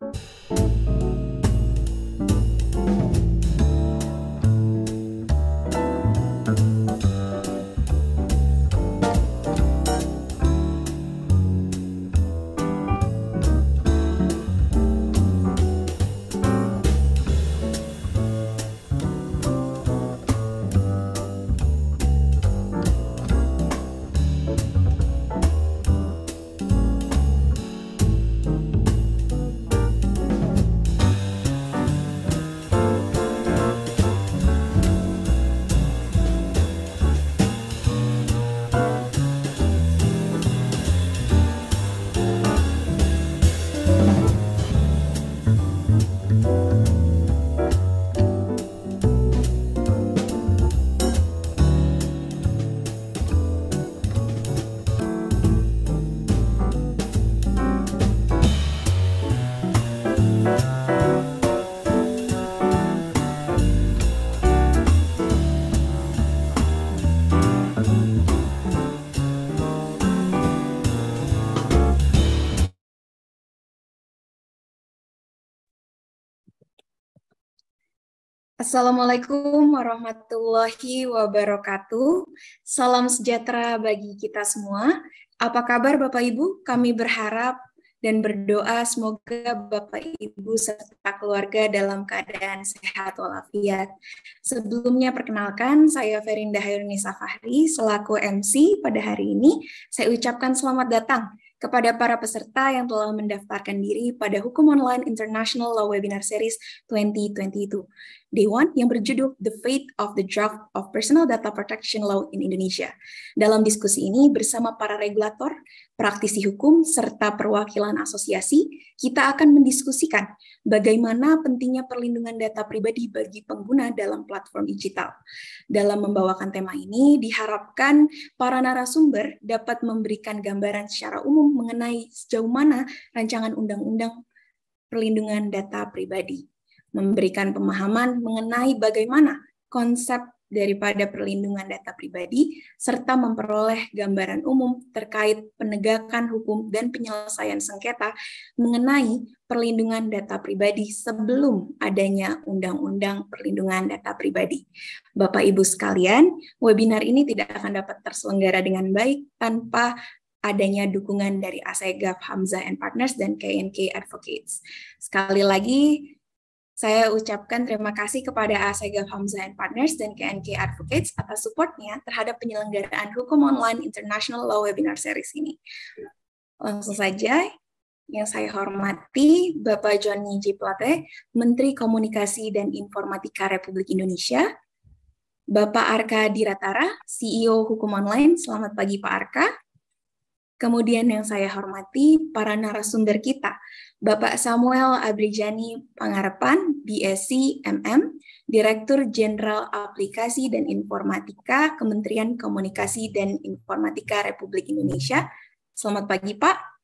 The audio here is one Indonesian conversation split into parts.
Thank you. Assalamualaikum warahmatullahi wabarakatuh. Salam sejahtera bagi kita semua. Apa kabar Bapak Ibu? Kami berharap dan berdoa semoga Bapak Ibu serta keluarga dalam keadaan sehat walafiat. Sebelumnya perkenalkan, saya Ferinda Hairunisa Fahri selaku MC pada hari ini. Saya ucapkan selamat datang kepada para peserta yang telah mendaftarkan diri pada Hukum Online International Law Webinar Series 2022. Day One yang berjudul The Fate of the Draft of Personal Data Protection Law in Indonesia. Dalam diskusi ini bersama para regulator, praktisi hukum, serta perwakilan asosiasi, kita akan mendiskusikan bagaimana pentingnya perlindungan data pribadi bagi pengguna dalam platform digital. Dalam membawakan tema ini, diharapkan para narasumber dapat memberikan gambaran secara umum mengenai sejauh mana rancangan undang-undang perlindungan data pribadi memberikan pemahaman mengenai bagaimana konsep daripada perlindungan data pribadi, serta memperoleh gambaran umum terkait penegakan hukum dan penyelesaian sengketa mengenai perlindungan data pribadi sebelum adanya Undang-Undang Perlindungan Data Pribadi. Bapak Ibu sekalian, webinar ini tidak akan dapat terselenggara dengan baik tanpa adanya dukungan dari ASEGAF, Hamzah and Partners, dan KNK Advocates. Sekali lagi, saya ucapkan terima kasih kepada ASEGA Hamzah and Partners dan KNK Advocates atas supportnya terhadap penyelenggaraan Hukum Online International Law Webinar Series ini. Langsung saja, yang saya hormati Bapak Johnny J. Plate, Menteri Komunikasi dan Informatika Republik Indonesia, Bapak Arka Diratara, CEO Hukum Online. Selamat pagi Pak Arka. Kemudian yang saya hormati para narasumber kita, Bapak Samuel Abrijani Pangarepan, BSc MM, Direktur Jenderal Aplikasi dan Informatika Kementerian Komunikasi dan Informatika Republik Indonesia. Selamat pagi, Pak.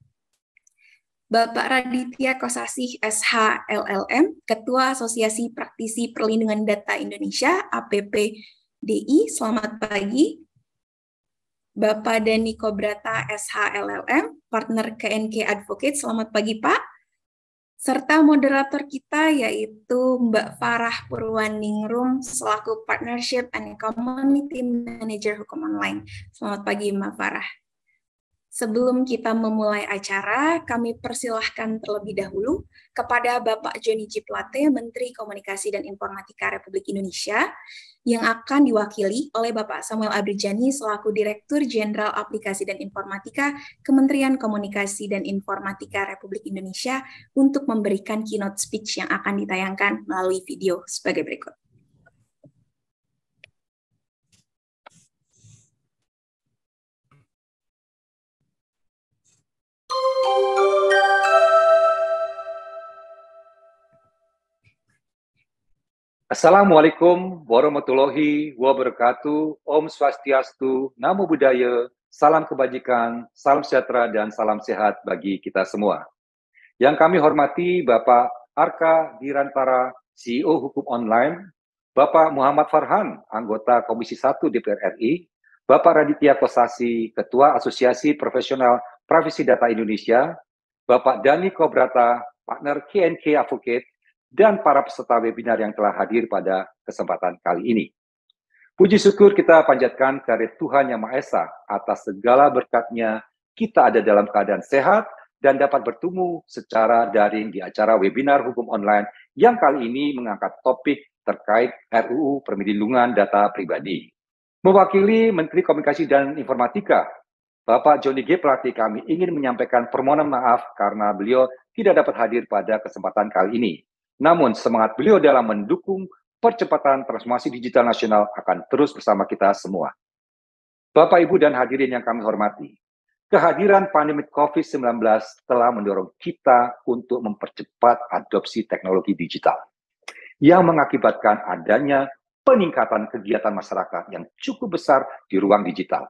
Bapak Raditya Kosasih SH LLM, Ketua Asosiasi Praktisi Perlindungan Data Indonesia APPDI. Selamat pagi. Bapak Dani Kobrata SH LLM, partner KNK Advocate. Selamat pagi, Pak serta moderator kita yaitu Mbak Farah Purwaningrum selaku Partnership and Community Manager Hukum Online. Selamat pagi Mbak Farah. Sebelum kita memulai acara, kami persilahkan terlebih dahulu kepada Bapak Joni G. Menteri Komunikasi dan Informatika Republik Indonesia, yang akan diwakili oleh Bapak Samuel Abrijani selaku Direktur Jenderal Aplikasi dan Informatika Kementerian Komunikasi dan Informatika Republik Indonesia untuk memberikan keynote speech yang akan ditayangkan melalui video sebagai berikut. Thank you. Assalamualaikum warahmatullahi wabarakatuh. Om Swastiastu, Namo Buddhaya, salam kebajikan, salam sejahtera, dan salam sehat bagi kita semua. Yang kami hormati Bapak Arka Dirantara, CEO Hukum Online, Bapak Muhammad Farhan, anggota Komisi 1 DPR RI, Bapak Raditya Kosasi, Ketua Asosiasi Profesional Privacy Data Indonesia, Bapak Dani Kobrata, partner KNK Advocate, dan para peserta webinar yang telah hadir pada kesempatan kali ini. Puji syukur kita panjatkan karet Tuhan Yang Maha Esa atas segala berkatnya kita ada dalam keadaan sehat dan dapat bertemu secara daring di acara webinar hukum online yang kali ini mengangkat topik terkait RUU Perlindungan Data Pribadi. Mewakili Menteri Komunikasi dan Informatika, Bapak Joni G. Prati kami ingin menyampaikan permohonan maaf karena beliau tidak dapat hadir pada kesempatan kali ini. Namun, semangat beliau dalam mendukung percepatan transformasi digital nasional akan terus bersama kita semua. Bapak, Ibu, dan hadirin yang kami hormati, kehadiran pandemi COVID-19 telah mendorong kita untuk mempercepat adopsi teknologi digital yang mengakibatkan adanya peningkatan kegiatan masyarakat yang cukup besar di ruang digital.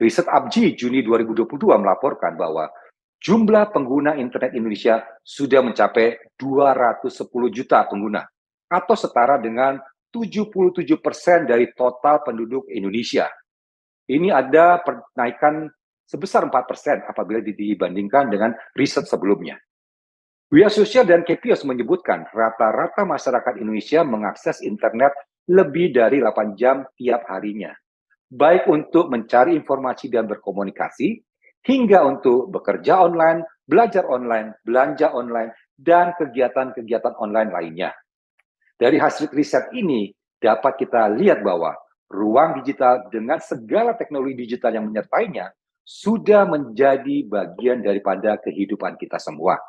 Riset ABJI Juni 2022 melaporkan bahwa jumlah pengguna internet Indonesia sudah mencapai 210 juta pengguna atau setara dengan 77% dari total penduduk Indonesia. Ini ada penaikan sebesar 4% apabila dibandingkan dengan riset sebelumnya. Wia Sosial dan Kepios menyebutkan rata-rata masyarakat Indonesia mengakses internet lebih dari 8 jam tiap harinya. Baik untuk mencari informasi dan berkomunikasi, hingga untuk bekerja online, belajar online, belanja online, dan kegiatan-kegiatan online lainnya. Dari hasil riset ini dapat kita lihat bahwa ruang digital dengan segala teknologi digital yang menyertainya sudah menjadi bagian daripada kehidupan kita semua.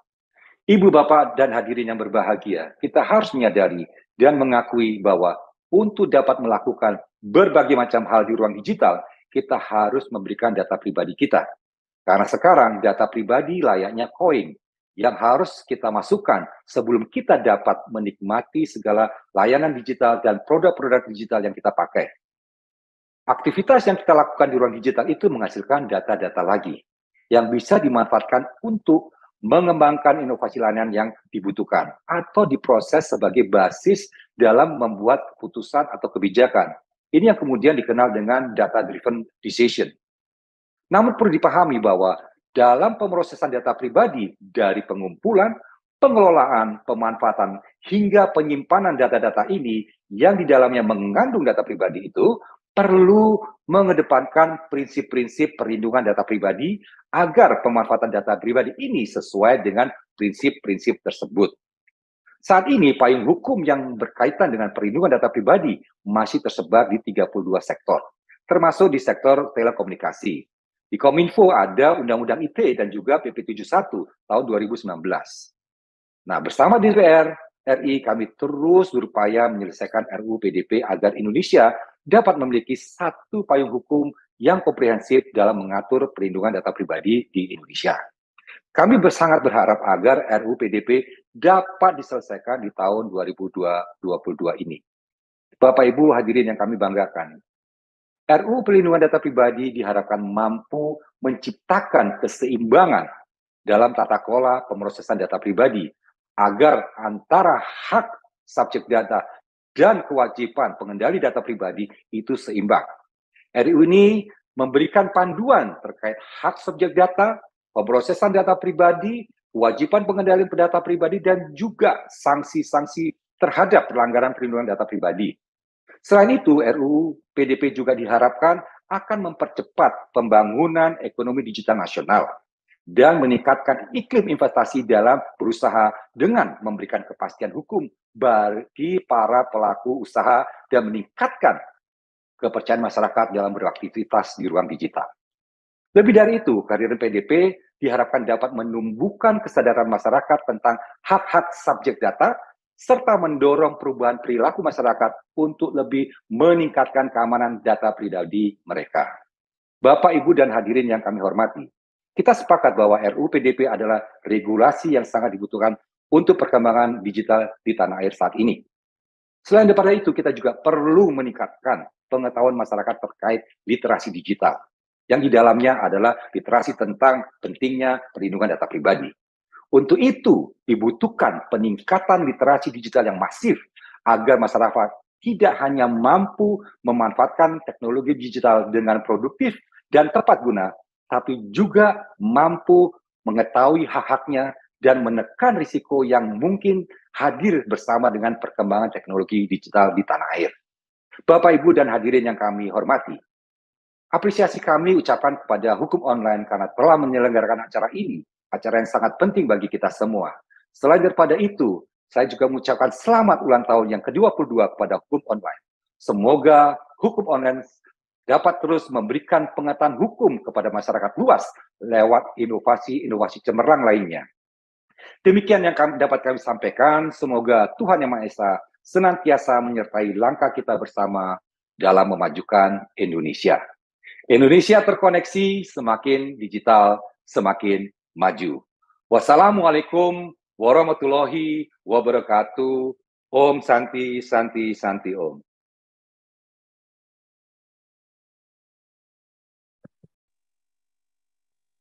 Ibu bapak dan hadirin yang berbahagia, kita harus menyadari dan mengakui bahwa untuk dapat melakukan berbagai macam hal di ruang digital, kita harus memberikan data pribadi kita. Karena sekarang data pribadi layaknya koin yang harus kita masukkan sebelum kita dapat menikmati segala layanan digital dan produk-produk digital yang kita pakai. Aktivitas yang kita lakukan di ruang digital itu menghasilkan data-data lagi yang bisa dimanfaatkan untuk mengembangkan inovasi layanan yang dibutuhkan atau diproses sebagai basis dalam membuat keputusan atau kebijakan. Ini yang kemudian dikenal dengan data driven decision. Namun perlu dipahami bahwa dalam pemrosesan data pribadi dari pengumpulan, pengelolaan, pemanfaatan, hingga penyimpanan data-data ini yang di dalamnya mengandung data pribadi itu perlu mengedepankan prinsip-prinsip perlindungan data pribadi agar pemanfaatan data pribadi ini sesuai dengan prinsip-prinsip tersebut. Saat ini payung hukum yang berkaitan dengan perlindungan data pribadi masih tersebar di 32 sektor, termasuk di sektor telekomunikasi. Di Kominfo ada Undang-Undang ITE dan juga PP 71 tahun 2019. Nah, bersama DPR RI kami terus berupaya menyelesaikan RUU PDP agar Indonesia dapat memiliki satu payung hukum yang komprehensif dalam mengatur perlindungan data pribadi di Indonesia. Kami sangat berharap agar RUU PDP dapat diselesaikan di tahun 2022 ini. Bapak Ibu hadirin yang kami banggakan, RUU Pelindungan Data Pribadi diharapkan mampu menciptakan keseimbangan dalam tata kelola pemrosesan data pribadi agar antara hak subjek data dan kewajiban pengendali data pribadi itu seimbang. RUU ini memberikan panduan terkait hak subjek data, pemrosesan data pribadi, kewajiban pengendalian data pribadi, dan juga sanksi-sanksi terhadap pelanggaran perlindungan data pribadi. Selain itu, RUU PDP juga diharapkan akan mempercepat pembangunan ekonomi digital nasional dan meningkatkan iklim investasi dalam berusaha dengan memberikan kepastian hukum bagi para pelaku usaha dan meningkatkan kepercayaan masyarakat dalam beraktivitas di ruang digital. Lebih dari itu, karir PDP diharapkan dapat menumbuhkan kesadaran masyarakat tentang hak-hak subjek data serta mendorong perubahan perilaku masyarakat untuk lebih meningkatkan keamanan data pribadi mereka. Bapak, Ibu, dan hadirin yang kami hormati, kita sepakat bahwa RUU PDP adalah regulasi yang sangat dibutuhkan untuk perkembangan digital di tanah air saat ini. Selain daripada itu, kita juga perlu meningkatkan pengetahuan masyarakat terkait literasi digital, yang di dalamnya adalah literasi tentang pentingnya perlindungan data pribadi. Untuk itu dibutuhkan peningkatan literasi digital yang masif agar masyarakat tidak hanya mampu memanfaatkan teknologi digital dengan produktif dan tepat guna, tapi juga mampu mengetahui hak-haknya dan menekan risiko yang mungkin hadir bersama dengan perkembangan teknologi digital di tanah air. Bapak, Ibu, dan hadirin yang kami hormati, apresiasi kami ucapkan kepada Hukum Online karena telah menyelenggarakan acara ini acara yang sangat penting bagi kita semua. Selain daripada itu, saya juga mengucapkan selamat ulang tahun yang ke-22 kepada hukum online. Semoga hukum online dapat terus memberikan pengetahuan hukum kepada masyarakat luas lewat inovasi-inovasi cemerlang lainnya. Demikian yang kami, dapat kami sampaikan. Semoga Tuhan Yang Maha Esa senantiasa menyertai langkah kita bersama dalam memajukan Indonesia. Indonesia terkoneksi semakin digital, semakin maju. Wassalamualaikum warahmatullahi wabarakatuh. Om Santi, Santi, Santi Om.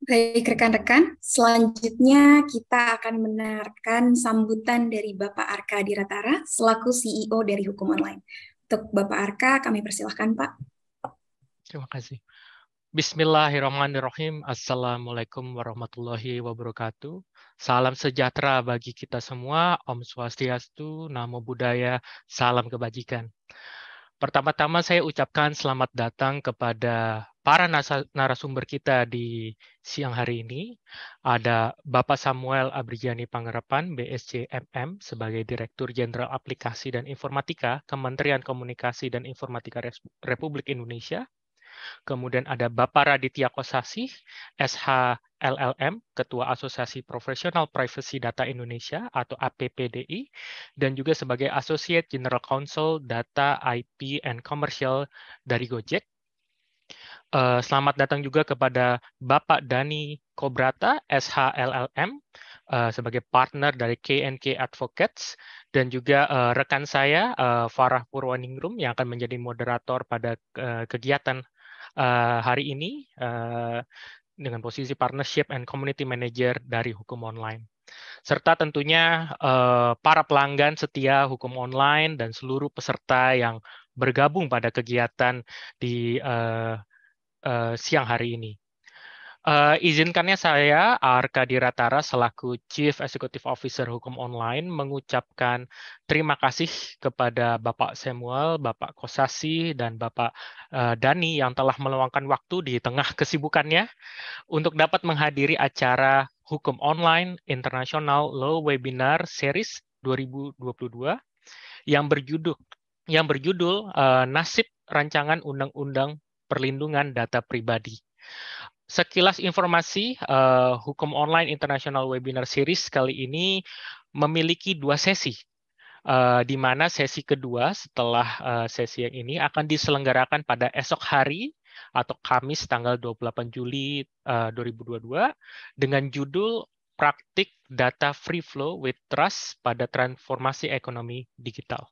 Baik rekan-rekan, selanjutnya kita akan mendengarkan sambutan dari Bapak Arka Diratara selaku CEO dari Hukum Online. Untuk Bapak Arka, kami persilahkan Pak. Terima kasih. Bismillahirrahmanirrahim. Assalamualaikum warahmatullahi wabarakatuh. Salam sejahtera bagi kita semua. Om Swastiastu, Namo Buddhaya, salam kebajikan. Pertama-tama saya ucapkan selamat datang kepada para narasumber kita di siang hari ini. Ada Bapak Samuel Abrijani Pangerepan, BSC MM, sebagai Direktur Jenderal Aplikasi dan Informatika, Kementerian Komunikasi dan Informatika Republik Indonesia Kemudian ada Bapak Raditya Kosasi, SHLLM, Ketua Asosiasi Profesional Privacy Data Indonesia atau APPDI, dan juga sebagai Associate General Counsel Data IP and Commercial dari Gojek. Eh, selamat datang juga kepada Bapak Dani Kobrata, SHLLM, eh, sebagai partner dari KNK Advocates, dan juga eh, rekan saya, Farah Purwaningrum, yang akan menjadi moderator pada kegiatan Eh, hari ini uh, dengan posisi partnership and community manager dari hukum online serta tentunya uh, para pelanggan setia hukum online dan seluruh peserta yang bergabung pada kegiatan di uh, uh, siang hari ini. Uh, izinkannya saya, Arka Diratara, selaku Chief Executive Officer Hukum Online, mengucapkan terima kasih kepada Bapak Samuel, Bapak Kosasi, dan Bapak uh, Dani yang telah meluangkan waktu di tengah kesibukannya untuk dapat menghadiri acara Hukum Online International Law Webinar Series 2022 yang berjudul yang berjudul uh, Nasib Rancangan Undang-Undang Perlindungan Data Pribadi. Sekilas informasi, uh, Hukum Online International Webinar Series kali ini memiliki dua sesi, uh, di mana sesi kedua setelah uh, sesi yang ini akan diselenggarakan pada esok hari atau Kamis tanggal 28 Juli uh, 2022 dengan judul Praktik Data Free Flow with Trust pada Transformasi Ekonomi Digital.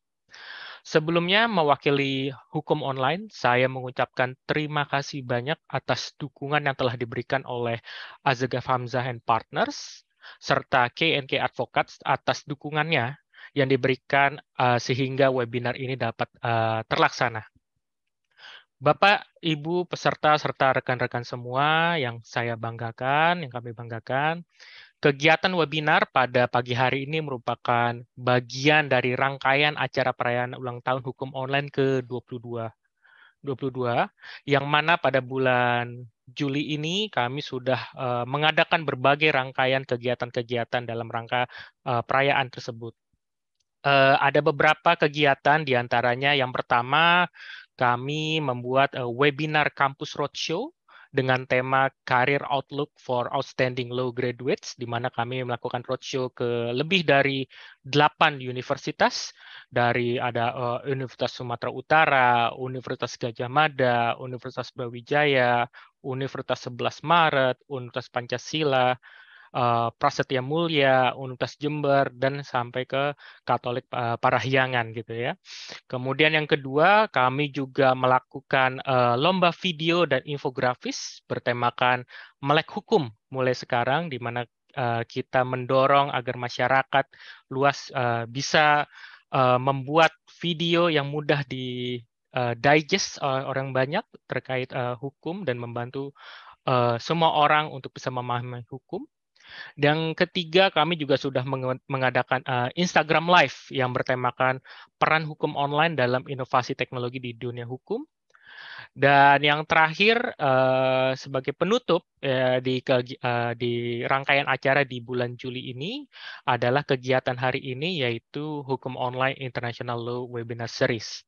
Sebelumnya mewakili hukum online, saya mengucapkan terima kasih banyak atas dukungan yang telah diberikan oleh Azegaf Hamzah and Partners serta KNK Advocates atas dukungannya yang diberikan uh, sehingga webinar ini dapat uh, terlaksana. Bapak, Ibu, peserta serta rekan-rekan semua yang saya banggakan, yang kami banggakan, Kegiatan webinar pada pagi hari ini merupakan bagian dari rangkaian acara perayaan ulang tahun hukum online ke-22. 22 yang mana pada bulan Juli ini kami sudah uh, mengadakan berbagai rangkaian kegiatan-kegiatan dalam rangka uh, perayaan tersebut. Uh, ada beberapa kegiatan diantaranya yang pertama kami membuat uh, webinar kampus roadshow dengan tema Career Outlook for Outstanding low Graduates, di mana kami melakukan roadshow ke lebih dari 8 universitas, dari ada uh, Universitas Sumatera Utara, Universitas Gajah Mada, Universitas Brawijaya, Universitas 11 Maret, Universitas Pancasila, uh, Prasetya Mulia, Universitas Jember, dan sampai ke Katolik uh, Parahyangan gitu ya. Kemudian yang kedua, kami juga melakukan eh, lomba video dan infografis bertemakan melek hukum mulai sekarang, di mana kita mendorong agar masyarakat luas bisa membuat video yang mudah di uh, digest orang banyak terkait hukum dan membantu semua orang untuk bisa memahami hukum dan ketiga, kami juga sudah mengadakan uh, Instagram Live yang bertemakan peran hukum online dalam inovasi teknologi di dunia hukum. Dan yang terakhir uh, sebagai penutup uh, di ke, uh, eh, di rangkaian acara di bulan Juli ini adalah kegiatan hari ini yaitu Hukum Online International Law Webinar Series.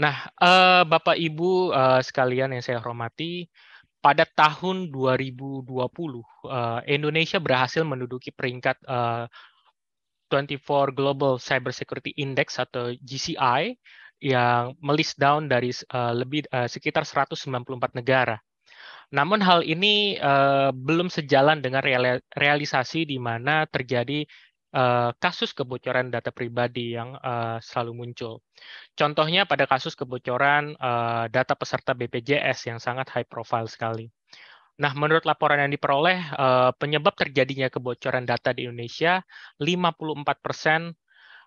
Nah, uh, Bapak Ibu uh, sekalian yang saya hormati, pada tahun 2020 uh, eh, Indonesia berhasil menduduki peringkat eh, uh, 24 Global Cyber Security Index atau GCI yang melist down dari uh, lebih uh, sekitar 194 negara. Namun hal ini uh, belum sejalan dengan realisasi di mana terjadi Eh, kasus kebocoran data pribadi yang eh, selalu muncul. Contohnya pada kasus kebocoran eh, data peserta BPJS yang sangat high profile sekali. Nah, menurut laporan yang diperoleh, penyebab terjadinya kebocoran data di Indonesia 54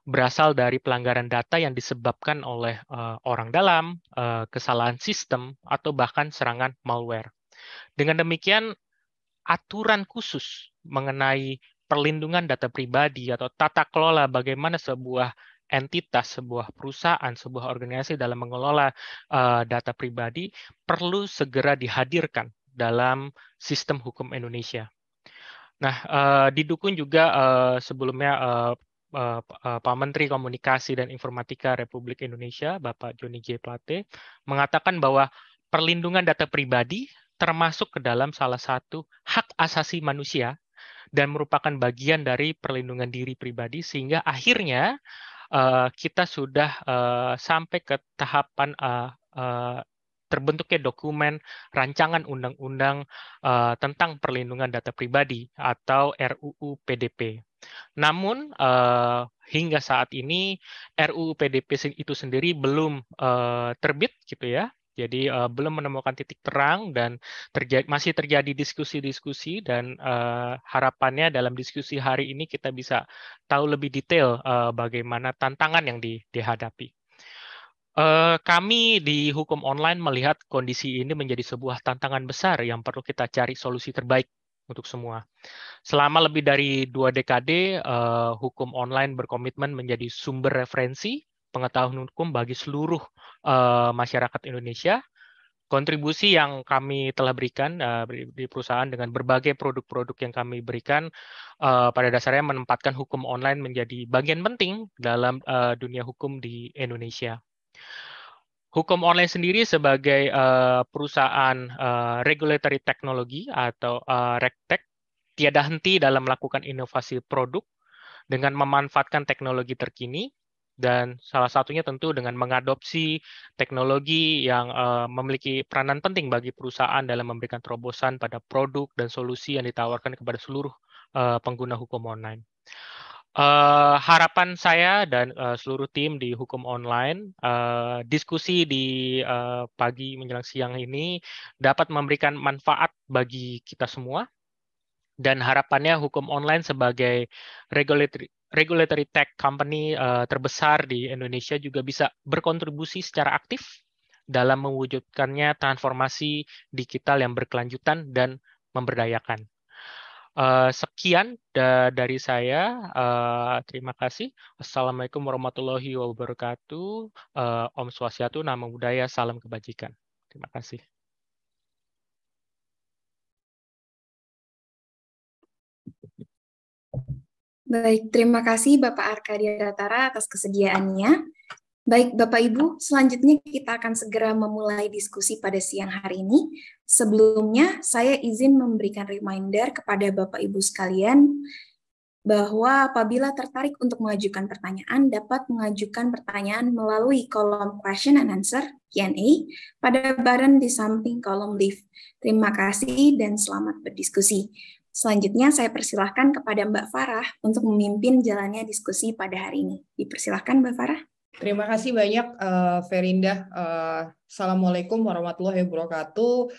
berasal dari pelanggaran data yang disebabkan oleh uh, orang dalam, uh, kesalahan sistem, atau bahkan serangan malware. Dengan demikian, aturan khusus mengenai perlindungan data pribadi atau tata kelola bagaimana sebuah entitas, sebuah perusahaan, sebuah organisasi dalam mengelola uh, data pribadi perlu segera dihadirkan dalam sistem hukum Indonesia. Nah, uh, didukung juga uh, sebelumnya uh, uh, Pak Menteri Komunikasi dan Informatika Republik Indonesia, Bapak Joni J. Plate, mengatakan bahwa perlindungan data pribadi termasuk ke dalam salah satu hak asasi manusia dan merupakan bagian dari perlindungan diri pribadi sehingga akhirnya uh, kita sudah uh, sampai ke tahapan uh, uh, terbentuknya dokumen rancangan undang-undang uh, tentang perlindungan data pribadi atau RUU PDP. Namun uh, hingga saat ini RUU PDP itu sendiri belum uh, terbit gitu ya. Jadi uh, belum menemukan titik terang dan terjadi, masih terjadi diskusi-diskusi dan uh, harapannya dalam diskusi hari ini kita bisa tahu lebih detail uh, bagaimana tantangan yang di, dihadapi. Uh, kami di hukum online melihat kondisi ini menjadi sebuah tantangan besar yang perlu kita cari solusi terbaik untuk semua. Selama lebih dari dua dekade, uh, hukum online berkomitmen menjadi sumber referensi pengetahuan hukum bagi seluruh uh, masyarakat Indonesia. Kontribusi yang kami telah berikan uh, di perusahaan dengan berbagai produk-produk yang kami berikan uh, pada dasarnya menempatkan hukum online menjadi bagian penting dalam uh, dunia hukum di Indonesia. Hukum online sendiri sebagai uh, perusahaan uh, regulatory technology atau uh, regtech tiada henti dalam melakukan inovasi produk dengan memanfaatkan teknologi terkini dan salah satunya tentu dengan mengadopsi teknologi yang uh, memiliki peranan penting bagi perusahaan dalam memberikan terobosan pada produk dan solusi yang ditawarkan kepada seluruh uh, pengguna hukum online. Uh, harapan saya dan uh, seluruh tim di hukum online, uh, diskusi di uh, pagi menjelang siang ini dapat memberikan manfaat bagi kita semua dan harapannya hukum online sebagai regulatory regulatory tech company uh, terbesar di Indonesia juga bisa berkontribusi secara aktif dalam mewujudkannya transformasi digital yang berkelanjutan dan memberdayakan. Uh, sekian da dari saya. Uh, terima kasih. Assalamualaikum warahmatullahi wabarakatuh. Uh, Om Swastiatu, Nama Budaya, Salam Kebajikan. Terima kasih. Baik, terima kasih Bapak Arkadia Datara atas kesediaannya. Baik, Bapak Ibu, selanjutnya kita akan segera memulai diskusi pada siang hari ini. Sebelumnya, saya izin memberikan reminder kepada Bapak Ibu sekalian bahwa apabila tertarik untuk mengajukan pertanyaan, dapat mengajukan pertanyaan melalui kolom question and answer Q&A pada baran di samping kolom live. Terima kasih dan selamat berdiskusi. Selanjutnya, saya persilahkan kepada Mbak Farah untuk memimpin jalannya diskusi pada hari ini. Dipersilahkan, Mbak Farah. Terima kasih banyak, uh, Ferinda. Uh, Assalamualaikum warahmatullahi wabarakatuh.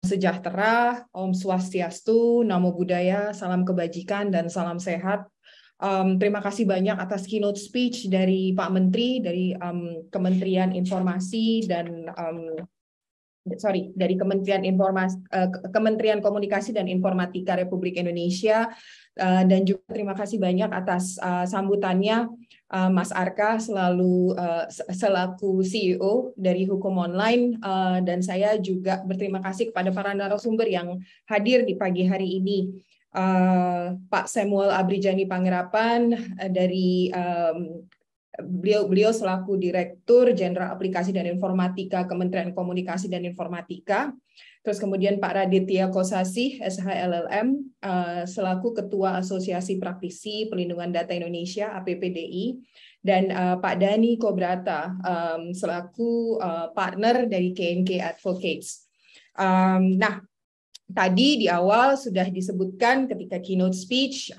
Sejahtera, Om Swastiastu, Namo Buddhaya, Salam Kebajikan, dan Salam Sehat. Um, terima kasih banyak atas keynote speech dari Pak Menteri, dari um, Kementerian Informasi dan um, sorry dari Kementerian Informasi eh, Kementerian Komunikasi dan Informatika Republik Indonesia eh, dan juga terima kasih banyak atas eh, sambutannya Mas Arka selalu selaku CEO dari Hukum Online dan saya juga berterima kasih kepada para narasumber yang hadir di pagi hari ini. Pak Samuel Abrijani Pangerapan dari beliau beliau selaku direktur jenderal aplikasi dan informatika Kementerian Komunikasi dan Informatika terus kemudian Pak Raditya Kosasi SHLLM eh, selaku ketua Asosiasi Praktisi Pelindungan Data Indonesia APPDI dan eh, Pak Dani Kobrata selaku eh, partner dari KNK Advocates. nah, tadi di awal sudah disebutkan ketika keynote speech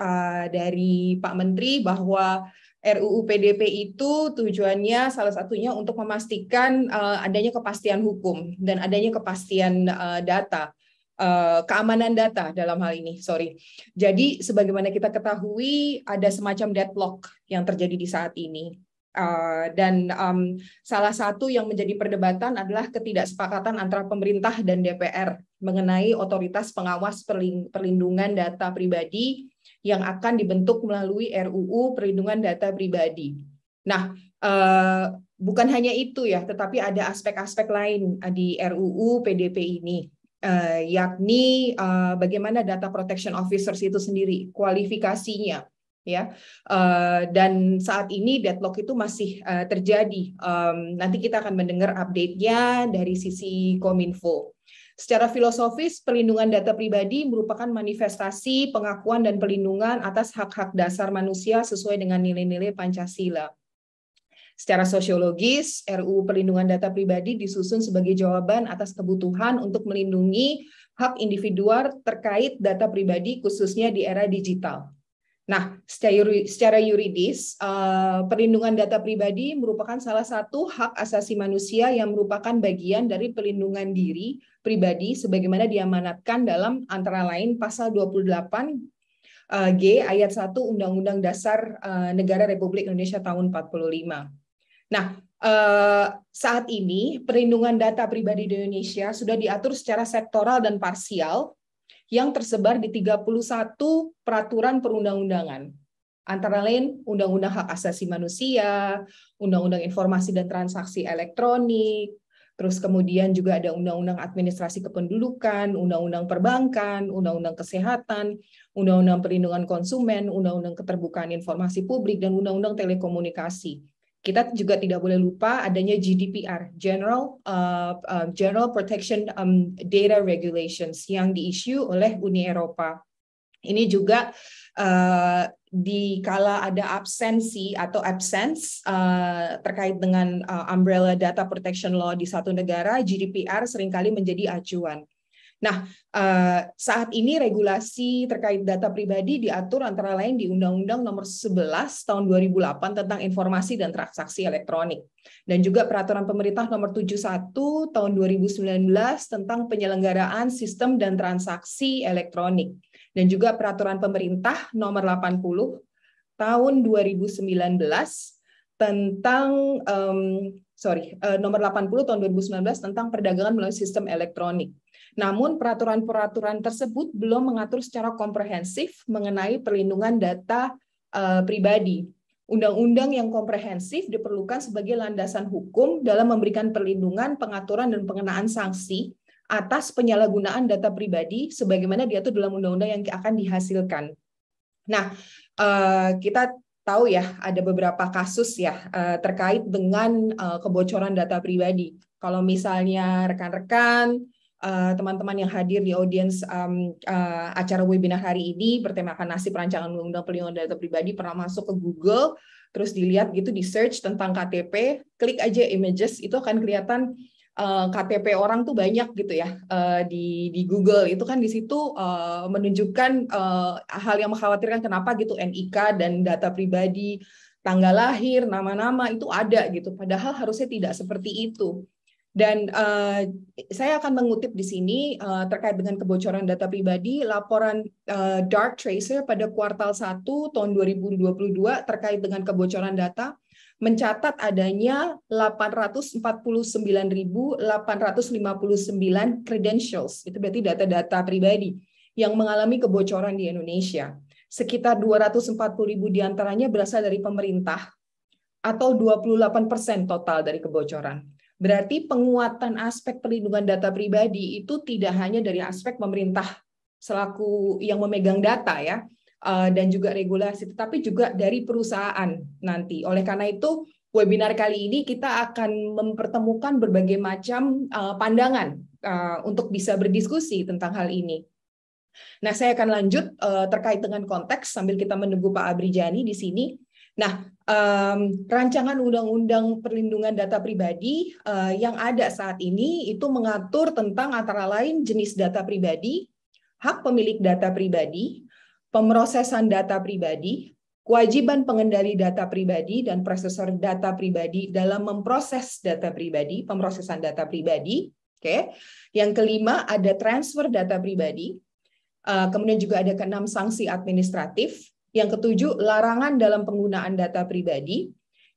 dari Pak Menteri bahwa RUU PDP itu tujuannya salah satunya untuk memastikan uh, adanya kepastian hukum dan adanya kepastian uh, data uh, keamanan data dalam hal ini sorry jadi sebagaimana kita ketahui ada semacam deadlock yang terjadi di saat ini Uh, dan um, salah satu yang menjadi perdebatan adalah ketidaksepakatan antara pemerintah dan DPR mengenai otoritas pengawas perlindungan data pribadi yang akan dibentuk melalui RUU Perlindungan Data Pribadi. Nah, eh, bukan hanya itu ya, tetapi ada aspek-aspek lain eh, di RUU PDP ini. Eh, yakni bagaimana data protection officers itu sendiri kualifikasinya ya dan saat ini deadlock itu masih terjadi nanti kita akan mendengar update nya dari sisi kominfo Secara filosofis, perlindungan data pribadi merupakan manifestasi pengakuan dan perlindungan atas hak-hak dasar manusia sesuai dengan nilai-nilai Pancasila. Secara sosiologis, RUU Perlindungan Data Pribadi disusun sebagai jawaban atas kebutuhan untuk melindungi hak individual terkait data pribadi khususnya di era digital. Nah, secara yuridis, eh, perlindungan data pribadi merupakan salah satu hak asasi manusia yang merupakan bagian dari perlindungan diri pribadi sebagaimana diamanatkan dalam antara lain pasal 28 eh, G ayat 1 Undang-Undang Dasar eh, Negara Republik Indonesia tahun 45. Nah, eh, saat ini perlindungan data pribadi di Indonesia sudah diatur secara sektoral dan parsial yang tersebar di 31 peraturan perundang-undangan. Antara lain Undang-Undang Hak Asasi Manusia, Undang-Undang Informasi dan Transaksi Elektronik, Terus kemudian juga ada undang-undang administrasi kependudukan, undang-undang perbankan, undang-undang kesehatan, undang-undang perlindungan konsumen, undang-undang keterbukaan informasi publik dan undang-undang telekomunikasi. Kita juga tidak boleh lupa adanya GDPR (General uh, uh, General Protection um, Data Regulations) yang diisu oleh Uni Eropa. Ini juga uh, di kala ada absensi atau absence uh, terkait dengan uh, umbrella data protection law di satu negara, GDPR seringkali menjadi acuan. Nah, uh, saat ini regulasi terkait data pribadi diatur antara lain di Undang-Undang Nomor 11 Tahun 2008 tentang Informasi dan Transaksi Elektronik dan juga Peraturan Pemerintah Nomor 71 Tahun 2019 tentang penyelenggaraan sistem dan transaksi elektronik dan juga peraturan pemerintah nomor 80 tahun 2019 tentang um, sorry eh, nomor 80 tahun 2019 tentang perdagangan melalui sistem elektronik. Namun peraturan-peraturan tersebut belum mengatur secara komprehensif mengenai perlindungan data uh, pribadi. Undang-undang yang komprehensif diperlukan sebagai landasan hukum dalam memberikan perlindungan, pengaturan dan pengenaan sanksi atas penyalahgunaan data pribadi sebagaimana diatur dalam undang-undang yang akan dihasilkan. Nah, eh, kita tahu ya ada beberapa kasus ya eh, terkait dengan eh, kebocoran data pribadi. Kalau misalnya rekan-rekan teman-teman yang hadir di audiens acara webinar hari ini bertemakan nasib perancangan undang-undang perlindungan data pribadi pernah masuk ke Google terus dilihat gitu di search tentang KTP klik aja images itu akan kelihatan Eh, KTP orang tuh banyak gitu ya eh, di di Google itu kan di situ eh, menunjukkan hal yang mengkhawatirkan kenapa gitu NIK dan data pribadi tanggal lahir nama-nama itu ada gitu padahal harusnya tidak seperti itu dan saya akan mengutip di sini terkait dengan kebocoran data pribadi laporan Dark Tracer pada kuartal 1 tahun 2022 terkait dengan kebocoran data mencatat adanya 849.859 credentials, itu berarti data-data pribadi yang mengalami kebocoran di Indonesia. Sekitar 240.000 diantaranya berasal dari pemerintah atau 28% total dari kebocoran. Berarti penguatan aspek perlindungan data pribadi itu tidak hanya dari aspek pemerintah selaku yang memegang data ya, Eh, dan juga regulasi, tetapi juga dari perusahaan nanti. Oleh karena itu, webinar kali ini kita akan mempertemukan berbagai macam eh, pandangan eh, untuk bisa berdiskusi tentang hal ini. Nah, saya akan lanjut terkait dengan konteks sambil kita menunggu Pak Abrijani di sini. Nah, um, rancangan undang-undang perlindungan data pribadi uh, yang ada saat ini itu mengatur tentang antara lain jenis data pribadi, hak pemilik data pribadi, pemrosesan data pribadi, kewajiban pengendali data pribadi dan prosesor data pribadi dalam memproses data pribadi, pemrosesan data pribadi. Oke. Okay. Yang kelima ada transfer data pribadi. Uh, kemudian juga ada keenam sanksi administratif. Yang ketujuh larangan dalam penggunaan data pribadi.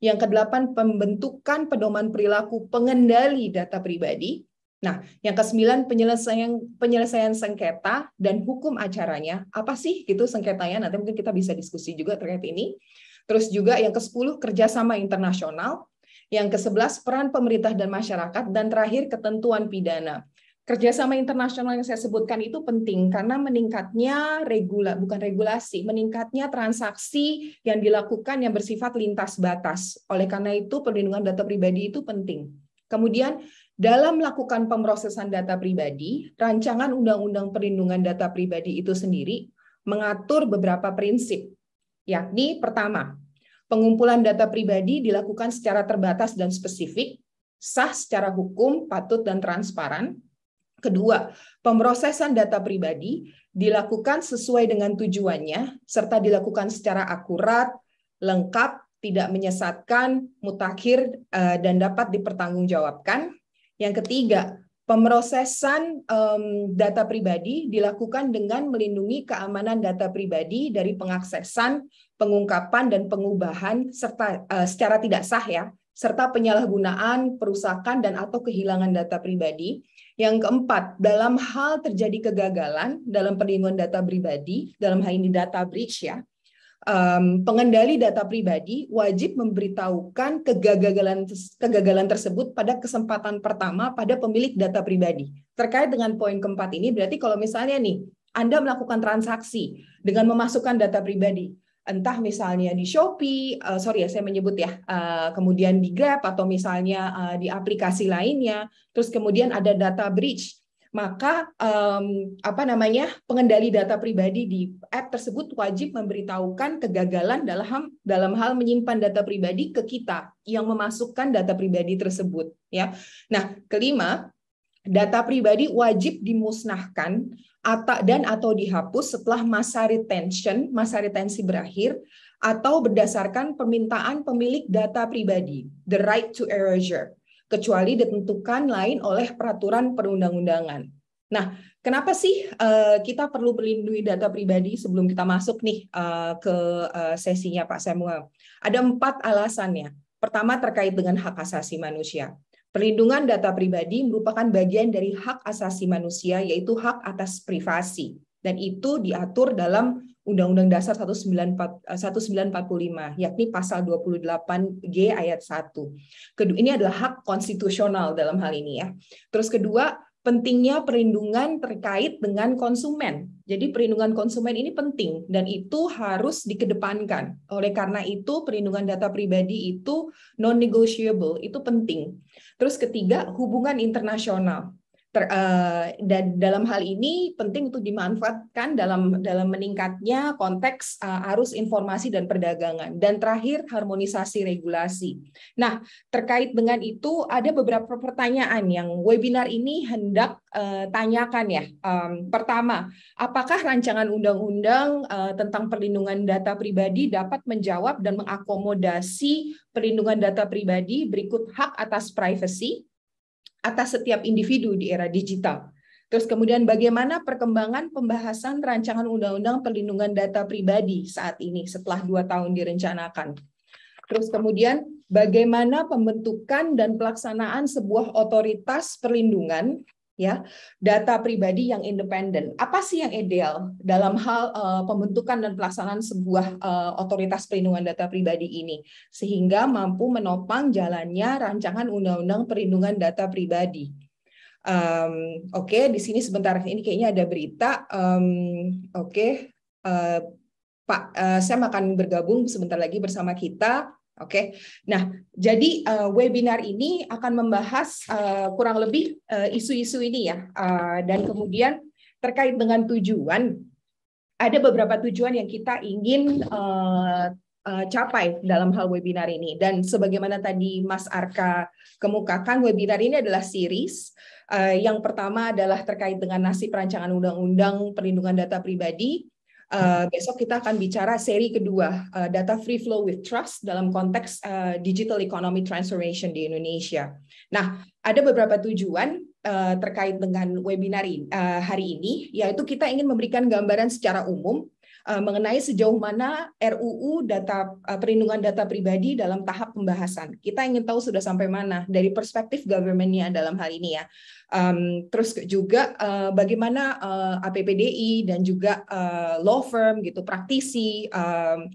Yang kedelapan pembentukan pedoman perilaku pengendali data pribadi. Nah, yang kesembilan penyelesaian penyelesaian sengketa dan hukum acaranya apa sih gitu sengketanya? Nanti mungkin kita bisa diskusi juga terkait ini. Terus juga yang ke-10 kerjasama internasional, yang ke-11 peran pemerintah dan masyarakat, dan terakhir ketentuan pidana. Kerjasama internasional yang saya sebutkan itu penting karena meningkatnya regula bukan regulasi, meningkatnya transaksi yang dilakukan yang bersifat lintas batas. Oleh karena itu perlindungan data pribadi itu penting. Kemudian dalam melakukan pemrosesan data pribadi, rancangan Undang-Undang Perlindungan Data Pribadi itu sendiri mengatur beberapa prinsip, yakni pertama, pengumpulan data pribadi dilakukan secara terbatas dan spesifik, sah secara hukum, patut dan transparan. Kedua, pemrosesan data pribadi dilakukan sesuai dengan tujuannya serta dilakukan secara akurat, lengkap, tidak menyesatkan, mutakhir, eh, dan dapat dipertanggungjawabkan. Yang ketiga, Pemrosesan um, data pribadi dilakukan dengan melindungi keamanan data pribadi dari pengaksesan, pengungkapan, dan pengubahan serta uh, secara tidak sah ya, serta penyalahgunaan, perusakan, dan atau kehilangan data pribadi. Yang keempat, dalam hal terjadi kegagalan dalam perlindungan data pribadi, dalam hal ini data breach ya, um, pengendali data pribadi wajib memberitahukan kegagalan kegagalan tersebut pada kesempatan pertama pada pemilik data pribadi. Terkait dengan poin keempat ini berarti kalau misalnya nih Anda melakukan transaksi dengan memasukkan data pribadi entah misalnya di Shopee, uh, sorry ya saya menyebut ya, uh, kemudian di Grab atau misalnya uh, di aplikasi lainnya, terus kemudian ada data breach maka um, apa namanya pengendali data pribadi di app tersebut wajib memberitahukan kegagalan dalam dalam hal menyimpan data pribadi ke kita yang memasukkan data pribadi tersebut ya. Nah, kelima, data pribadi wajib dimusnahkan atau dan atau dihapus setelah masa retention, masa retensi berakhir atau berdasarkan permintaan pemilik data pribadi, the right to erasure kecuali ditentukan lain oleh peraturan perundang-undangan. Nah, kenapa sih eh, kita perlu melindungi data pribadi sebelum kita masuk nih eh, ke uh, sesinya Pak Samuel? Ada empat alasannya. Pertama terkait dengan hak asasi manusia. Perlindungan data pribadi merupakan bagian dari hak asasi manusia, yaitu hak atas privasi, dan itu diatur dalam Undang-Undang Dasar 1945, eh, yakni pasal 28G ayat 1. Kedua, ini adalah hak konstitusional dalam hal ini ya. Terus kedua, pentingnya perlindungan terkait dengan konsumen. Jadi perlindungan konsumen ini penting dan itu harus dikedepankan. Oleh karena itu perlindungan data pribadi itu non-negotiable, itu penting. Terus ketiga, hubungan internasional ter, uh, dan dalam hal ini penting untuk dimanfaatkan dalam dalam meningkatnya konteks uh, arus informasi dan perdagangan dan terakhir harmonisasi regulasi. Nah, terkait dengan itu ada beberapa pertanyaan yang webinar ini hendak uh, tanyakan ya. Um, pertama, apakah rancangan undang-undang uh, tentang perlindungan data pribadi dapat menjawab dan mengakomodasi perlindungan data pribadi berikut hak atas privasi atas setiap individu di era digital. Terus kemudian bagaimana perkembangan pembahasan rancangan undang-undang perlindungan data pribadi saat ini setelah dua tahun direncanakan. Terus kemudian bagaimana pembentukan dan pelaksanaan sebuah otoritas perlindungan ya data pribadi yang independen apa sih yang ideal dalam hal uh, pembentukan dan pelaksanaan sebuah uh, otoritas perlindungan data pribadi ini sehingga mampu menopang jalannya rancangan undang-undang perlindungan data pribadi um, oke okay, di sini sebentar ini kayaknya ada berita um, oke okay, uh, eh, pak uh, saya akan bergabung sebentar lagi bersama kita Oke, okay? nah jadi uh, webinar ini akan membahas uh, kurang lebih eh, isu-isu uh, ini ya, uh, dan kemudian terkait dengan tujuan, ada beberapa tujuan yang kita ingin uh, uh, capai dalam hal webinar ini. Dan sebagaimana tadi Mas Arka kemukakan, webinar ini adalah series. Uh, yang pertama adalah terkait dengan nasib perancangan undang-undang perlindungan data pribadi Uh, besok kita akan bicara seri kedua uh, data free flow with trust dalam konteks uh, digital economy transformation di Indonesia. Nah, ada beberapa tujuan uh, terkait dengan webinar in, uh, hari ini, yaitu kita ingin memberikan gambaran secara umum Eh, mengenai sejauh mana RUU data eh, perlindungan data pribadi dalam tahap pembahasan. Kita ingin tahu sudah sampai mana dari perspektif governmentnya dalam hal ini ya. Um, terus juga uh, bagaimana uh, APPDI dan juga uh, law firm gitu praktisi um,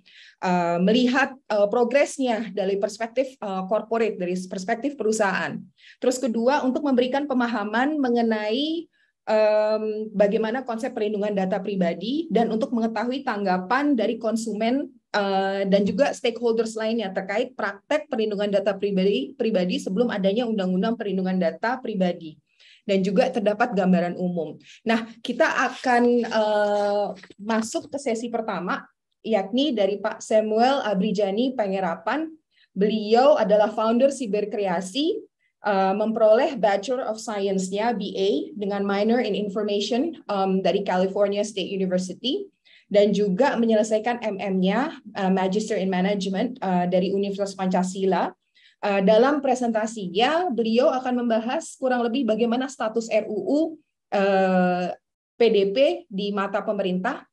uh, melihat uh, progresnya dari perspektif uh, corporate dari perspektif perusahaan. Terus kedua untuk memberikan pemahaman mengenai um, bagaimana konsep perlindungan data pribadi dan untuk mengetahui tanggapan dari konsumen uh, dan juga stakeholders lainnya terkait praktek perlindungan data pribadi pribadi sebelum adanya undang-undang perlindungan data pribadi dan juga terdapat gambaran umum. Nah, kita akan uh, masuk ke sesi pertama yakni dari Pak Samuel Abrijani Pengerapan. Beliau adalah founder Siberkreasi Eh, memperoleh Bachelor of Science-nya BA dengan minor in Information um, dari California State University dan juga menyelesaikan MM-nya uh, eh, Magister in Management uh, dari Universitas Pancasila. Uh, dalam presentasinya, beliau akan membahas kurang lebih bagaimana status RUU uh, PDP di mata pemerintah,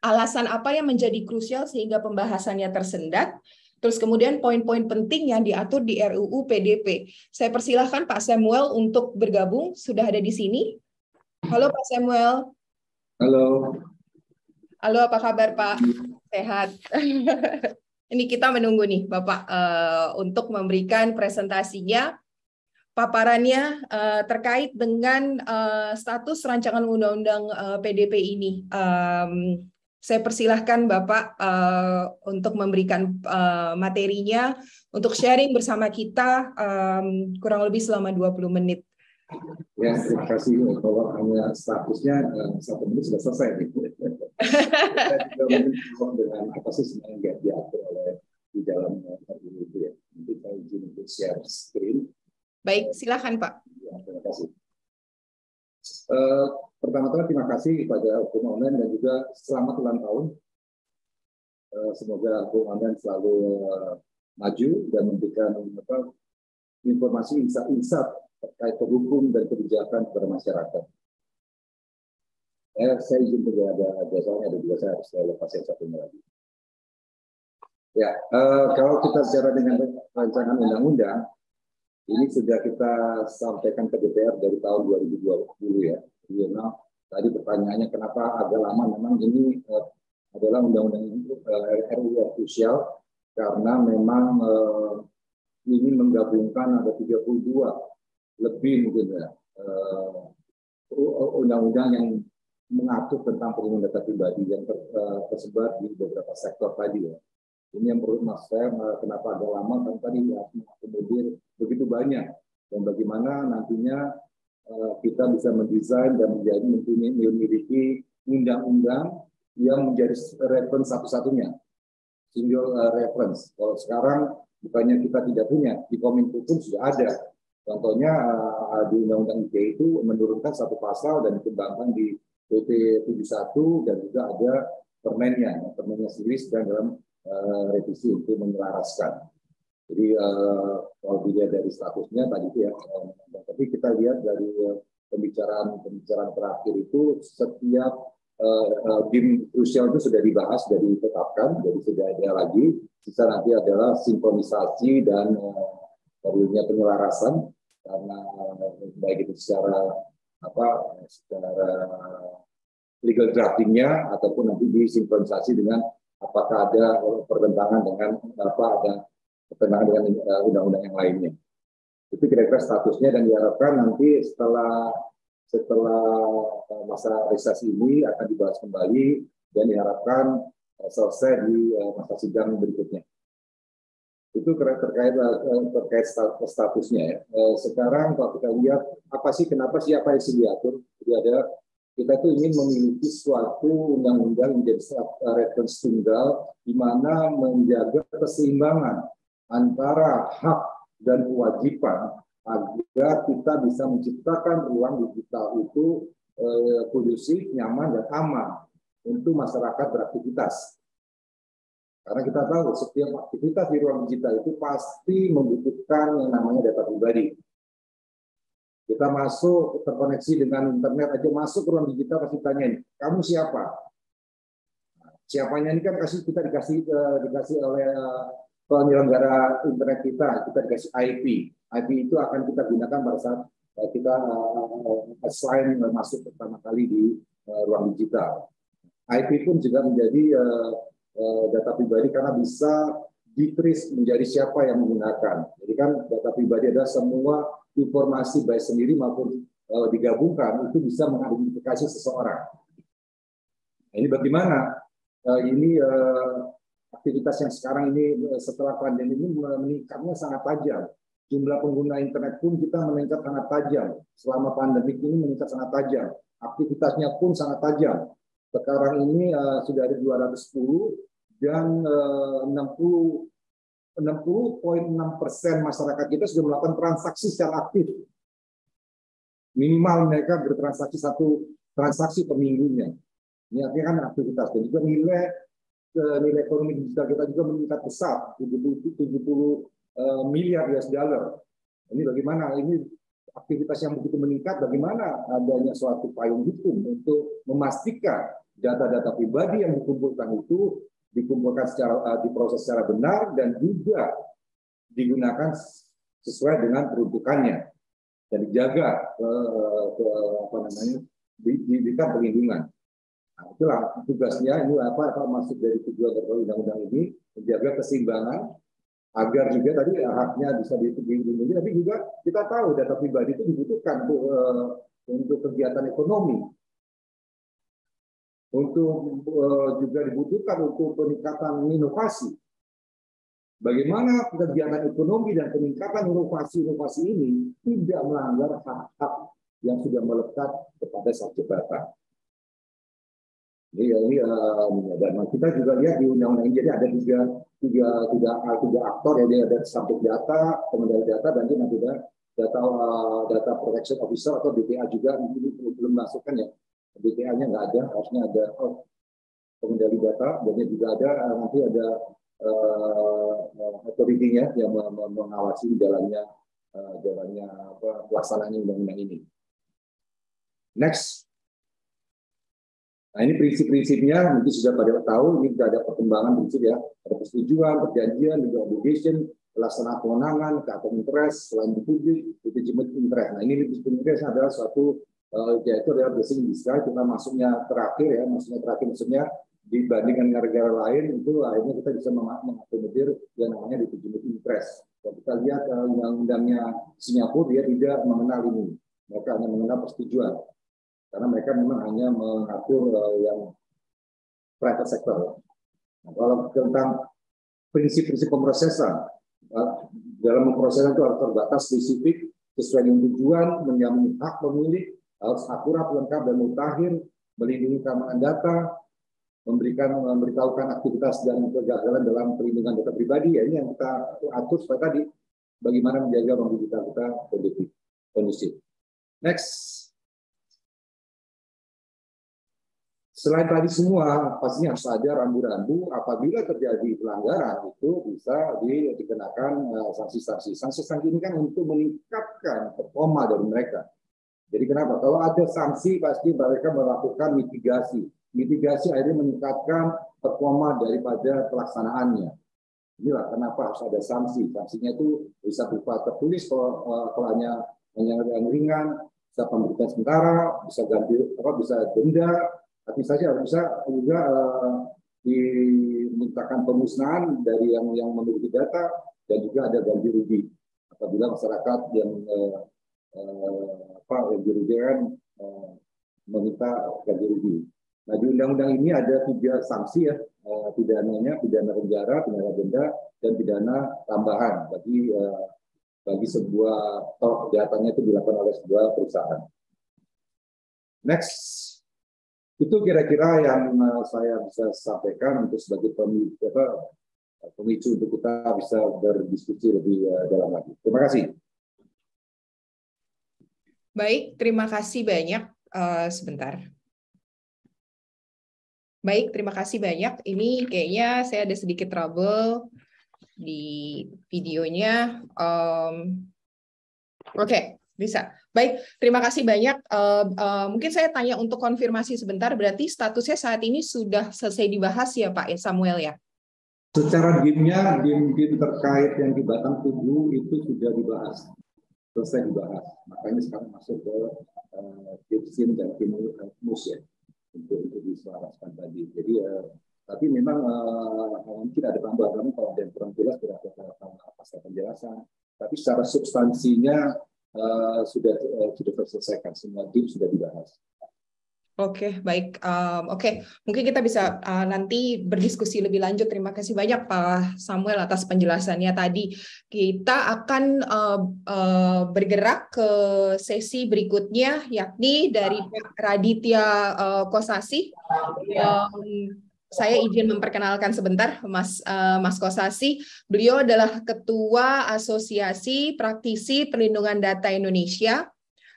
alasan apa yang menjadi krusial sehingga pembahasannya tersendat, Terus kemudian poin-poin penting yang diatur di RUU PDP. Saya persilahkan Pak Samuel untuk bergabung, sudah ada di sini. Halo Pak Samuel. Halo. Halo, apa kabar Pak? Sehat. Ini kita menunggu nih Bapak eh, untuk memberikan presentasinya paparannya uh, terkait dengan uh, status rancangan undang-undang uh, PDP ini. Um, saya persilahkan Bapak uh, untuk memberikan uh, materinya untuk sharing bersama kita um, kurang lebih selama 20 menit. Ya, terima kasih. Kalau hanya statusnya eh, satu menit sudah selesai. Saya Gitu. dengan apa sih sebenarnya yang diatur oleh di dalam ini itu ya. Nanti saya izin untuk share screen. Baik, silakan Pak. Ya, terima kasih. Uh, Pertama-tama terima kasih kepada Hukum Online dan juga selamat ulang tahun. Eh, semoga Hukum Online selalu eh, maju dan memberikan apa, informasi insight-insight terkait hukum dan kebijakan kepada masyarakat. Eh, saya izin juga ada biasanya ada juga saya harus saya lepas yang satu lagi. Ya, eh, kalau kita bicara dengan rancangan undang-undang, ini sudah kita sampaikan ke DPR dari tahun 2020 ya konstitusional. Iya, tadi pertanyaannya kenapa agak lama memang ini eh, adalah undang-undang ini eh, RUU RU yang krusial karena memang eh, ini menggabungkan ada 32 lebih mungkin ya eh, undang undang-undang yang mengatur tentang perlindungan data pribadi yang ter, eh, tersebar di beberapa sektor tadi ya. Ini yang perlu mas saya eh, kenapa agak lama kan tadi ya mengakomodir begitu banyak dan bagaimana nantinya Eh, kita bisa mendesain dan menjadi mempunyai memiliki undang-undang yang menjadi reference satu-satunya single eh, reference. Kalau sekarang bukannya kita tidak punya, di Kominfo pun sudah ada. Contohnya eh, di Undang-Undang ITE itu menurunkan satu pasal dan dikembangkan di PP 71 dan juga ada permennya, permennya sendiri dan dalam revisi untuk menyelaraskan. Jadi uh, kalau dilihat dari statusnya tadi itu ya, uh, tapi kita lihat dari eh, pembicaraan-pembicaraan terakhir itu setiap uh, uh, tim krusial itu sudah dibahas, sudah ditetapkan, jadi sudah ada lagi. Sisa nanti adalah sinkronisasi dan uh, perlunya penyelarasan karena baik itu secara apa secara legal draftingnya ataupun nanti disinkronisasi dengan apakah ada pertentangan dengan apa ada bertentangan dengan eh, undang-undang yang lainnya. Itu kira-kira statusnya dan diharapkan nanti setelah setelah eh, masa resesi ini akan dibahas kembali dan diharapkan eh, selesai di masa sidang berikutnya. Itu terkait terkait statusnya ya. Sekarang kalau kita lihat apa sih kenapa siapa yang diatur? Jadi ada kita tuh ingin memiliki suatu undang-undang menjadi reference tunggal di mana menjaga keseimbangan antara hak dan kewajiban agar kita bisa menciptakan ruang digital itu eh, kondusif, nyaman, dan aman untuk masyarakat beraktivitas. Karena kita tahu setiap aktivitas di ruang digital itu pasti membutuhkan yang namanya data pribadi. Kita masuk terkoneksi dengan internet aja masuk ke ruang digital pasti tanya kamu siapa? Nah, siapanya ini kan kasih kita dikasih eh, dikasih oleh eh, penyelenggara internet kita, kita dikasih IP. IP itu akan kita gunakan pada saat eh, kita eh, eh, assign masuk pertama kali di ruang digital. IP pun juga menjadi data pribadi karena bisa ditris menjadi siapa yang menggunakan. Jadi kan data pribadi adalah semua informasi baik sendiri maupun digabungkan itu bisa mengidentifikasi seseorang. Nah, ini bagaimana? Ini aktivitas yang sekarang ini eh, setelah pandemi ini meningkatnya sangat tajam. Jumlah pengguna internet pun kita meningkat sangat tajam. Selama pandemi ini meningkat sangat tajam. Aktivitasnya pun sangat tajam. Sekarang ini eh, sudah ada 210 dan uh, 60 60,6 persen masyarakat kita sudah melakukan transaksi secara aktif. Minimal mereka bertransaksi satu transaksi per minggunya. Ini artinya kan aktivitas. Dan juga nilai nilai ekonomi digital kita juga meningkat pesat 70, eh, miliar US dollar. Ini bagaimana ini aktivitas yang begitu meningkat bagaimana adanya suatu payung hukum untuk memastikan data-data pribadi yang dikumpulkan itu dikumpulkan secara eh, diproses secara benar dan juga digunakan sesuai dengan peruntukannya dan dijaga ke, eh, ke apa namanya di, di, di perlindungan. Nah, itulah tugasnya ini apa apa masuk dari tujuan dari undang-undang ini menjaga keseimbangan agar juga tadi eh, haknya bisa dilindungi tapi juga kita tahu data pribadi itu dibutuhkan untuk, uh, untuk kegiatan ekonomi untuk uh, juga dibutuhkan untuk peningkatan inovasi bagaimana kegiatan ekonomi dan peningkatan inovasi-inovasi ini tidak melanggar hak-hak yang sudah melekat kepada sarjabatan jadi iya, ini iya, dan kita juga lihat di undang-undang ini jadi ada tiga tiga tiga tiga aktor ya ada subjek data, pengendali data dan juga ada data eh, data protection officer atau DPA juga ini belum masukkan ya DPA-nya nggak ada harusnya ada oh, pengendali data dan juga ada eh, nanti ada uh, authority-nya yang mengawasi jalannya uh, jalannya pelaksanaan undang-undang ini. Next Nah ini prinsip-prinsipnya mungkin sudah pada tahu ini sudah ada perkembangan prinsip ya ada persetujuan, perjanjian, juga obligation, pelaksana kewenangan, keakom interest, selain publik, legitimate interest. Nah ini legitimate interest adalah suatu uh, yaitu adalah blessing bisa cuma karena masuknya terakhir ya masuknya terakhir maksudnya dibandingkan negara-negara lain itu akhirnya kita bisa mengakomodir yang namanya legitimate interest. Kalau kita lihat uh, undang-undangnya Singapura dia tidak mengenal ini mereka hanya mengenal persetujuan karena mereka memang hanya mengatur eh, yang private sector. Nah, kalau tentang prinsip-prinsip pemrosesan, eh, dalam pemrosesan itu harus terbatas spesifik, sesuai dengan tujuan, menjamin hak pemilik, harus akurat, lengkap, dan mutakhir, melindungi keamanan data, memberikan memberitahukan aktivitas dan kegagalan dalam perlindungan data pribadi ya ini yang kita atur supaya tadi bagaimana menjaga bank kita kondusif. Next. Selain tadi semua, pastinya harus ada rambu-rambu. Apabila terjadi pelanggaran, itu bisa dikenakan eh, sanksi-sanksi. sanksi-sanksi ini kan untuk meningkatkan performa dari mereka. Jadi kenapa? Kalau ada sanksi, pasti mereka melakukan mitigasi. Mitigasi akhirnya meningkatkan performa daripada pelaksanaannya. Inilah kenapa harus ada sanksi. Sanksinya itu bisa berupa tertulis kalau, hanya eh, hanya ringan, bisa pemberitaan sementara, bisa ganti apa, bisa denda, tapi saja bisa juga eh, dimintakan pemusnahan dari yang yang memiliki data dan juga ada ganti rugi apabila masyarakat yang uh, apa dirugikan meminta ganti rugi. Nah di undang-undang ini ada tiga sanksi ya pidananya pidana penjara, pidana denda dan pidana tambahan bagi bagi sebuah kalau kejahatannya itu dilakukan oleh sebuah perusahaan. Next itu kira-kira yang eh, saya bisa sampaikan untuk sebagai pemicu, apa, pemicu untuk kita bisa berdiskusi lebih eh, dalam lagi. Terima kasih. Baik, terima kasih banyak. Uh, sebentar. Baik, terima kasih banyak. Ini kayaknya saya ada sedikit trouble di videonya. Um, Oke, okay, bisa. Baik, terima kasih banyak. Uh, uh, mungkin saya tanya untuk konfirmasi sebentar, berarti statusnya saat ini sudah selesai dibahas ya Pak ya, Samuel ya? Secara game-nya, game-game terkait yang di Batang Tubuh itu sudah dibahas, selesai dibahas. Makanya sekarang masuk ke uh, game dan game mus ya, untuk, untuk diselaraskan tadi. Jadi ya, tapi memang uh, mungkin ada tambahan kalau ada yang kurang jelas tidak berapa apa penjelasan. Tapi secara substansinya uh, sudah uh, sudah terselesaikan semua tim sudah dibahas. Oke, okay, baik. Um, Oke, okay. mungkin kita bisa uh, nanti berdiskusi lebih lanjut. Terima kasih banyak Pak Samuel atas penjelasannya tadi. Kita akan uh, uh, bergerak ke sesi berikutnya, yakni dari Raditya uh, Kosasi. Um, saya izin memperkenalkan sebentar Mas uh, Mas Kosasi. Beliau adalah Ketua Asosiasi Praktisi Perlindungan Data Indonesia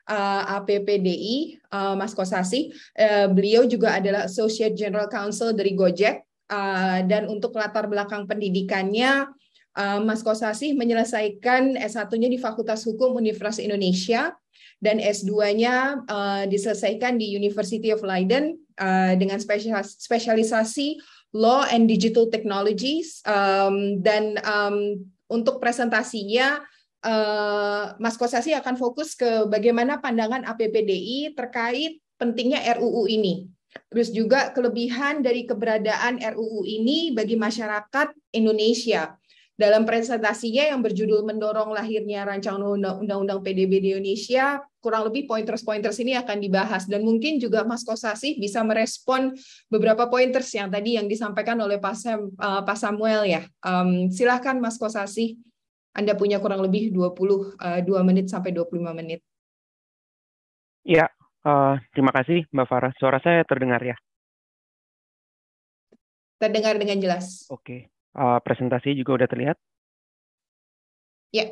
uh, eh, APPDI uh, eh, Mas Kosasi. Uh, beliau juga adalah Associate General Counsel dari Gojek uh, dan untuk latar belakang pendidikannya uh, Mas Kosasi menyelesaikan S1-nya di Fakultas Hukum Universitas Indonesia dan S2-nya uh, eh, diselesaikan di University of Leiden uh, dengan spesialisasi Law and Digital Technologies um, dan um, untuk presentasinya uh, Mas Kosasi akan fokus ke bagaimana pandangan APPDI terkait pentingnya RUU ini. Terus juga kelebihan dari keberadaan RUU ini bagi masyarakat Indonesia dalam presentasinya yang berjudul mendorong lahirnya rancangan undang-undang PDB di Indonesia, kurang lebih pointers-pointers ini akan dibahas dan mungkin juga Mas Kosasi bisa merespon beberapa pointers yang tadi yang disampaikan oleh Pak, eh, Samuel ya. silahkan Mas Kosasi, Anda punya kurang lebih 22 uh, eh, dua menit sampai 25 menit. Ya, uh, terima kasih Mbak Farah. Suara saya terdengar ya? Terdengar dengan jelas. Oke uh, presentasi juga udah terlihat? Ya. Yeah.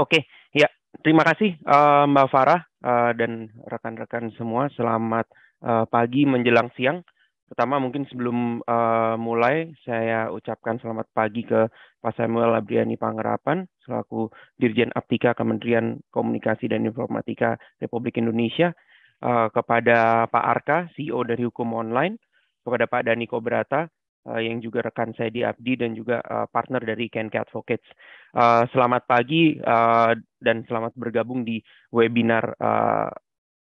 Oke, okay. ya. Terima kasih uh, Mbak Farah uh, dan rekan-rekan semua. Selamat uh, pagi menjelang siang. Pertama mungkin sebelum uh, mulai saya ucapkan selamat pagi ke Pak Samuel Abriani Pangerapan selaku Dirjen Aptika Kementerian Komunikasi dan Informatika Republik Indonesia uh, kepada Pak Arka CEO dari Hukum Online kepada Pak Dani Kobrata Eh, yang juga rekan saya di Abdi dan juga uh, partner dari Kenke Advocates. Uh, selamat pagi uh, dan selamat bergabung di webinar uh,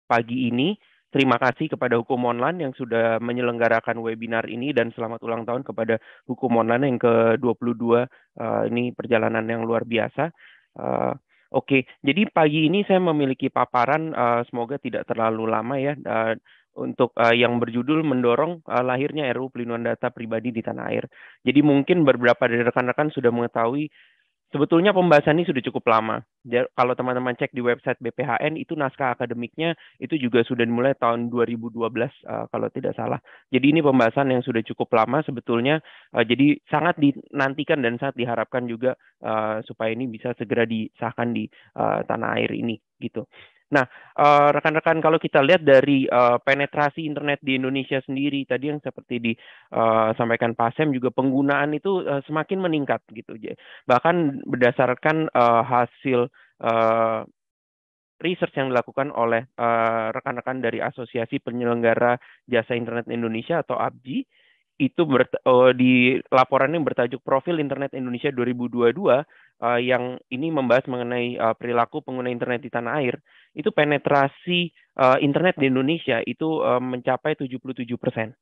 pagi ini. Terima kasih kepada Hukum Online yang sudah menyelenggarakan webinar ini dan selamat ulang tahun kepada Hukum Online yang ke-22. Uh, ini perjalanan yang luar biasa. Uh, Oke, jadi pagi ini saya memiliki paparan, uh, semoga tidak terlalu lama ya. Uh, untuk uh, yang berjudul mendorong uh, lahirnya RUU pelindungan data pribadi di tanah air. Jadi mungkin beberapa dari rekan-rekan sudah mengetahui sebetulnya pembahasan ini sudah cukup lama kalau teman-teman cek di website BPHN itu naskah akademiknya itu juga sudah dimulai tahun 2012 eh, kalau tidak salah. Jadi ini pembahasan yang sudah cukup lama sebetulnya. Eh, jadi sangat dinantikan dan sangat diharapkan juga eh, supaya ini bisa segera disahkan di tanah air ini gitu. Nah, rekan-rekan, kalau kita lihat dari penetrasi internet di Indonesia sendiri, tadi yang seperti disampaikan uh, Pak Sem juga penggunaan itu semakin meningkat gitu. Bahkan berdasarkan hasil uh, research yang dilakukan oleh eh, rekan-rekan uh, dari Asosiasi Penyelenggara Jasa Internet Indonesia atau ABJI itu ber, uh, eh, di laporannya bertajuk Profil Internet Indonesia 2022 uh, yang ini membahas mengenai uh, perilaku pengguna internet di tanah air. Itu penetrasi uh, internet di Indonesia itu uh, mencapai 77 persen.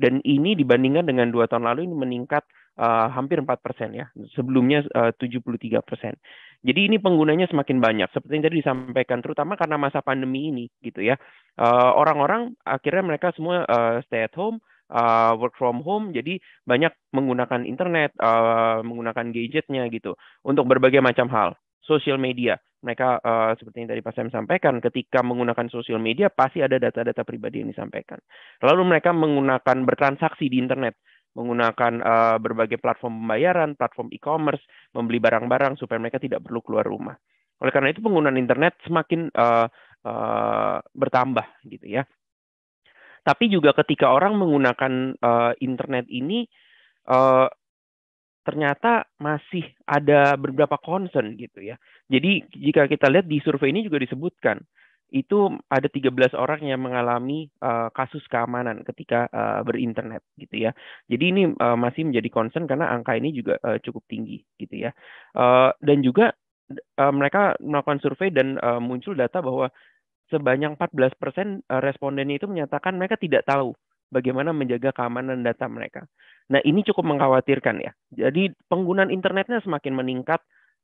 Dan ini dibandingkan dengan dua tahun lalu ini meningkat uh, hampir 4 persen ya. Sebelumnya uh, 73 persen. Jadi ini penggunanya semakin banyak. Seperti yang tadi disampaikan, terutama karena masa pandemi ini, gitu ya. Eh, orang-orang uh, akhirnya mereka semua uh, stay at home, uh, work from home, jadi banyak menggunakan internet, uh, menggunakan gadgetnya gitu untuk berbagai macam hal. Social media, mereka uh, seperti yang tadi Pak Sam sampaikan, ketika menggunakan social media pasti ada data-data pribadi yang disampaikan. Lalu mereka menggunakan bertransaksi di internet, menggunakan uh, berbagai platform pembayaran, platform e-commerce, membeli barang-barang supaya mereka tidak perlu keluar rumah. Oleh karena itu penggunaan internet semakin uh, uh, bertambah gitu ya. Tapi juga ketika orang menggunakan uh, internet ini uh, ternyata masih ada beberapa concern gitu ya. Jadi jika kita lihat di survei ini juga disebutkan itu ada 13 orang yang mengalami uh, kasus keamanan ketika uh, berinternet gitu ya. Jadi ini uh, masih menjadi concern karena angka ini juga uh, cukup tinggi gitu ya. Uh, dan juga uh, mereka melakukan survei dan uh, muncul data bahwa sebanyak 14% responden itu menyatakan mereka tidak tahu bagaimana menjaga keamanan data mereka. Nah, ini cukup mengkhawatirkan ya. Jadi penggunaan internetnya semakin meningkat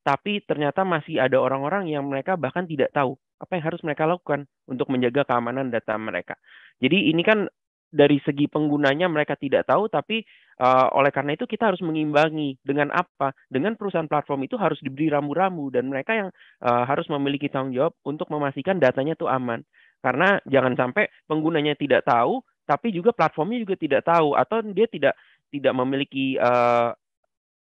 tapi ternyata masih ada orang-orang yang mereka bahkan tidak tahu apa yang harus mereka lakukan untuk menjaga keamanan data mereka. Jadi ini kan dari segi penggunanya mereka tidak tahu, tapi uh, oleh karena itu kita harus mengimbangi dengan apa? Dengan perusahaan platform itu harus diberi rambu-rambu dan mereka yang uh, harus memiliki tanggung jawab untuk memastikan datanya itu aman. Karena jangan sampai penggunanya tidak tahu, tapi juga platformnya juga tidak tahu atau dia tidak tidak memiliki uh,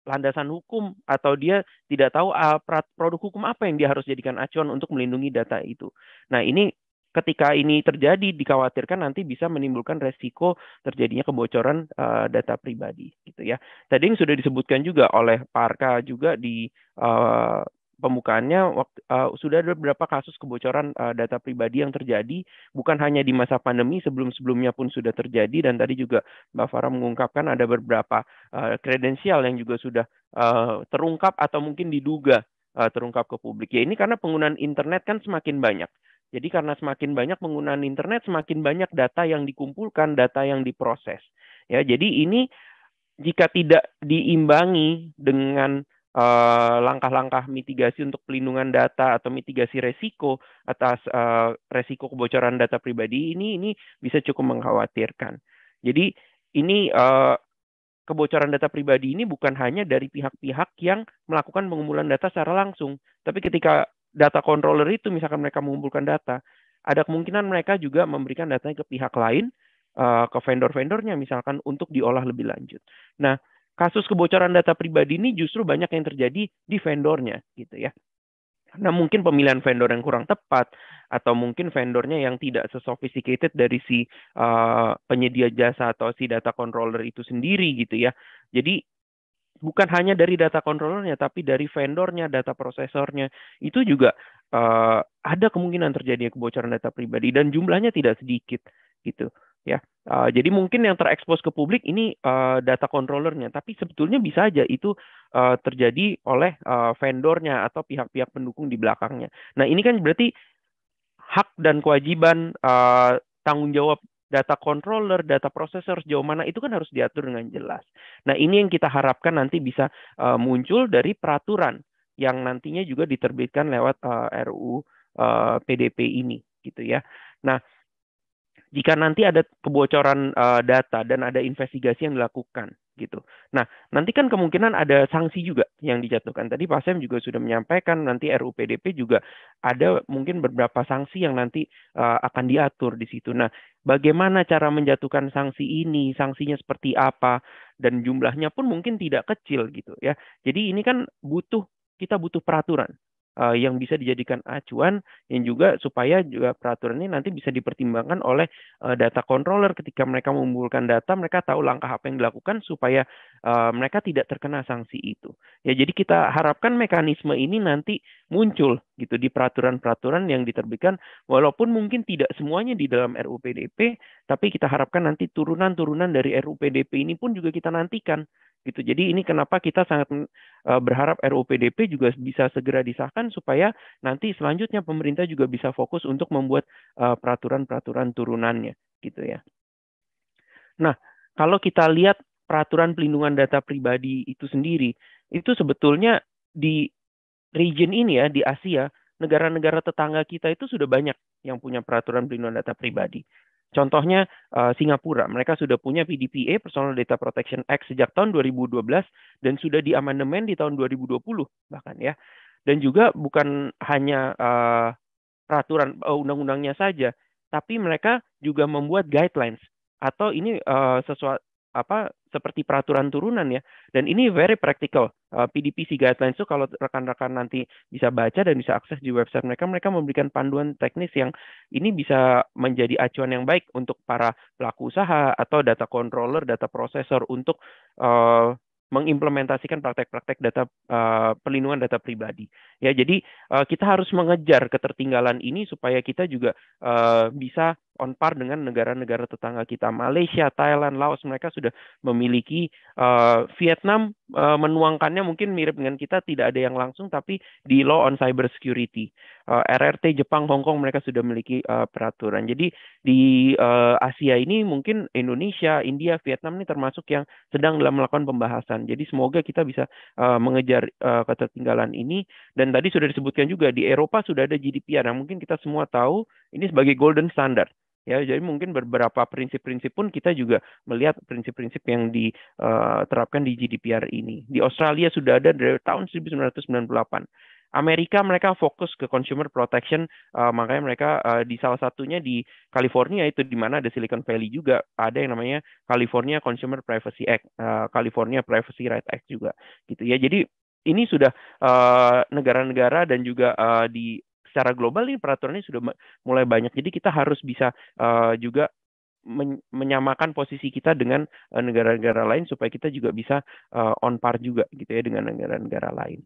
landasan hukum atau dia tidak tahu ah, produk hukum apa yang dia harus jadikan acuan untuk melindungi data itu. Nah, ini ketika ini terjadi dikhawatirkan nanti bisa menimbulkan resiko terjadinya kebocoran uh, data pribadi gitu ya. Tadi yang sudah disebutkan juga oleh Parka juga di uh, pembukaannya waktu, uh, eh, sudah ada beberapa kasus kebocoran uh, data pribadi yang terjadi bukan hanya di masa pandemi sebelum-sebelumnya pun sudah terjadi dan tadi juga Mbak Farah mengungkapkan ada beberapa eh, kredensial uh, yang juga sudah uh, terungkap atau mungkin diduga uh, terungkap ke publik. Ya ini karena penggunaan internet kan semakin banyak. Jadi karena semakin banyak penggunaan internet, semakin banyak data yang dikumpulkan, data yang diproses. Ya, jadi ini jika tidak diimbangi dengan Eh, langkah-langkah uh, mitigasi untuk pelindungan data atau mitigasi resiko atas uh, resiko kebocoran data pribadi ini ini bisa cukup mengkhawatirkan. Jadi ini uh, kebocoran data pribadi ini bukan hanya dari pihak-pihak yang melakukan pengumpulan data secara langsung, tapi ketika data controller itu misalkan mereka mengumpulkan data, ada kemungkinan mereka juga memberikan datanya ke pihak lain, uh, ke vendor-vendornya misalkan untuk diolah lebih lanjut. Nah, kasus kebocoran data pribadi ini justru banyak yang terjadi di vendornya gitu ya. Nah mungkin pemilihan vendor yang kurang tepat atau mungkin vendornya yang tidak sophisticated dari si uh, penyedia jasa atau si data controller itu sendiri gitu ya. Jadi bukan hanya dari data controllernya tapi dari vendornya, data prosesornya itu juga uh, ada kemungkinan terjadinya kebocoran data pribadi dan jumlahnya tidak sedikit gitu ya. Uh, jadi mungkin yang terekspos ke publik ini uh, data controllernya, tapi sebetulnya bisa aja itu uh, terjadi oleh uh, vendornya atau pihak-pihak pendukung di belakangnya. Nah ini kan berarti hak dan kewajiban uh, tanggung jawab data controller, data processor sejauh mana itu kan harus diatur dengan jelas. Nah, ini yang kita harapkan nanti bisa uh, muncul dari peraturan yang nantinya juga diterbitkan lewat uh, RUU uh, PDP ini gitu ya. Nah, jika nanti ada kebocoran uh, data dan ada investigasi yang dilakukan gitu. Nah, nanti kan kemungkinan ada sanksi juga yang dijatuhkan. Tadi Pak Sem juga sudah menyampaikan nanti RUPDP juga ada mungkin beberapa sanksi yang nanti uh, akan diatur di situ. Nah, bagaimana cara menjatuhkan sanksi ini, sanksinya seperti apa dan jumlahnya pun mungkin tidak kecil gitu ya. Jadi ini kan butuh kita butuh peraturan Eh, yang bisa dijadikan acuan yang juga supaya juga peraturan ini nanti bisa dipertimbangkan oleh eh, data controller ketika mereka mengumpulkan data mereka tahu langkah apa yang dilakukan supaya eh, mereka tidak terkena sanksi itu ya jadi kita harapkan mekanisme ini nanti muncul gitu di peraturan-peraturan yang diterbitkan walaupun mungkin tidak semuanya di dalam RUPDP tapi kita harapkan nanti turunan-turunan dari RUPDP ini pun juga kita nantikan gitu. Jadi ini kenapa kita sangat e, berharap RUPDP juga bisa segera disahkan supaya nanti selanjutnya pemerintah juga bisa fokus untuk membuat e, peraturan-peraturan turunannya gitu ya. Nah, kalau kita lihat peraturan pelindungan data pribadi itu sendiri, itu sebetulnya di region ini ya di Asia negara-negara tetangga kita itu sudah banyak yang punya peraturan pelindungan data pribadi. Contohnya uh, Singapura, mereka sudah punya PDPA Personal Data Protection Act sejak tahun 2012 dan sudah diamandemen di tahun 2020 bahkan ya. Dan juga bukan hanya uh, peraturan uh, undang-undangnya saja, tapi mereka juga membuat guidelines atau ini uh, sesuatu apa seperti peraturan turunan ya. Dan ini very practical. Uh, eh, PDPC guidelines itu kalau rekan-rekan nanti bisa baca dan bisa akses di website mereka, mereka memberikan panduan teknis yang ini bisa menjadi acuan yang baik untuk para pelaku usaha atau data controller, data processor untuk uh, mengimplementasikan praktek-praktek data uh, perlindungan data pribadi. Ya, jadi uh, kita harus mengejar ketertinggalan ini supaya kita juga uh, bisa on par dengan negara-negara tetangga kita Malaysia, Thailand, Laos mereka sudah memiliki uh, Vietnam uh, menuangkannya mungkin mirip dengan kita tidak ada yang langsung tapi di law on cyber security uh, eh, RRT Jepang, Hong Kong mereka sudah memiliki uh, peraturan. Jadi di uh, Asia ini mungkin Indonesia, India, Vietnam ini termasuk yang sedang dalam melakukan pembahasan. Jadi semoga kita bisa uh, mengejar uh, ketertinggalan ini dan tadi sudah disebutkan juga di Eropa sudah ada GDPR. Nah, mungkin kita semua tahu ini sebagai golden standard ya jadi mungkin beberapa prinsip-prinsip pun kita juga melihat prinsip-prinsip yang diterapkan di eh, GDPR ini di Australia sudah ada dari tahun 1998 Amerika mereka fokus ke consumer protection, uh, makanya mereka uh, di salah satunya di California itu di mana ada Silicon Valley juga ada yang namanya California Consumer Privacy Act, uh, California Privacy Rights Act juga gitu ya. Jadi ini sudah negara-negara uh, dan juga uh, di secara global ini peraturannya sudah mulai banyak. Jadi kita harus bisa uh, juga men menyamakan posisi kita dengan eh, negara-negara uh, lain supaya kita juga bisa uh, on par juga gitu ya dengan negara-negara lain.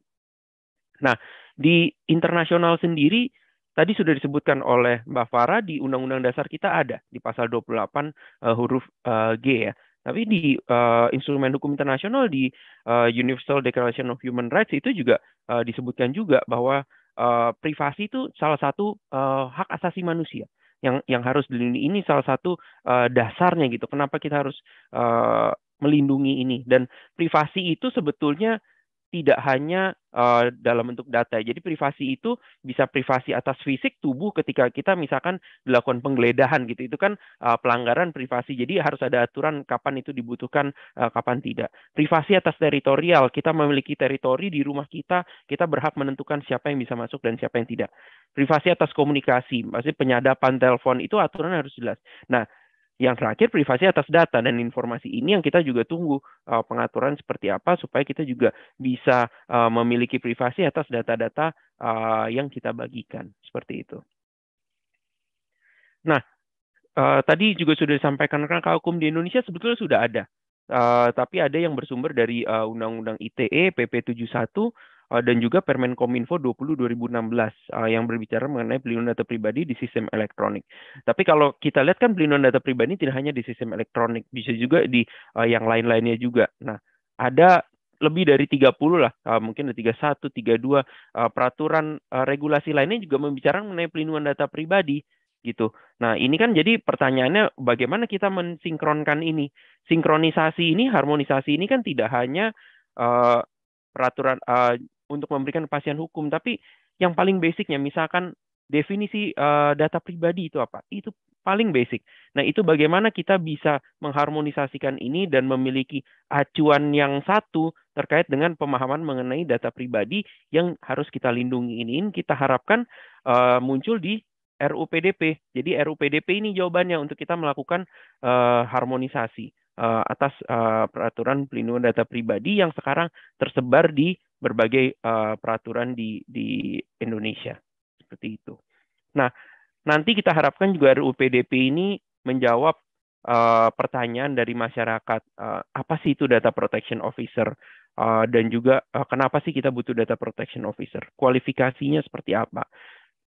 Nah, di internasional sendiri tadi sudah disebutkan oleh Mbak Farah di Undang-Undang Dasar kita ada di pasal 28 uh, huruf uh, G ya. Tapi di uh, instrumen hukum internasional di uh, Universal Declaration of Human Rights itu juga uh, disebutkan juga bahwa Eh, privasi itu salah satu uh, hak asasi manusia yang yang harus dilindungi ini salah satu uh, dasarnya gitu. Kenapa kita harus uh, melindungi ini dan privasi itu sebetulnya tidak hanya uh, dalam bentuk data. Jadi privasi itu bisa privasi atas fisik tubuh ketika kita misalkan dilakukan penggeledahan gitu. Itu kan uh, pelanggaran privasi. Jadi harus ada aturan kapan itu dibutuhkan, uh, kapan tidak. Privasi atas teritorial. Kita memiliki teritori di rumah kita, kita berhak menentukan siapa yang bisa masuk dan siapa yang tidak. Privasi atas komunikasi, maksudnya penyadapan telepon itu aturan harus jelas. Nah, yang terakhir privasi atas data dan informasi ini yang kita juga tunggu uh, pengaturan seperti apa supaya kita juga bisa uh, memiliki privasi atas data-data uh, yang kita bagikan seperti itu. Nah, tadi juga sudah disampaikan kerangka hukum di Indonesia sebetulnya sudah ada. Uh, tapi ada yang bersumber dari Undang-Undang uh, ITE PP 71 Eh, dan juga Permen Kominfo 20 2016 yang berbicara mengenai pelindungan data pribadi di sistem elektronik. Tapi kalau kita lihat kan pelindungan data pribadi tidak hanya di sistem elektronik, bisa juga di eh, yang lain-lainnya juga. Nah, ada lebih dari 30 lah, eh, mungkin ada 31, 32 uh, peraturan regulasi lainnya juga membicarakan mengenai pelindungan data pribadi gitu. Nah, ini kan jadi pertanyaannya bagaimana kita mensinkronkan ini? Sinkronisasi ini, harmonisasi ini kan tidak hanya uh, peraturan uh, untuk memberikan kepastian hukum. Tapi yang paling basicnya, misalkan definisi uh, data pribadi itu apa? Itu paling basic. Nah itu bagaimana kita bisa mengharmonisasikan ini dan memiliki acuan yang satu terkait dengan pemahaman mengenai data pribadi yang harus kita lindungi ini kita harapkan uh, muncul di RUPDP. Jadi RUPDP ini jawabannya untuk kita melakukan uh, harmonisasi uh, atas uh, peraturan pelindungan data pribadi yang sekarang tersebar di berbagai uh, peraturan di di Indonesia seperti itu. Nah, nanti kita harapkan juga RUU PDP ini menjawab uh, pertanyaan dari masyarakat uh, apa sih itu data protection officer uh, dan juga uh, kenapa sih kita butuh data protection officer? Kualifikasinya seperti apa?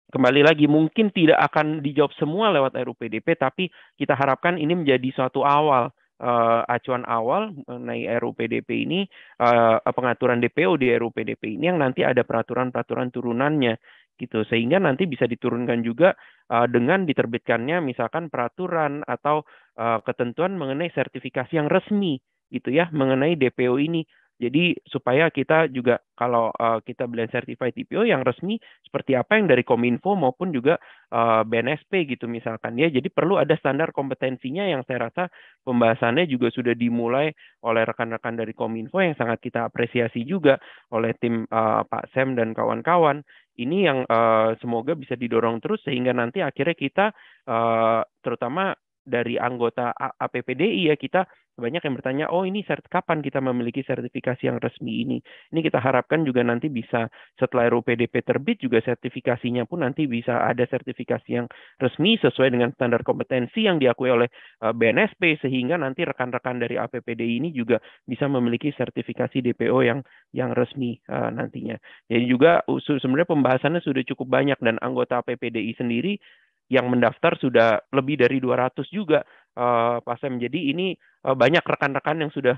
kembali lagi mungkin tidak akan dijawab semua lewat RUPDP tapi kita harapkan ini menjadi suatu awal uh, acuan awal mengenai RUPDP ini uh, pengaturan DPO di RUPDP ini yang nanti ada peraturan-peraturan turunannya gitu sehingga nanti bisa diturunkan juga uh, dengan diterbitkannya misalkan peraturan atau uh, ketentuan mengenai sertifikasi yang resmi gitu ya mengenai DPO ini jadi supaya kita juga kalau uh, kita beli certified TPO yang resmi seperti apa yang dari Kominfo maupun juga uh, eh, BNSP gitu misalkan ya. Jadi perlu ada standar kompetensinya yang saya rasa pembahasannya juga sudah dimulai oleh rekan-rekan dari Kominfo yang sangat kita apresiasi juga oleh tim uh, Pak Sam dan kawan-kawan. Ini yang uh, semoga bisa didorong terus sehingga nanti akhirnya kita uh, terutama dari anggota APPDI ya kita banyak yang bertanya, oh ini sert kapan kita memiliki sertifikasi yang resmi ini? Ini kita harapkan juga nanti bisa setelah RUPDP terbit juga sertifikasinya pun nanti bisa ada sertifikasi yang resmi sesuai dengan standar kompetensi yang diakui oleh eh, BNSP sehingga nanti rekan-rekan dari APPDI ini juga bisa memiliki sertifikasi DPO yang yang resmi uh, nantinya. Jadi juga sebenarnya pembahasannya sudah cukup banyak dan anggota APPDI sendiri yang mendaftar sudah lebih dari 200 juga uh, Pak Sam. Jadi ini uh, banyak rekan-rekan yang sudah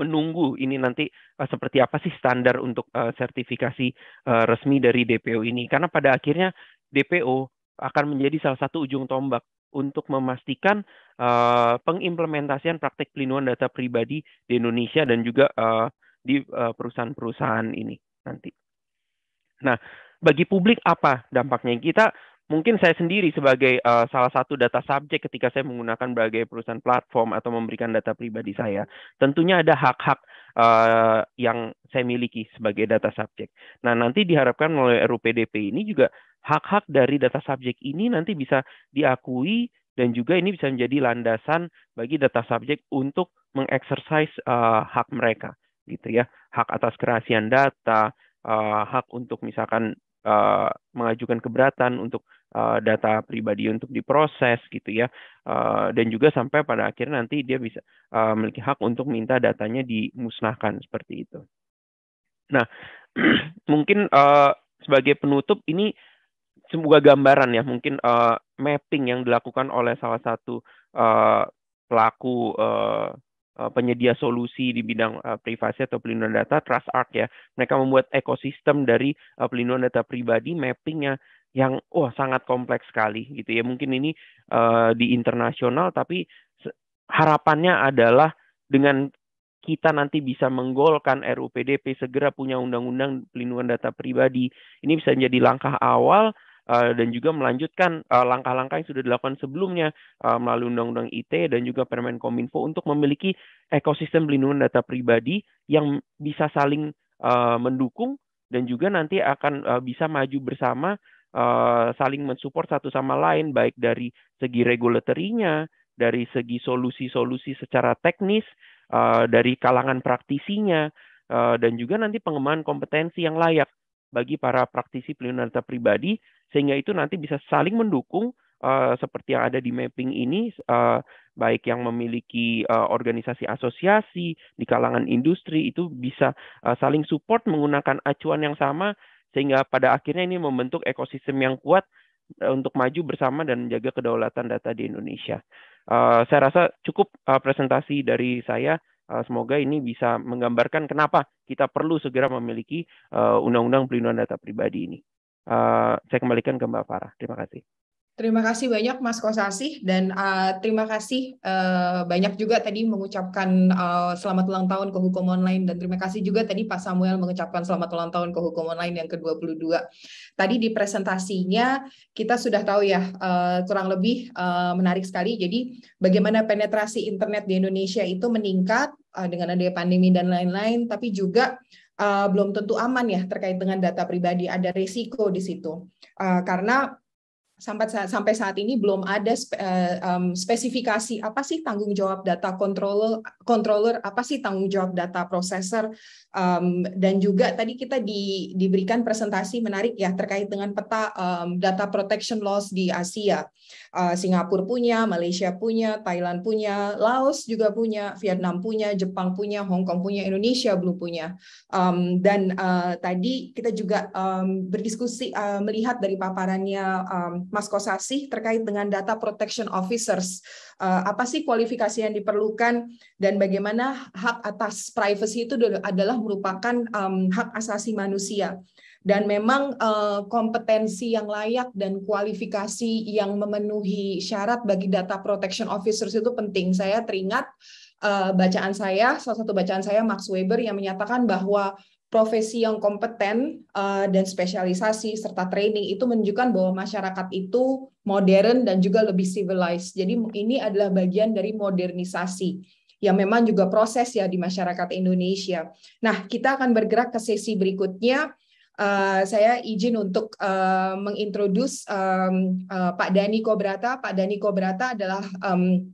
menunggu ini nanti uh, seperti apa sih standar untuk uh, sertifikasi uh, resmi dari DPO ini karena pada akhirnya DPO akan menjadi salah satu ujung tombak untuk memastikan uh, pengimplementasian praktek pelindungan data pribadi di Indonesia dan juga uh, di perusahaan-perusahaan ini nanti. Nah, bagi publik apa dampaknya? Kita mungkin saya sendiri sebagai uh, salah satu data subjek ketika saya menggunakan berbagai perusahaan platform atau memberikan data pribadi saya, tentunya ada hak-hak uh, yang saya miliki sebagai data subjek. Nah, nanti diharapkan melalui RUPDP ini juga hak-hak dari data subjek ini nanti bisa diakui dan juga ini bisa menjadi landasan bagi data subjek untuk mengeksersis uh, hak mereka gitu ya. Hak atas kerahasiaan data, uh, hak untuk misalkan uh, mengajukan keberatan untuk Eh, data pribadi untuk diproses gitu ya eh, dan juga sampai pada akhirnya nanti dia bisa eh, memiliki hak untuk minta datanya dimusnahkan seperti itu. Nah mungkin sebagai penutup ini semoga gambaran ya mungkin mapping yang dilakukan oleh salah satu pelaku penyedia solusi di bidang privasi atau pelindungan data, TrustArc ya. Mereka membuat ekosistem dari uh, pelindungan data pribadi, mappingnya yang wah sangat kompleks sekali gitu ya. Mungkin ini uh, di internasional tapi harapannya adalah dengan kita nanti bisa menggolkan RUPDP segera punya undang-undang pelindungan data pribadi. Ini bisa menjadi langkah awal eh, dan juga melanjutkan eh, langkah-langkah yang sudah dilakukan sebelumnya melalui undang-undang IT dan juga Permen Kominfo untuk memiliki ekosistem pelindungan data pribadi yang bisa saling mendukung dan juga nanti akan bisa maju bersama Eh, saling mensupport satu sama lain baik dari segi regulatorinya, dari segi solusi-solusi secara teknis, uh, dari kalangan praktisinya, uh, dan juga nanti pengembangan kompetensi yang layak bagi para praktisi pelindungan data pribadi sehingga itu nanti bisa saling mendukung uh, seperti yang ada di mapping ini uh, baik yang memiliki uh, organisasi asosiasi di kalangan industri itu bisa uh, saling support menggunakan acuan yang sama sehingga pada akhirnya ini membentuk ekosistem yang kuat e, untuk maju bersama dan menjaga kedaulatan data di Indonesia. E, saya rasa cukup e, presentasi dari saya. semoga ini bisa menggambarkan kenapa kita perlu segera memiliki Undang-Undang Perlindungan Data Pribadi ini. saya kembalikan ke Mbak Farah. Terima kasih. Terima kasih banyak Mas Kosasih dan uh, terima kasih uh, banyak juga tadi mengucapkan uh, selamat ulang tahun ke Hukum Online dan terima kasih juga tadi Pak Samuel mengucapkan selamat ulang tahun ke Hukum Online yang ke-22. Tadi di presentasinya kita sudah tahu ya uh, kurang lebih uh, menarik sekali jadi bagaimana penetrasi internet di Indonesia itu meningkat uh, dengan adanya pandemi dan lain-lain tapi juga Uh, belum tentu aman ya terkait dengan data pribadi ada resiko di situ uh, karena sampai saat, sampai saat ini belum ada spe, um, spesifikasi apa sih tanggung jawab data controller, controller apa sih tanggung jawab data processor, Um, dan juga tadi kita di, diberikan presentasi menarik ya terkait dengan peta um, data protection laws di Asia. Uh, Singapura punya, Malaysia punya, Thailand punya, Laos juga punya, Vietnam punya, Jepang punya, Hong Kong punya, Indonesia belum punya. Um, dan uh, tadi kita juga um, berdiskusi uh, melihat dari paparannya um, Mas Kosasi terkait dengan data protection officers. Uh, apa sih kualifikasi yang diperlukan dan bagaimana hak atas privacy itu adalah merupakan um, hak asasi manusia dan memang uh, kompetensi yang layak dan kualifikasi yang memenuhi syarat bagi data protection officers itu penting. Saya teringat uh, bacaan saya, salah satu bacaan saya Max Weber yang menyatakan bahwa profesi yang kompeten uh, dan spesialisasi serta training itu menunjukkan bahwa masyarakat itu modern dan juga lebih civilized. Jadi ini adalah bagian dari modernisasi yang memang juga proses ya di masyarakat Indonesia. Nah, kita akan bergerak ke sesi berikutnya. Uh, saya izin untuk uh, eh, mengintroduks um, uh, eh, Pak Dani Kobrata. Pak Dani Kobrata adalah um,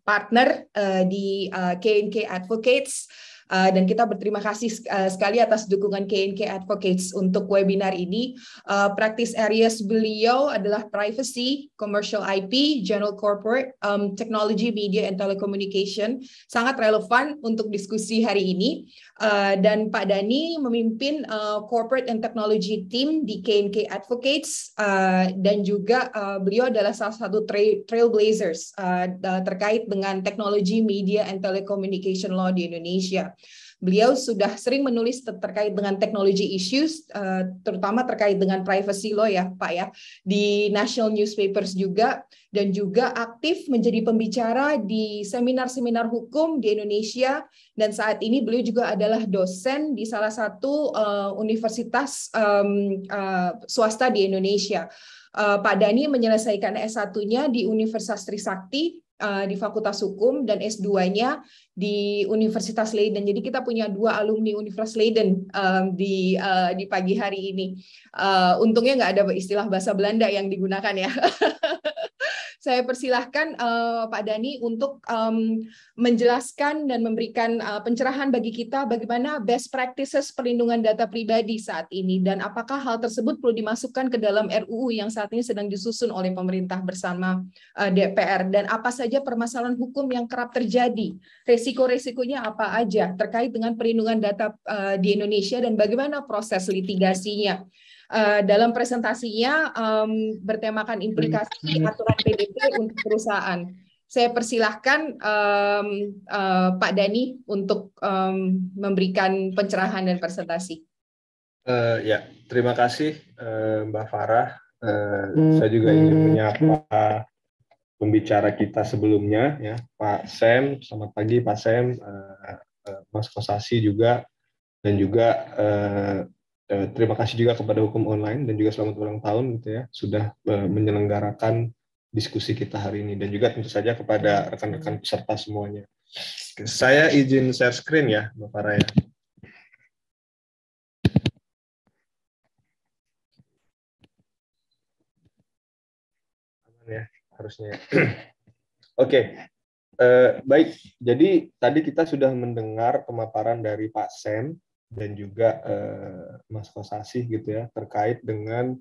partner uh, di uh, K&K Advocates Eh, dan kita berterima kasih eh, sekali atas dukungan KNK Advocates untuk webinar ini. Uh, practice areas beliau adalah privacy, commercial IP, general corporate, um, technology, media, and telecommunication. Sangat relevan untuk diskusi hari ini. Eh, dan Pak Dani memimpin uh, corporate and technology team di KNK Advocates uh, dan juga uh, beliau adalah salah satu tra trailblazers uh, terkait dengan teknologi media and telecommunication law di Indonesia. Beliau sudah sering menulis terkait dengan teknologi issues, eh, terutama terkait dengan privacy law ya Pak ya, di national newspapers juga, dan juga aktif menjadi pembicara di seminar-seminar hukum di Indonesia, dan saat ini beliau juga adalah dosen di salah satu eh, universitas eh, swasta di Indonesia. Pak Dani menyelesaikan S1-nya di Universitas Trisakti Eh, di Fakultas Hukum dan S2-nya di Universitas Leiden. Jadi kita punya dua alumni Universitas Leiden um, di uh, di pagi hari ini. Uh, untungnya nggak ada istilah bahasa Belanda yang digunakan ya. Saya persilahkan uh, Pak Dani untuk um, menjelaskan dan memberikan uh, pencerahan bagi kita bagaimana best practices perlindungan data pribadi saat ini dan apakah hal tersebut perlu dimasukkan ke dalam RUU yang saat ini sedang disusun oleh pemerintah bersama uh, eh, DPR dan apa saja permasalahan hukum yang kerap terjadi, resiko-resikonya apa aja terkait dengan perlindungan data uh, di Indonesia dan bagaimana proses litigasinya. Eh, dalam presentasinya um, bertemakan implikasi iya. aturan PDP untuk perusahaan. Saya persilahkan um, uh, Pak Dani untuk um, memberikan pencerahan dan presentasi. Uh, ya, terima kasih uh, Mbak Farah. Uh, saya juga ingin hmm. menyapa pembicara kita sebelumnya, ya Pak Sam. Selamat pagi Pak Sam, uh, uh, Mas Kosasi juga, dan juga uh, Eh, terima kasih juga kepada Hukum Online dan juga selamat ulang tahun gitu ya sudah eh, menyelenggarakan diskusi kita hari ini dan juga tentu saja kepada rekan-rekan peserta semuanya. Saya izin share screen ya, Bapak Raya. ya harusnya. Ya. Oke, okay. eh, baik. Jadi tadi kita sudah mendengar pemaparan dari Pak Sam dan juga eh, Mas Kosasih gitu ya terkait dengan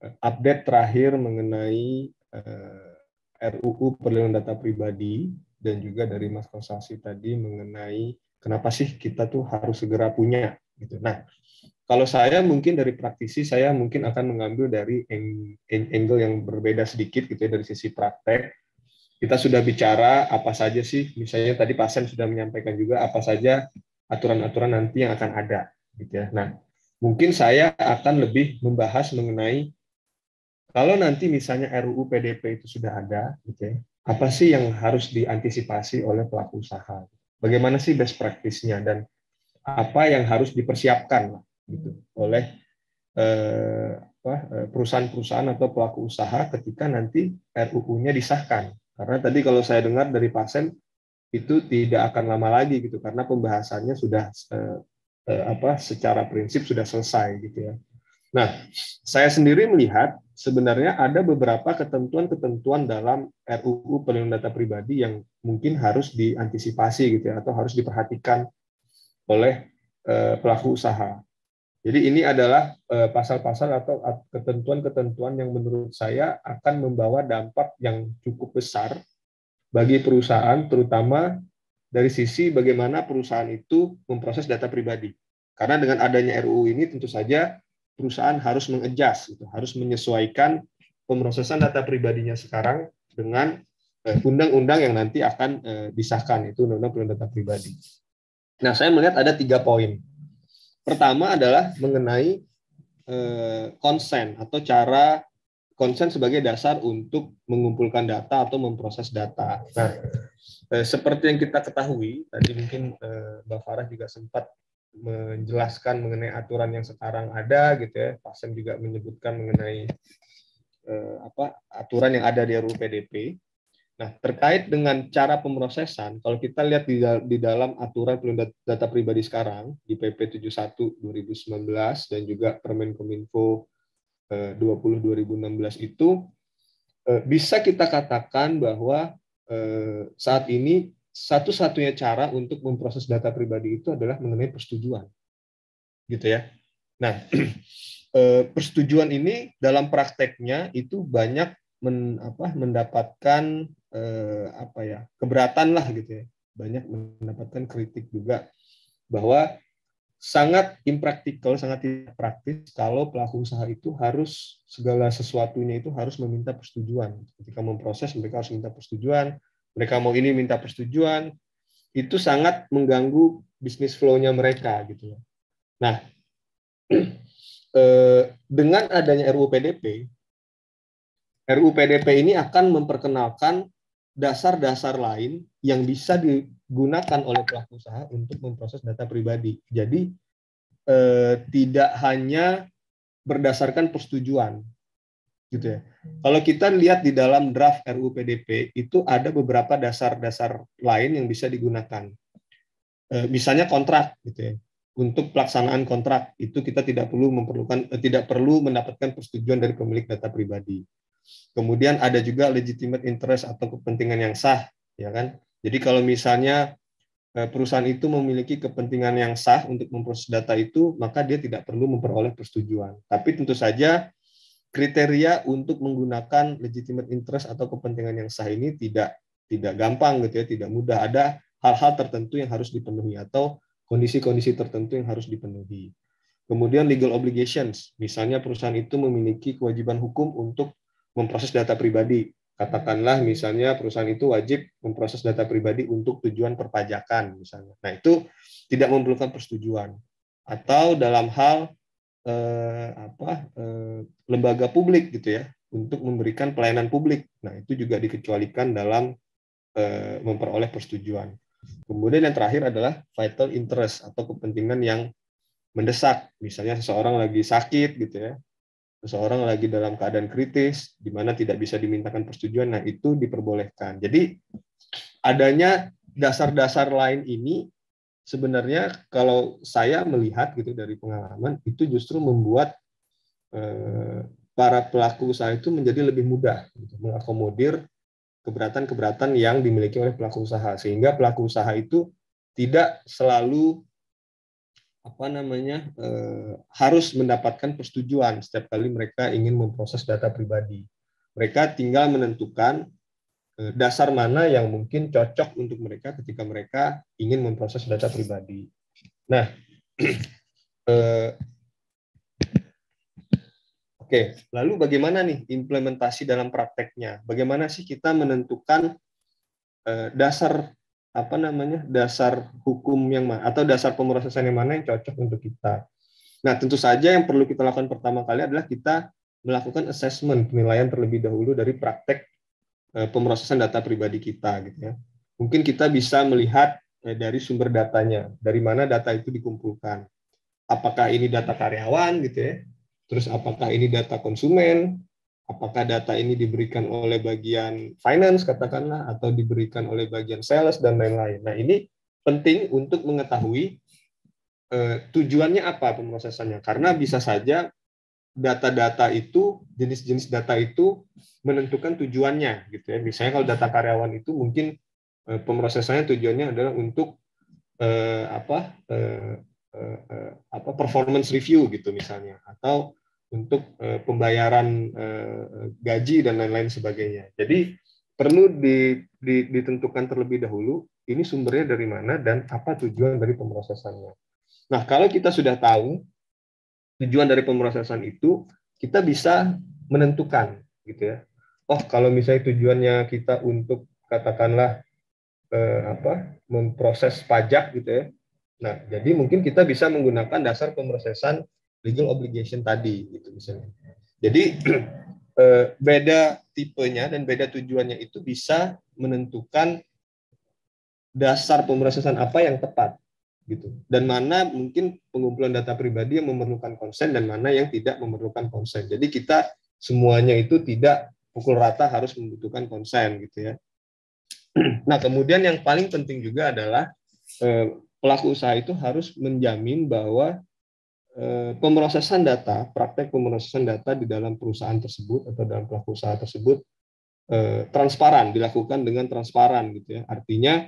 eh, update terakhir mengenai eh, RUU perlindungan data pribadi dan juga dari Mas Kosasi tadi mengenai kenapa sih kita tuh harus segera punya gitu. Nah, kalau saya mungkin dari praktisi saya mungkin akan mengambil dari angle yang berbeda sedikit gitu ya dari sisi praktek. Kita sudah bicara apa saja sih misalnya tadi pasien sudah menyampaikan juga apa saja aturan-aturan nanti yang akan ada gitu ya. Nah, mungkin saya akan lebih membahas mengenai kalau nanti misalnya RUU PDP itu sudah ada gitu ya, apa sih yang harus diantisipasi oleh pelaku usaha? Bagaimana sih best practice-nya dan apa yang harus dipersiapkan gitu oleh eh, eh, perusahaan-perusahaan atau pelaku usaha ketika nanti RUU-nya disahkan. Karena tadi kalau saya dengar dari pasien itu tidak akan lama lagi gitu karena pembahasannya sudah eh, eh, apa secara prinsip sudah selesai gitu ya. Nah, saya sendiri melihat sebenarnya ada beberapa ketentuan-ketentuan dalam RUU Perlindungan Data Pribadi yang mungkin harus diantisipasi gitu ya atau harus diperhatikan oleh eh, pelaku usaha. Jadi ini adalah eh, pasal-pasal eh, atau ketentuan-ketentuan yang menurut saya akan membawa dampak yang cukup besar bagi perusahaan, terutama dari sisi bagaimana perusahaan itu memproses data pribadi. Karena dengan adanya RUU ini tentu saja perusahaan harus mengejas, gitu, harus menyesuaikan pemrosesan data pribadinya sekarang dengan eh, undang-undang yang nanti akan eh, disahkan, itu Undang-Undang Perlindungan Data Pribadi. Nah, saya melihat ada tiga poin. Pertama adalah mengenai eh, konsen atau cara konsen sebagai dasar untuk mengumpulkan data atau memproses data. Nah, eh, seperti yang kita ketahui tadi mungkin eh, Mbak Farah juga sempat menjelaskan mengenai aturan yang sekarang ada gitu ya. Pak Sem juga menyebutkan mengenai eh, apa aturan yang ada di RUU PDP. Nah, terkait dengan cara pemrosesan, kalau kita lihat di, di dalam aturan pelindung data pribadi sekarang di PP 71 2019 dan juga Permen Kominfo 20 eh, 2016 itu eh, bisa kita katakan bahwa eh, saat ini satu-satunya cara untuk memproses data pribadi itu adalah mengenai persetujuan. Gitu ya. Nah, persetujuan ini dalam prakteknya itu banyak men, apa, mendapatkan apa ya keberatan lah gitu ya banyak mendapatkan kritik juga bahwa sangat impraktikal, sangat tidak praktis kalau pelaku usaha itu harus segala sesuatunya itu harus meminta persetujuan. Ketika memproses mereka harus minta persetujuan, mereka mau ini minta persetujuan, itu sangat mengganggu bisnis flow-nya mereka gitu loh. Nah, eh, dengan adanya RUU PDP, RUU PDP ini akan memperkenalkan dasar-dasar lain yang bisa digunakan oleh pelaku usaha untuk memproses data pribadi. Jadi eh, tidak hanya berdasarkan persetujuan, gitu ya. Kalau kita lihat di dalam draft RUU PDP itu ada beberapa dasar-dasar lain yang bisa digunakan. Eh, misalnya kontrak, gitu ya. Untuk pelaksanaan kontrak itu kita tidak perlu memerlukan eh, tidak perlu mendapatkan persetujuan dari pemilik data pribadi Kemudian ada juga legitimate interest atau kepentingan yang sah, ya kan? Jadi kalau misalnya eh, perusahaan itu memiliki kepentingan yang sah untuk memproses data itu, maka dia tidak perlu memperoleh persetujuan. Tapi tentu saja kriteria untuk menggunakan legitimate interest atau kepentingan yang sah ini tidak tidak gampang gitu ya, tidak mudah. Ada hal-hal tertentu yang harus dipenuhi atau kondisi-kondisi tertentu yang harus dipenuhi. Kemudian legal obligations, misalnya perusahaan itu memiliki kewajiban hukum untuk memproses data pribadi. Katakanlah misalnya perusahaan itu wajib memproses data pribadi untuk tujuan perpajakan misalnya. Nah, itu tidak memerlukan persetujuan. Atau dalam hal eh, apa eh, lembaga publik gitu ya untuk memberikan pelayanan publik. Nah, itu juga dikecualikan dalam eh, memperoleh persetujuan. Kemudian yang terakhir adalah vital interest atau kepentingan yang mendesak. Misalnya seseorang lagi sakit gitu ya, seseorang lagi dalam keadaan kritis di mana tidak bisa dimintakan persetujuan nah itu diperbolehkan jadi adanya dasar-dasar lain ini sebenarnya kalau saya melihat gitu dari pengalaman itu justru membuat eh, para pelaku usaha itu menjadi lebih mudah gitu, mengakomodir keberatan-keberatan yang dimiliki oleh pelaku usaha sehingga pelaku usaha itu tidak selalu apa namanya eh, harus mendapatkan persetujuan setiap kali mereka ingin memproses data pribadi. Mereka tinggal menentukan eh, dasar mana yang mungkin cocok untuk mereka ketika mereka ingin memproses data pribadi. Nah, eh, oke, okay. lalu bagaimana nih implementasi dalam prakteknya? Bagaimana sih kita menentukan dasar apa namanya dasar hukum yang mana atau dasar pemrosesan yang mana yang cocok untuk kita. Nah, tentu saja yang perlu kita lakukan pertama kali adalah kita melakukan assessment penilaian terlebih dahulu dari praktek eh, pemrosesan data pribadi kita gitu ya. Mungkin kita bisa melihat eh, dari sumber datanya, dari mana data itu dikumpulkan. Apakah ini data karyawan gitu ya? Terus apakah ini data konsumen? apakah data ini diberikan oleh bagian finance katakanlah atau diberikan oleh bagian sales dan lain-lain. Nah, ini penting untuk mengetahui eh, tujuannya apa pemrosesannya karena bisa saja data-data itu jenis-jenis data itu menentukan tujuannya gitu ya. Misalnya kalau data karyawan itu mungkin eh, pemrosesannya tujuannya adalah untuk eh, apa eh, eh, eh apa performance review gitu misalnya atau untuk uh, pembayaran uh, gaji dan lain-lain sebagainya. Jadi perlu di, di, ditentukan terlebih dahulu ini sumbernya dari mana dan apa tujuan dari pemrosesannya. Nah, kalau kita sudah tahu tujuan dari pemrosesan itu, kita bisa menentukan gitu ya. Oh, kalau misalnya tujuannya kita untuk katakanlah eh, apa? memproses pajak gitu ya. Nah, jadi mungkin kita bisa menggunakan dasar pemrosesan legal obligation tadi gitu misalnya. Jadi eh, beda tipenya dan beda tujuannya itu bisa menentukan dasar pemrosesan apa yang tepat gitu dan mana mungkin pengumpulan data pribadi yang memerlukan konsen dan mana yang tidak memerlukan konsen jadi kita semuanya itu tidak pukul rata harus membutuhkan konsen gitu ya nah kemudian yang paling penting juga adalah eh, pelaku usaha itu harus menjamin bahwa Eh, pemrosesan data, praktek pemrosesan data di dalam perusahaan tersebut atau dalam pelaku usaha tersebut eh, transparan, dilakukan dengan transparan gitu ya. Artinya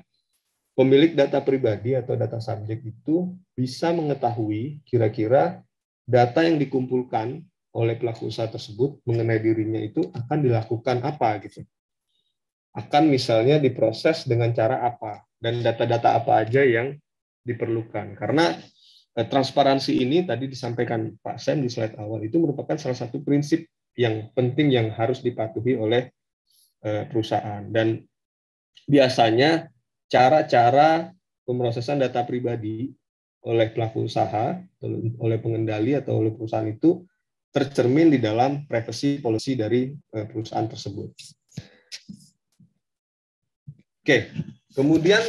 pemilik data pribadi atau data subjek itu bisa mengetahui kira-kira data yang dikumpulkan oleh pelaku usaha tersebut mengenai dirinya itu akan dilakukan apa gitu. Akan misalnya diproses dengan cara apa dan data-data apa aja yang diperlukan. Karena Eh, transparansi ini tadi disampaikan Pak Sam di slide awal itu merupakan salah satu prinsip yang penting yang harus dipatuhi oleh eh, perusahaan dan biasanya cara-cara pemrosesan data pribadi oleh pelaku usaha, oleh pengendali atau oleh perusahaan itu tercermin di dalam privacy policy dari eh, perusahaan tersebut. Oke, kemudian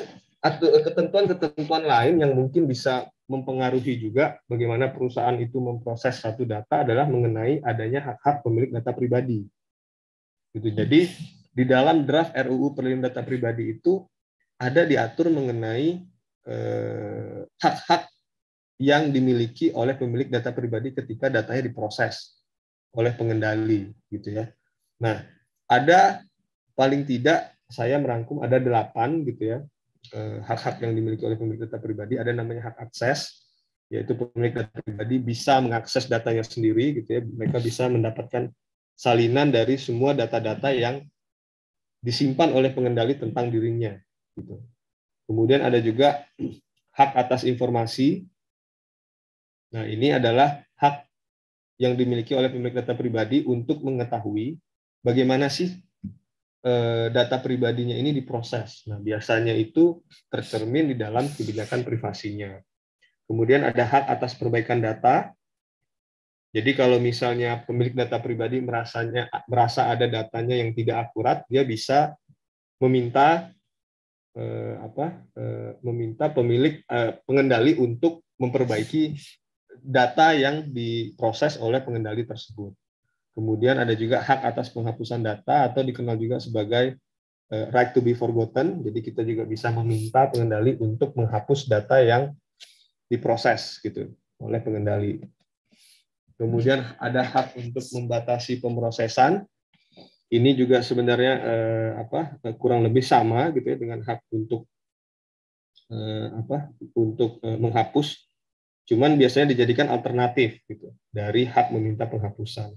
ketentuan-ketentuan lain yang mungkin bisa mempengaruhi juga bagaimana perusahaan itu memproses satu data adalah mengenai adanya hak-hak pemilik data pribadi. Gitu. Jadi di dalam draft RUU Perlindungan Data Pribadi itu ada diatur mengenai eh, hak-hak eh, yang dimiliki oleh pemilik data pribadi ketika datanya diproses oleh pengendali gitu ya. Nah, ada paling tidak saya merangkum ada delapan gitu ya Eh, hak-hak yang dimiliki oleh pemilik data pribadi ada namanya hak akses yaitu pemilik data pribadi bisa mengakses datanya sendiri gitu ya mereka bisa mendapatkan salinan dari semua data-data yang disimpan oleh pengendali tentang dirinya gitu kemudian ada juga hak atas informasi nah ini adalah hak yang dimiliki oleh pemilik data pribadi untuk mengetahui bagaimana sih Eh, data pribadinya ini diproses. Nah, biasanya itu tercermin di dalam kebijakan privasinya. Kemudian ada hak atas perbaikan data. Jadi kalau misalnya pemilik data pribadi merasanya merasa ada datanya yang tidak akurat, dia bisa meminta eh, apa? Eh, meminta pemilik eh, pengendali untuk memperbaiki data yang diproses oleh pengendali tersebut. Kemudian ada juga hak atas penghapusan data atau dikenal juga sebagai eh, right to be forgotten. Jadi kita juga bisa meminta pengendali untuk menghapus data yang diproses gitu oleh pengendali. Kemudian ada hak untuk membatasi pemrosesan. Ini juga sebenarnya eh, apa eh, kurang lebih sama gitu ya dengan hak untuk eh, apa untuk eh, menghapus. Cuman biasanya dijadikan alternatif gitu dari hak meminta penghapusan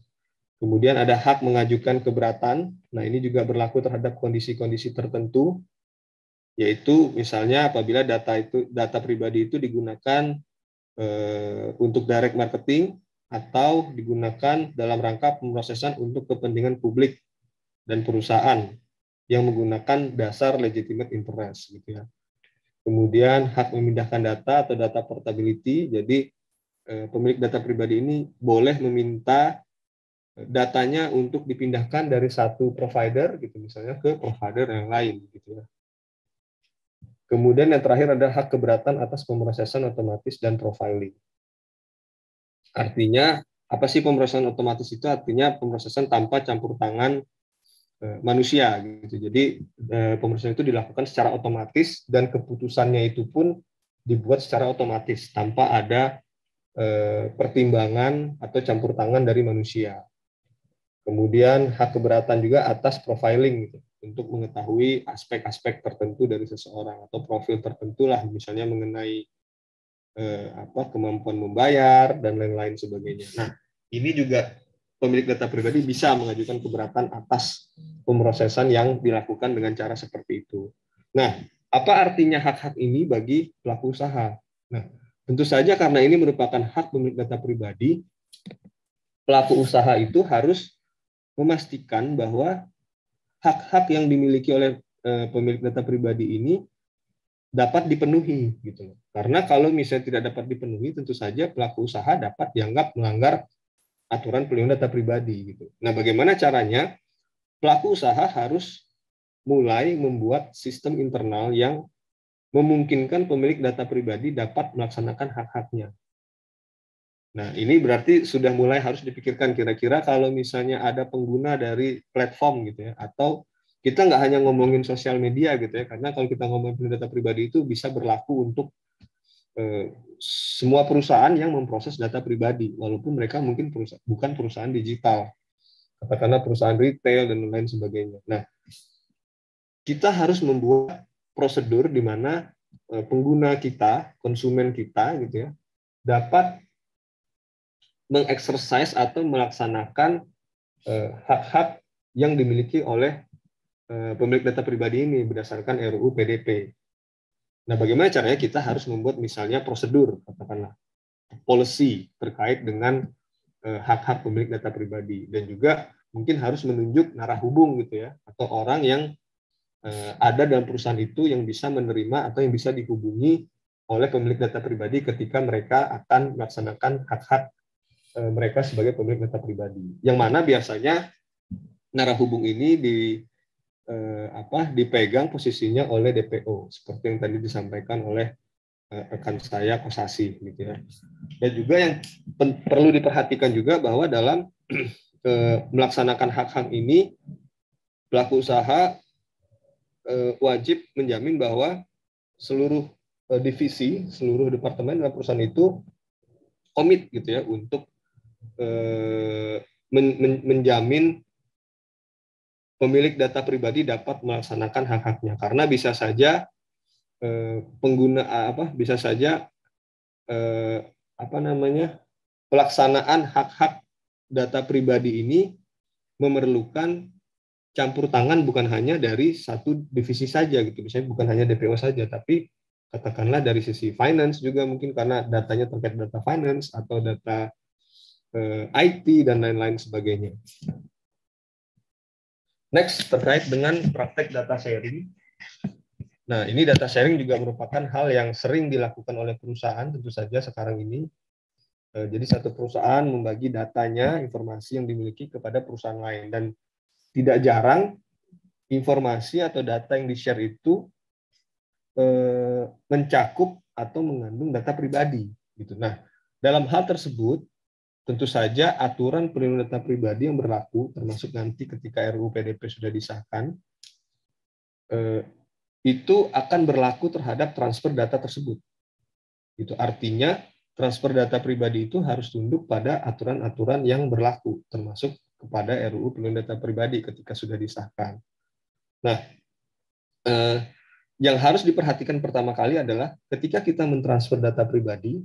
Kemudian ada hak mengajukan keberatan. Nah, ini juga berlaku terhadap kondisi-kondisi tertentu yaitu misalnya apabila data itu data pribadi itu digunakan eh, untuk direct marketing atau digunakan dalam rangka pemrosesan untuk kepentingan publik dan perusahaan yang menggunakan dasar legitimate interest gitu ya. Kemudian hak memindahkan data atau data portability. Jadi eh, pemilik data pribadi ini boleh meminta datanya untuk dipindahkan dari satu provider gitu misalnya ke provider yang lain gitu ya. Kemudian yang terakhir ada hak keberatan atas pemrosesan otomatis dan profiling. Artinya apa sih pemrosesan otomatis itu? Artinya pemrosesan tanpa campur tangan e, manusia gitu. Jadi e, pemrosesan itu dilakukan secara otomatis dan keputusannya itu pun dibuat secara otomatis tanpa ada e, pertimbangan atau campur tangan dari manusia. Kemudian hak keberatan juga atas profiling gitu, untuk mengetahui aspek-aspek tertentu dari seseorang atau profil tertentu lah misalnya mengenai eh, apa kemampuan membayar dan lain-lain sebagainya. Nah, ini juga pemilik data pribadi bisa mengajukan keberatan atas pemrosesan yang dilakukan dengan cara seperti itu. Nah, apa artinya hak-hak ini bagi pelaku usaha? Nah, tentu saja karena ini merupakan hak pemilik data pribadi, pelaku usaha itu harus memastikan bahwa hak-hak yang dimiliki oleh eh, pemilik data pribadi ini dapat dipenuhi gitu loh. Karena kalau misalnya tidak dapat dipenuhi tentu saja pelaku usaha dapat dianggap melanggar aturan pelindungan data pribadi gitu. Nah, bagaimana caranya? Pelaku usaha harus mulai membuat sistem internal yang memungkinkan pemilik data pribadi dapat melaksanakan hak-haknya. Nah, ini berarti sudah mulai harus dipikirkan kira-kira kalau misalnya ada pengguna dari platform gitu ya, atau kita nggak hanya ngomongin sosial media gitu ya, karena kalau kita ngomongin data pribadi itu bisa berlaku untuk eh, semua perusahaan yang memproses data pribadi, walaupun mereka mungkin perusahaan, bukan perusahaan digital, katakanlah perusahaan retail dan lain sebagainya. Nah, kita harus membuat prosedur di mana eh, pengguna kita, konsumen kita gitu ya, dapat mengeksersis atau melaksanakan eh, hak-hak uh, yang dimiliki oleh uh, pemilik data pribadi ini berdasarkan RUU PDP. Nah, bagaimana caranya kita harus membuat misalnya prosedur, katakanlah policy terkait dengan eh, hak-hak uh, pemilik data pribadi dan juga mungkin harus menunjuk narah hubung gitu ya atau orang yang ada dalam perusahaan itu yang bisa menerima atau yang bisa dihubungi oleh pemilik data pribadi ketika mereka akan melaksanakan hak-hak Eh, mereka sebagai pemilik data pribadi. Yang mana biasanya narah hubung ini di eh, apa dipegang posisinya oleh DPO seperti yang tadi disampaikan oleh eh, rekan saya Kosasi gitu ya. Dan juga yang pen, perlu diperhatikan juga bahwa dalam eh, melaksanakan hak-hak ini pelaku usaha eh, wajib menjamin bahwa seluruh eh, divisi, seluruh departemen dalam perusahaan itu komit gitu ya untuk Eh, men, men, menjamin pemilik data pribadi dapat melaksanakan hak-haknya karena bisa saja eh, pengguna ah, apa bisa saja eh, apa namanya pelaksanaan hak-hak data pribadi ini memerlukan campur tangan bukan hanya dari satu divisi saja gitu misalnya bukan hanya DPO saja tapi katakanlah dari sisi finance juga mungkin karena datanya terkait data finance atau data Eh, IT dan lain-lain sebagainya. Next terkait dengan praktek data sharing. Nah, ini data sharing juga merupakan hal yang sering dilakukan oleh perusahaan tentu saja sekarang ini. Eh, jadi satu perusahaan membagi datanya, informasi yang dimiliki kepada perusahaan lain dan tidak jarang informasi atau data yang di-share itu eh, mencakup atau mengandung data pribadi gitu. Nah, dalam hal tersebut Tentu saja aturan perlindungan data pribadi yang berlaku, termasuk nanti ketika RUU PDP sudah disahkan, eh, itu akan berlaku terhadap transfer data tersebut. Itu artinya transfer data pribadi itu harus tunduk pada aturan-aturan yang berlaku, termasuk kepada RUU perlindungan data pribadi ketika sudah disahkan. Nah, eh, yang harus diperhatikan pertama kali adalah ketika kita mentransfer data pribadi,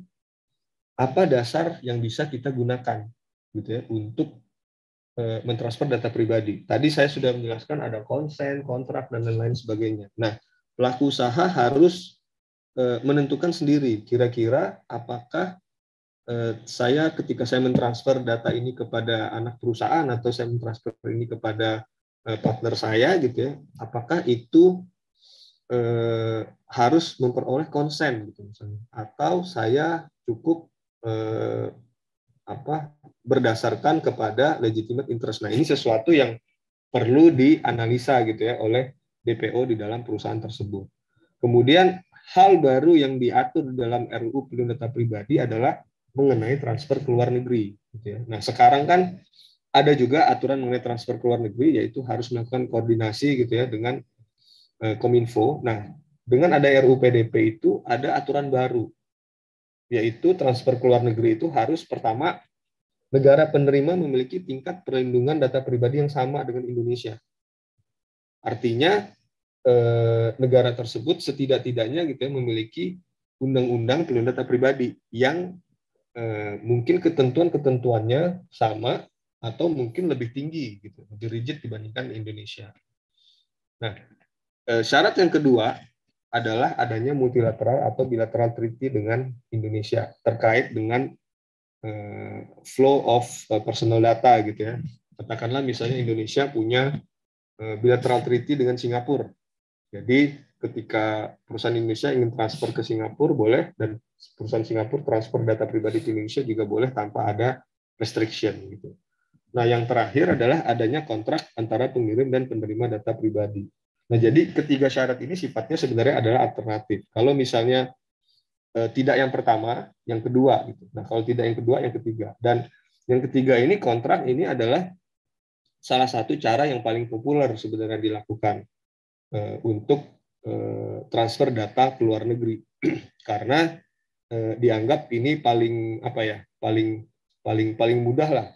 apa dasar yang bisa kita gunakan gitu ya untuk e, mentransfer data pribadi. Tadi saya sudah menjelaskan ada konsen, kontrak dan lain-lain sebagainya. Nah, pelaku usaha harus e, menentukan sendiri kira-kira apakah e, saya ketika saya mentransfer data ini kepada anak perusahaan atau saya mentransfer ini kepada e, partner saya gitu ya, apakah itu e, harus memperoleh konsen gitu misalnya atau saya cukup eh, apa berdasarkan kepada legitimate interest. Nah, ini sesuatu yang perlu dianalisa gitu ya oleh DPO di dalam perusahaan tersebut. Kemudian hal baru yang diatur dalam RUU Pelindung Data Pribadi adalah mengenai transfer ke luar negeri. Gitu ya. Nah, sekarang kan ada juga aturan mengenai transfer ke luar negeri, yaitu harus melakukan koordinasi gitu ya dengan eh, Kominfo. Nah, dengan ada RUU PDP itu ada aturan baru yaitu transfer ke luar negeri itu harus pertama negara penerima memiliki tingkat perlindungan data pribadi yang sama dengan Indonesia. Artinya eh, negara tersebut setidak-tidaknya gitu ya memiliki undang-undang perlindungan data pribadi yang eh, mungkin ketentuan-ketentuannya sama atau mungkin lebih tinggi gitu, lebih rigid dibandingkan Indonesia. Nah, eh, syarat yang kedua adalah adanya multilateral atau bilateral treaty dengan Indonesia terkait dengan uh, flow of uh, personal data gitu ya. Katakanlah misalnya Indonesia punya uh, bilateral treaty dengan Singapura. Jadi ketika perusahaan Indonesia ingin transfer ke Singapura boleh dan perusahaan Singapura transfer data pribadi ke Indonesia juga boleh tanpa ada restriction gitu. Nah, yang terakhir adalah adanya kontrak antara pengirim dan penerima data pribadi Nah, jadi ketiga syarat ini sifatnya sebenarnya adalah alternatif. Kalau misalnya eh, tidak yang pertama, yang kedua gitu. Nah, kalau tidak yang kedua, yang ketiga. Dan yang ketiga ini kontrak ini adalah salah satu cara yang paling populer sebenarnya dilakukan eh, untuk eh, transfer data ke luar negeri. Karena eh, dianggap ini paling apa ya? paling paling paling mudah lah.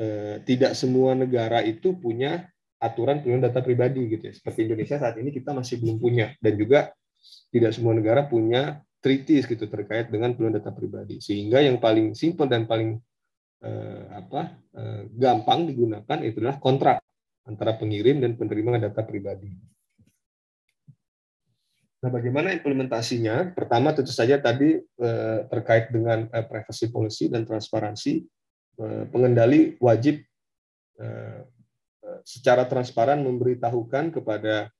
Eh, tidak semua negara itu punya aturan perlindungan data pribadi gitu ya. Seperti Indonesia saat ini kita masih belum punya dan juga tidak semua negara punya treaties gitu terkait dengan perlindungan data pribadi. Sehingga yang paling simpel dan paling eh, apa eh, gampang digunakan itu adalah kontrak antara pengirim dan penerima data pribadi. Nah, bagaimana implementasinya? Pertama tentu saja tadi eh, terkait dengan eh, privacy policy dan transparansi, eh, pengendali wajib eh, secara transparan memberitahukan kepada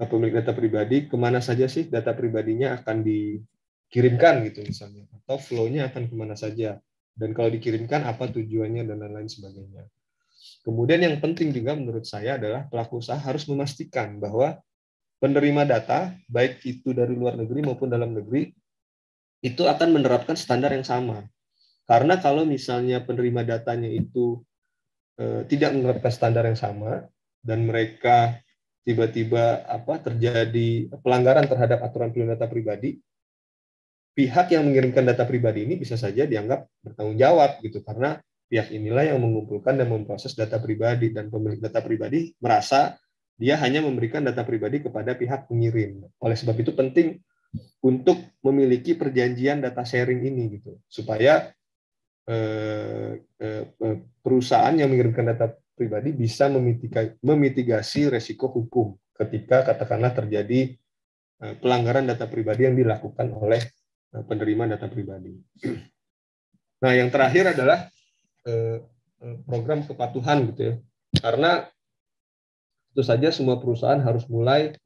eh, pemilik data pribadi kemana saja sih data pribadinya akan dikirimkan gitu misalnya atau flow-nya akan kemana saja dan kalau dikirimkan apa tujuannya dan lain-lain sebagainya. Kemudian yang penting juga menurut saya adalah pelaku usaha harus memastikan bahwa penerima data baik itu dari luar negeri maupun dalam negeri itu akan menerapkan standar yang sama. Karena kalau misalnya penerima datanya itu Eh, tidak menerapkan standar yang sama dan mereka tiba-tiba apa terjadi pelanggaran terhadap aturan pelindung data pribadi, pihak yang mengirimkan data pribadi ini bisa saja dianggap bertanggung jawab gitu karena pihak inilah yang mengumpulkan dan memproses data pribadi dan pemilik data pribadi merasa dia hanya memberikan data pribadi kepada pihak pengirim. Oleh sebab itu penting untuk memiliki perjanjian data sharing ini gitu supaya Eh, eh, eh, perusahaan yang mengirimkan data pribadi bisa memitigasi resiko hukum ketika katakanlah terjadi pelanggaran data pribadi yang dilakukan oleh penerima data pribadi. Nah, yang terakhir adalah program kepatuhan gitu ya. Karena itu saja semua perusahaan harus mulai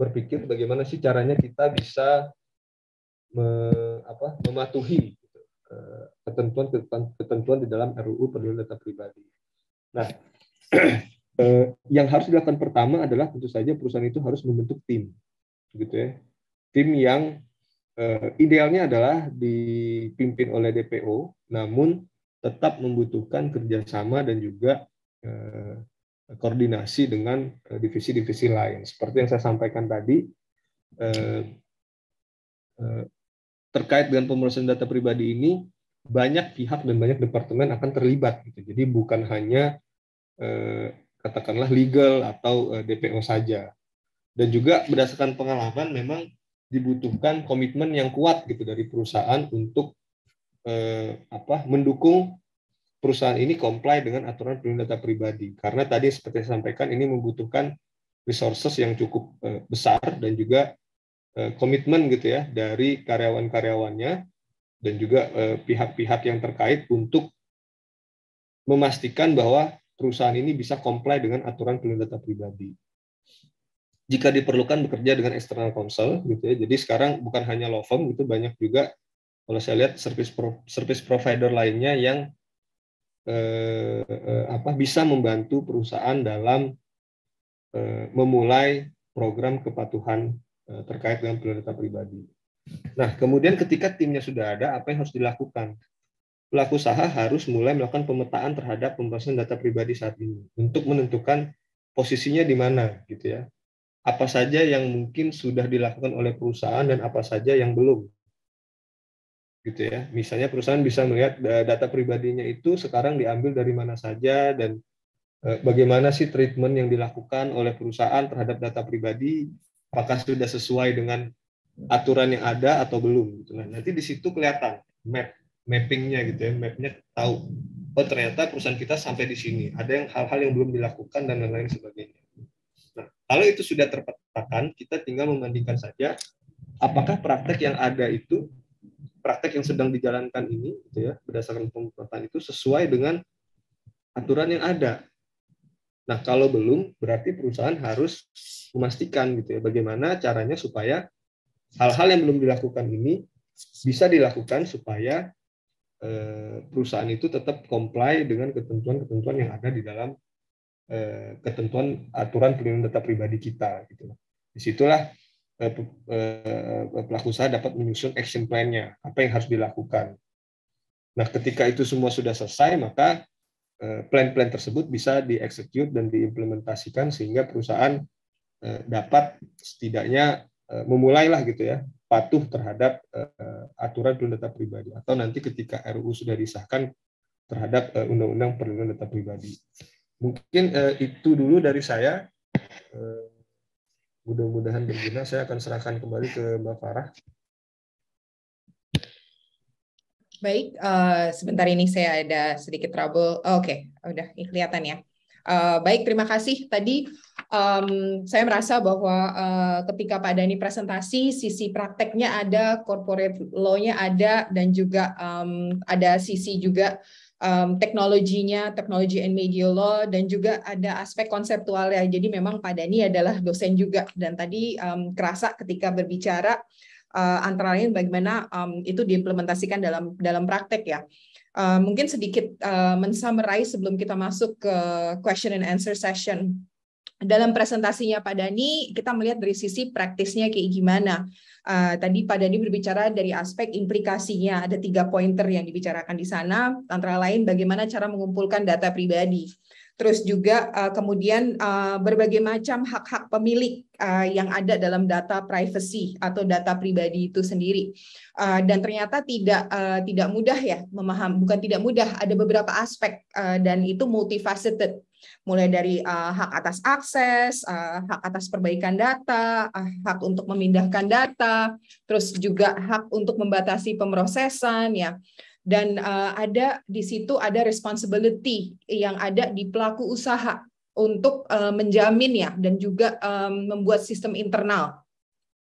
berpikir bagaimana sih caranya kita bisa me, apa, mematuhi ketentuan-ketentuan eh, di dalam RUU perlindungan data pribadi. Nah, eh, yang harus dilakukan pertama adalah tentu saja perusahaan itu harus membentuk tim, gitu ya. Tim yang eh, idealnya adalah dipimpin oleh DPO, namun tetap membutuhkan kerjasama dan juga koordinasi dengan divisi-divisi lain. Seperti yang saya sampaikan tadi, terkait dengan pemrosesan data pribadi ini banyak pihak dan banyak departemen akan terlibat. Gitu. Jadi bukan hanya eh, katakanlah legal atau eh, DPO saja. Dan juga berdasarkan pengalaman memang dibutuhkan komitmen yang kuat gitu dari perusahaan untuk eh, apa mendukung perusahaan ini comply dengan aturan perlindungan data pribadi. Karena tadi seperti saya sampaikan ini membutuhkan resources yang cukup eh, besar dan juga Eh, komitmen gitu ya dari karyawan-karyawannya dan juga eh, pihak-pihak yang terkait untuk memastikan bahwa perusahaan ini bisa comply dengan aturan pelindung data pribadi. Jika diperlukan bekerja dengan external counsel gitu ya. Jadi sekarang bukan hanya law firm itu banyak juga kalau saya lihat service pro, service provider lainnya yang eh, eh, apa bisa membantu perusahaan dalam eh, memulai program kepatuhan Eh, terkait dengan prioritas pribadi. Nah, kemudian ketika timnya sudah ada, apa yang harus dilakukan? Pelaku usaha harus mulai melakukan pemetaan terhadap pembahasan data pribadi saat ini untuk menentukan posisinya di mana, gitu ya. Apa saja yang mungkin sudah dilakukan oleh perusahaan dan apa saja yang belum, gitu ya. Misalnya perusahaan bisa melihat eh, data pribadinya itu sekarang diambil dari mana saja dan eh, bagaimana sih treatment yang dilakukan oleh perusahaan terhadap data pribadi apakah sudah sesuai dengan aturan yang ada atau belum gitu. Nah, nanti di situ kelihatan map mappingnya gitu ya, mapnya tahu. Oh ternyata perusahaan kita sampai di sini, ada yang hal-hal yang belum dilakukan dan lain-lain sebagainya. Nah, kalau itu sudah terpetakan, kita tinggal membandingkan saja apakah praktek yang ada itu praktek yang sedang dijalankan ini gitu ya berdasarkan pemetaan itu sesuai dengan aturan yang ada Nah, kalau belum, berarti perusahaan harus memastikan gitu ya bagaimana caranya supaya hal-hal yang belum dilakukan ini bisa dilakukan supaya eh, perusahaan itu tetap comply dengan ketentuan-ketentuan yang ada di dalam eh, ketentuan aturan perlindungan data pribadi kita gitu. Disitulah eh, pelaku usaha dapat menyusun action plan-nya, apa yang harus dilakukan. Nah, ketika itu semua sudah selesai, maka Eh, plan-plan tersebut bisa dieksekut dan diimplementasikan sehingga perusahaan eh, dapat setidaknya eh, memulailah gitu ya patuh terhadap aturan perlindungan data pribadi atau nanti ketika RUU sudah disahkan terhadap undang-undang perlindungan data pribadi. Mungkin itu dulu dari saya. Mudah-mudahan berguna. Saya akan serahkan kembali ke Mbak Farah. Baik, uh, sebentar ini saya ada sedikit trouble. Oh, Oke, okay. udah kelihatan ya. Uh, baik, terima kasih. Tadi um, saya merasa bahwa uh, ketika Pak Dani presentasi, sisi prakteknya ada, corporate law-nya ada, dan juga um, ada sisi juga um, teknologinya, teknologi and media law, dan juga ada aspek konseptual ya. Jadi memang Pak Dani adalah dosen juga, dan tadi um, kerasa ketika berbicara, uh, antara lain bagaimana um, itu diimplementasikan dalam dalam praktek ya. Uh, mungkin sedikit uh, mensummarize sebelum kita masuk ke question and answer session. Dalam presentasinya Pak Dani, kita melihat dari sisi praktisnya kayak gimana. Uh, tadi Pak Dani berbicara dari aspek implikasinya, ada tiga pointer yang dibicarakan di sana, antara lain bagaimana cara mengumpulkan data pribadi. Terus juga uh, kemudian uh, berbagai macam hak-hak pemilik Uh, yang ada dalam data privacy atau data pribadi itu sendiri. Uh, dan ternyata tidak uh, tidak mudah ya memaham bukan tidak mudah ada beberapa aspek dan itu multifaceted mulai dari hak atas akses, hak atas perbaikan data, hak untuk memindahkan data, terus juga hak untuk membatasi pemrosesan ya. Dan uh, ada di situ ada responsibility yang ada di pelaku usaha untuk uh, menjamin ya dan juga um, membuat sistem internal.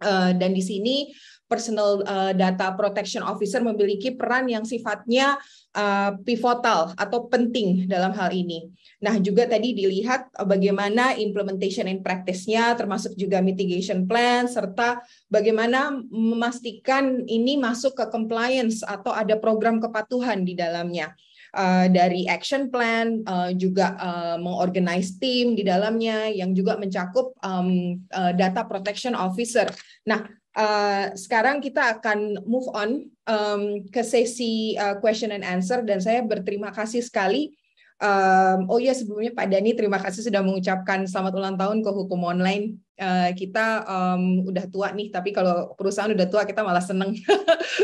Uh, dan di sini personal uh, data protection officer memiliki peran yang sifatnya uh, pivotal atau penting dalam hal ini. Nah, juga tadi dilihat bagaimana implementation and practice-nya termasuk juga mitigation plan serta bagaimana memastikan ini masuk ke compliance atau ada program kepatuhan di dalamnya. Eh, dari action plan uh, juga uh, mengorganize tim di dalamnya yang juga mencakup um, uh, data protection officer. Nah, Uh, sekarang kita akan move on um, ke sesi uh, question and answer dan saya berterima kasih sekali Um, oh iya sebelumnya Pak Dani terima kasih sudah mengucapkan selamat ulang tahun ke hukum online. Uh, kita um, udah tua nih, tapi kalau perusahaan udah tua kita malah seneng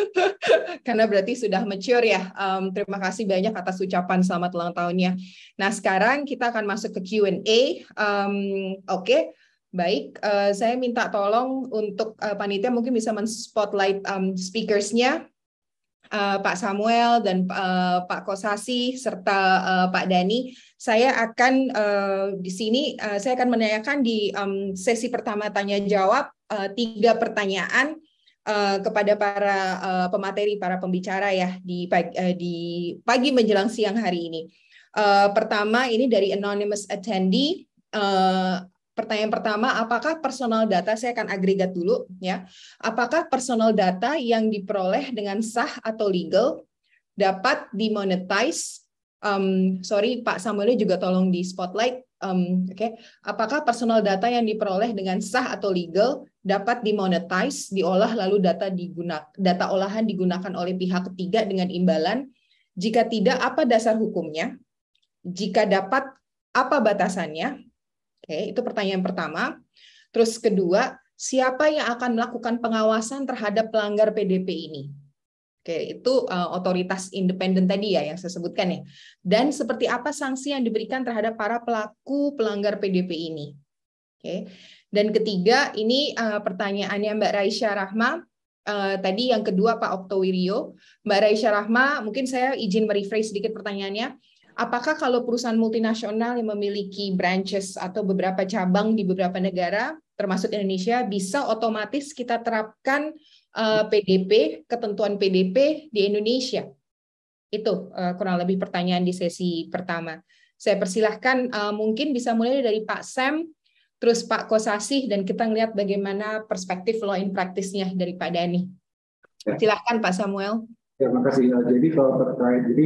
karena berarti sudah mature ya. Um, terima kasih banyak atas ucapan selamat ulang tahunnya. Nah sekarang kita akan masuk ke Q&A. Um, Oke. Okay. Baik, uh, saya minta tolong untuk uh, panitia mungkin bisa men-spotlight um, speakers Eh, Pak Samuel dan uh, Pak Kosasi serta uh, Pak Dani. Saya akan uh, di sini uh, saya akan menanyakan di um, sesi pertama tanya jawab uh, tiga pertanyaan uh, kepada para uh, pemateri para pembicara ya di pagi, uh, di pagi menjelang siang hari ini. Uh, pertama ini dari anonymous attendee pertanyaan pertama, apakah personal data saya akan agregat dulu ya. Apakah personal data yang diperoleh dengan sah atau legal dapat dimonetize? Um, sorry Pak Samuel juga tolong di spotlight. Um, Oke, okay. apakah personal data yang diperoleh dengan sah atau legal dapat dimonetize, diolah lalu data digunakan data olahan digunakan oleh pihak ketiga dengan imbalan? Jika tidak, apa dasar hukumnya? Jika dapat, apa batasannya? Oke, itu pertanyaan pertama. Terus kedua, siapa yang akan melakukan pengawasan terhadap pelanggar PDP ini? Oke, itu uh, otoritas independen tadi ya yang saya sebutkan ya. Dan seperti apa sanksi yang diberikan terhadap para pelaku pelanggar PDP ini? Oke. Dan ketiga, ini uh, pertanyaannya Mbak Raisya Rahma. Uh, tadi yang kedua Pak Okto Mbak Raisya Rahma, mungkin saya izin merephrase sedikit pertanyaannya. Apakah kalau perusahaan multinasional yang memiliki branches atau beberapa cabang di beberapa negara, termasuk Indonesia, bisa otomatis kita terapkan uh, eh, PDP, ketentuan PDP di Indonesia? Itu uh, kurang lebih pertanyaan di sesi pertama. Saya persilahkan uh, mungkin bisa mulai dari Pak Sam, terus Pak Kosasih, dan kita melihat bagaimana perspektif law in practice-nya dari Pak Dani. Ya. Silahkan Pak Samuel. Terima ya, kasih. Jadi kalau terkait, jadi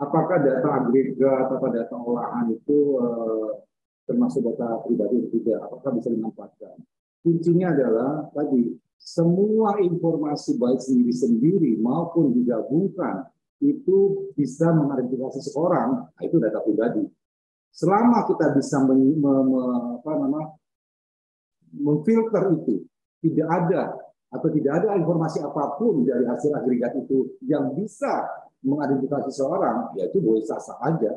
apakah data agregat atau data olahan itu eh, termasuk data pribadi atau tidak? Apakah bisa dimanfaatkan? Kuncinya adalah tadi semua informasi baik sendiri-sendiri maupun digabungkan itu bisa mengidentifikasi seseorang nah, itu data pribadi. Selama kita bisa men, me, me, apa nama, memfilter itu, tidak ada atau tidak ada informasi apapun dari hasil agregat itu yang bisa mengidentifikasi seorang, ya itu boleh sah-sah aja.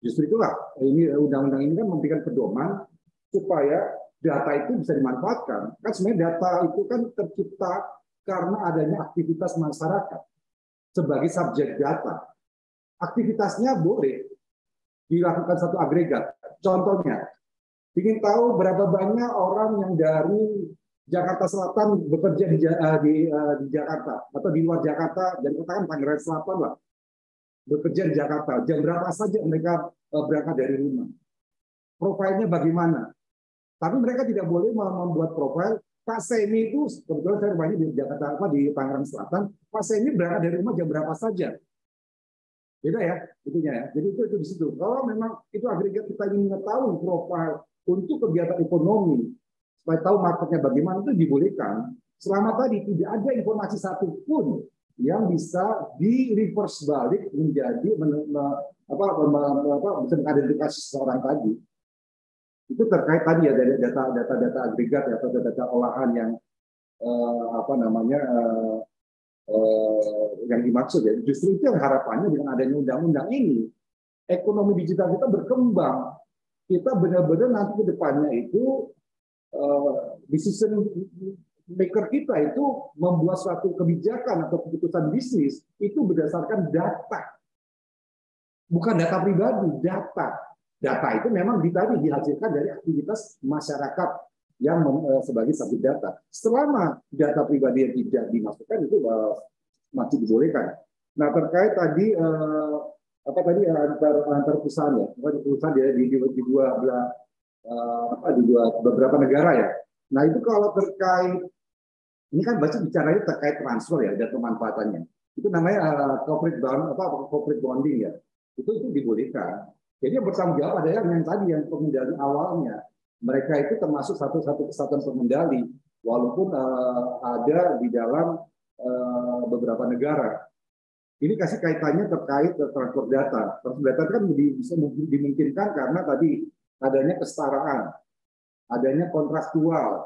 Justru itulah ini eh, undang-undang ini kan memberikan pedoman supaya data itu bisa dimanfaatkan. Kan sebenarnya data itu kan tercipta karena adanya aktivitas masyarakat sebagai subjek data. Aktivitasnya boleh dilakukan satu agregat. Contohnya, ingin tahu berapa banyak orang yang dari Jakarta Selatan bekerja di, uh, di, uh, di Jakarta atau di luar Jakarta dan katakan Tangerang Selatan lah bekerja di Jakarta jam berapa saja mereka uh, berangkat dari rumah profilnya bagaimana tapi mereka tidak boleh membuat profil Pak Semi itu kebetulan saya rumahnya di Jakarta apa di Tangerang Selatan Pak Semi berangkat dari rumah jam berapa saja beda ya itunya ya jadi itu itu di situ kalau memang itu agregat kita ingin mengetahui profil untuk kegiatan ekonomi supaya tahu marketnya bagaimana itu dibolehkan. Selama tadi tidak ada informasi satupun yang bisa di reverse balik menjadi men, apa, apa bisa mengidentifikasi seseorang tadi. Itu terkait tadi ya dari data-data agregat ya, atau data-data olahan yang eh, apa namanya eh, eh, yang dimaksud ya. Justru itu yang harapannya dengan adanya undang-undang ini ekonomi digital kita berkembang. Kita benar-benar nanti ke depannya itu Eh, decision maker kita itu membuat suatu kebijakan atau keputusan bisnis itu berdasarkan data. Bukan data pribadi, data. Data itu memang tadi dihasilkan dari aktivitas masyarakat yang eh, sebagai satu data. Selama data pribadi yang tidak dimasukkan itu eh, masih dibolehkan. Nah terkait tadi apa tadi antar antar perusahaan ya, perusahaan di, di, di dua belah Eh, apa dibuat beberapa negara ya. Nah itu kalau terkait ini kan baca bicaranya terkait transfer ya dan pemanfaatannya. Itu namanya uh, corporate bond apa corporate bonding ya. Itu itu dibolehkan. Jadi yang bertanggung jawab adalah yang tadi yang pengendali awalnya. Mereka itu termasuk satu-satu kesatuan pengendali walaupun uh, ada di dalam uh, beberapa negara. Ini kasih kaitannya terkait transfer data. Transfer data kan bisa dimungkinkan karena tadi adanya kesetaraan, adanya kontraktual.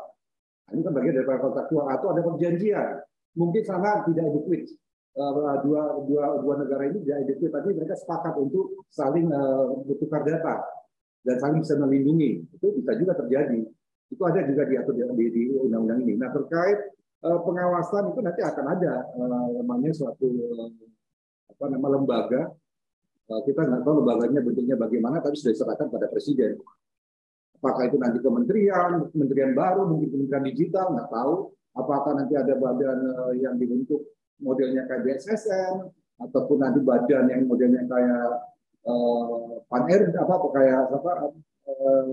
Nah, ini kan bagian daripada kontraktual atau ada perjanjian. Mungkin sangat tidak adequate. Eh, eh, dua, dua, dua negara ini tidak adequate, tapi mereka sepakat untuk saling eh, bertukar data dan saling bisa melindungi. Itu bisa juga terjadi. Itu ada juga diatur di, di undang-undang ini. Nah terkait pengawasan itu nanti akan ada namanya suatu apa nama lembaga kita nggak tahu lembaganya bentuknya bagaimana, tapi sudah diserahkan pada presiden. Apakah itu nanti kementerian, kementerian baru, mungkin kementerian digital, nggak tahu. Apakah nanti ada badan eh, yang dibentuk modelnya kayak BSSN, ataupun nanti badan yang modelnya kayak eh, R, apa, atau kayak apa, eh,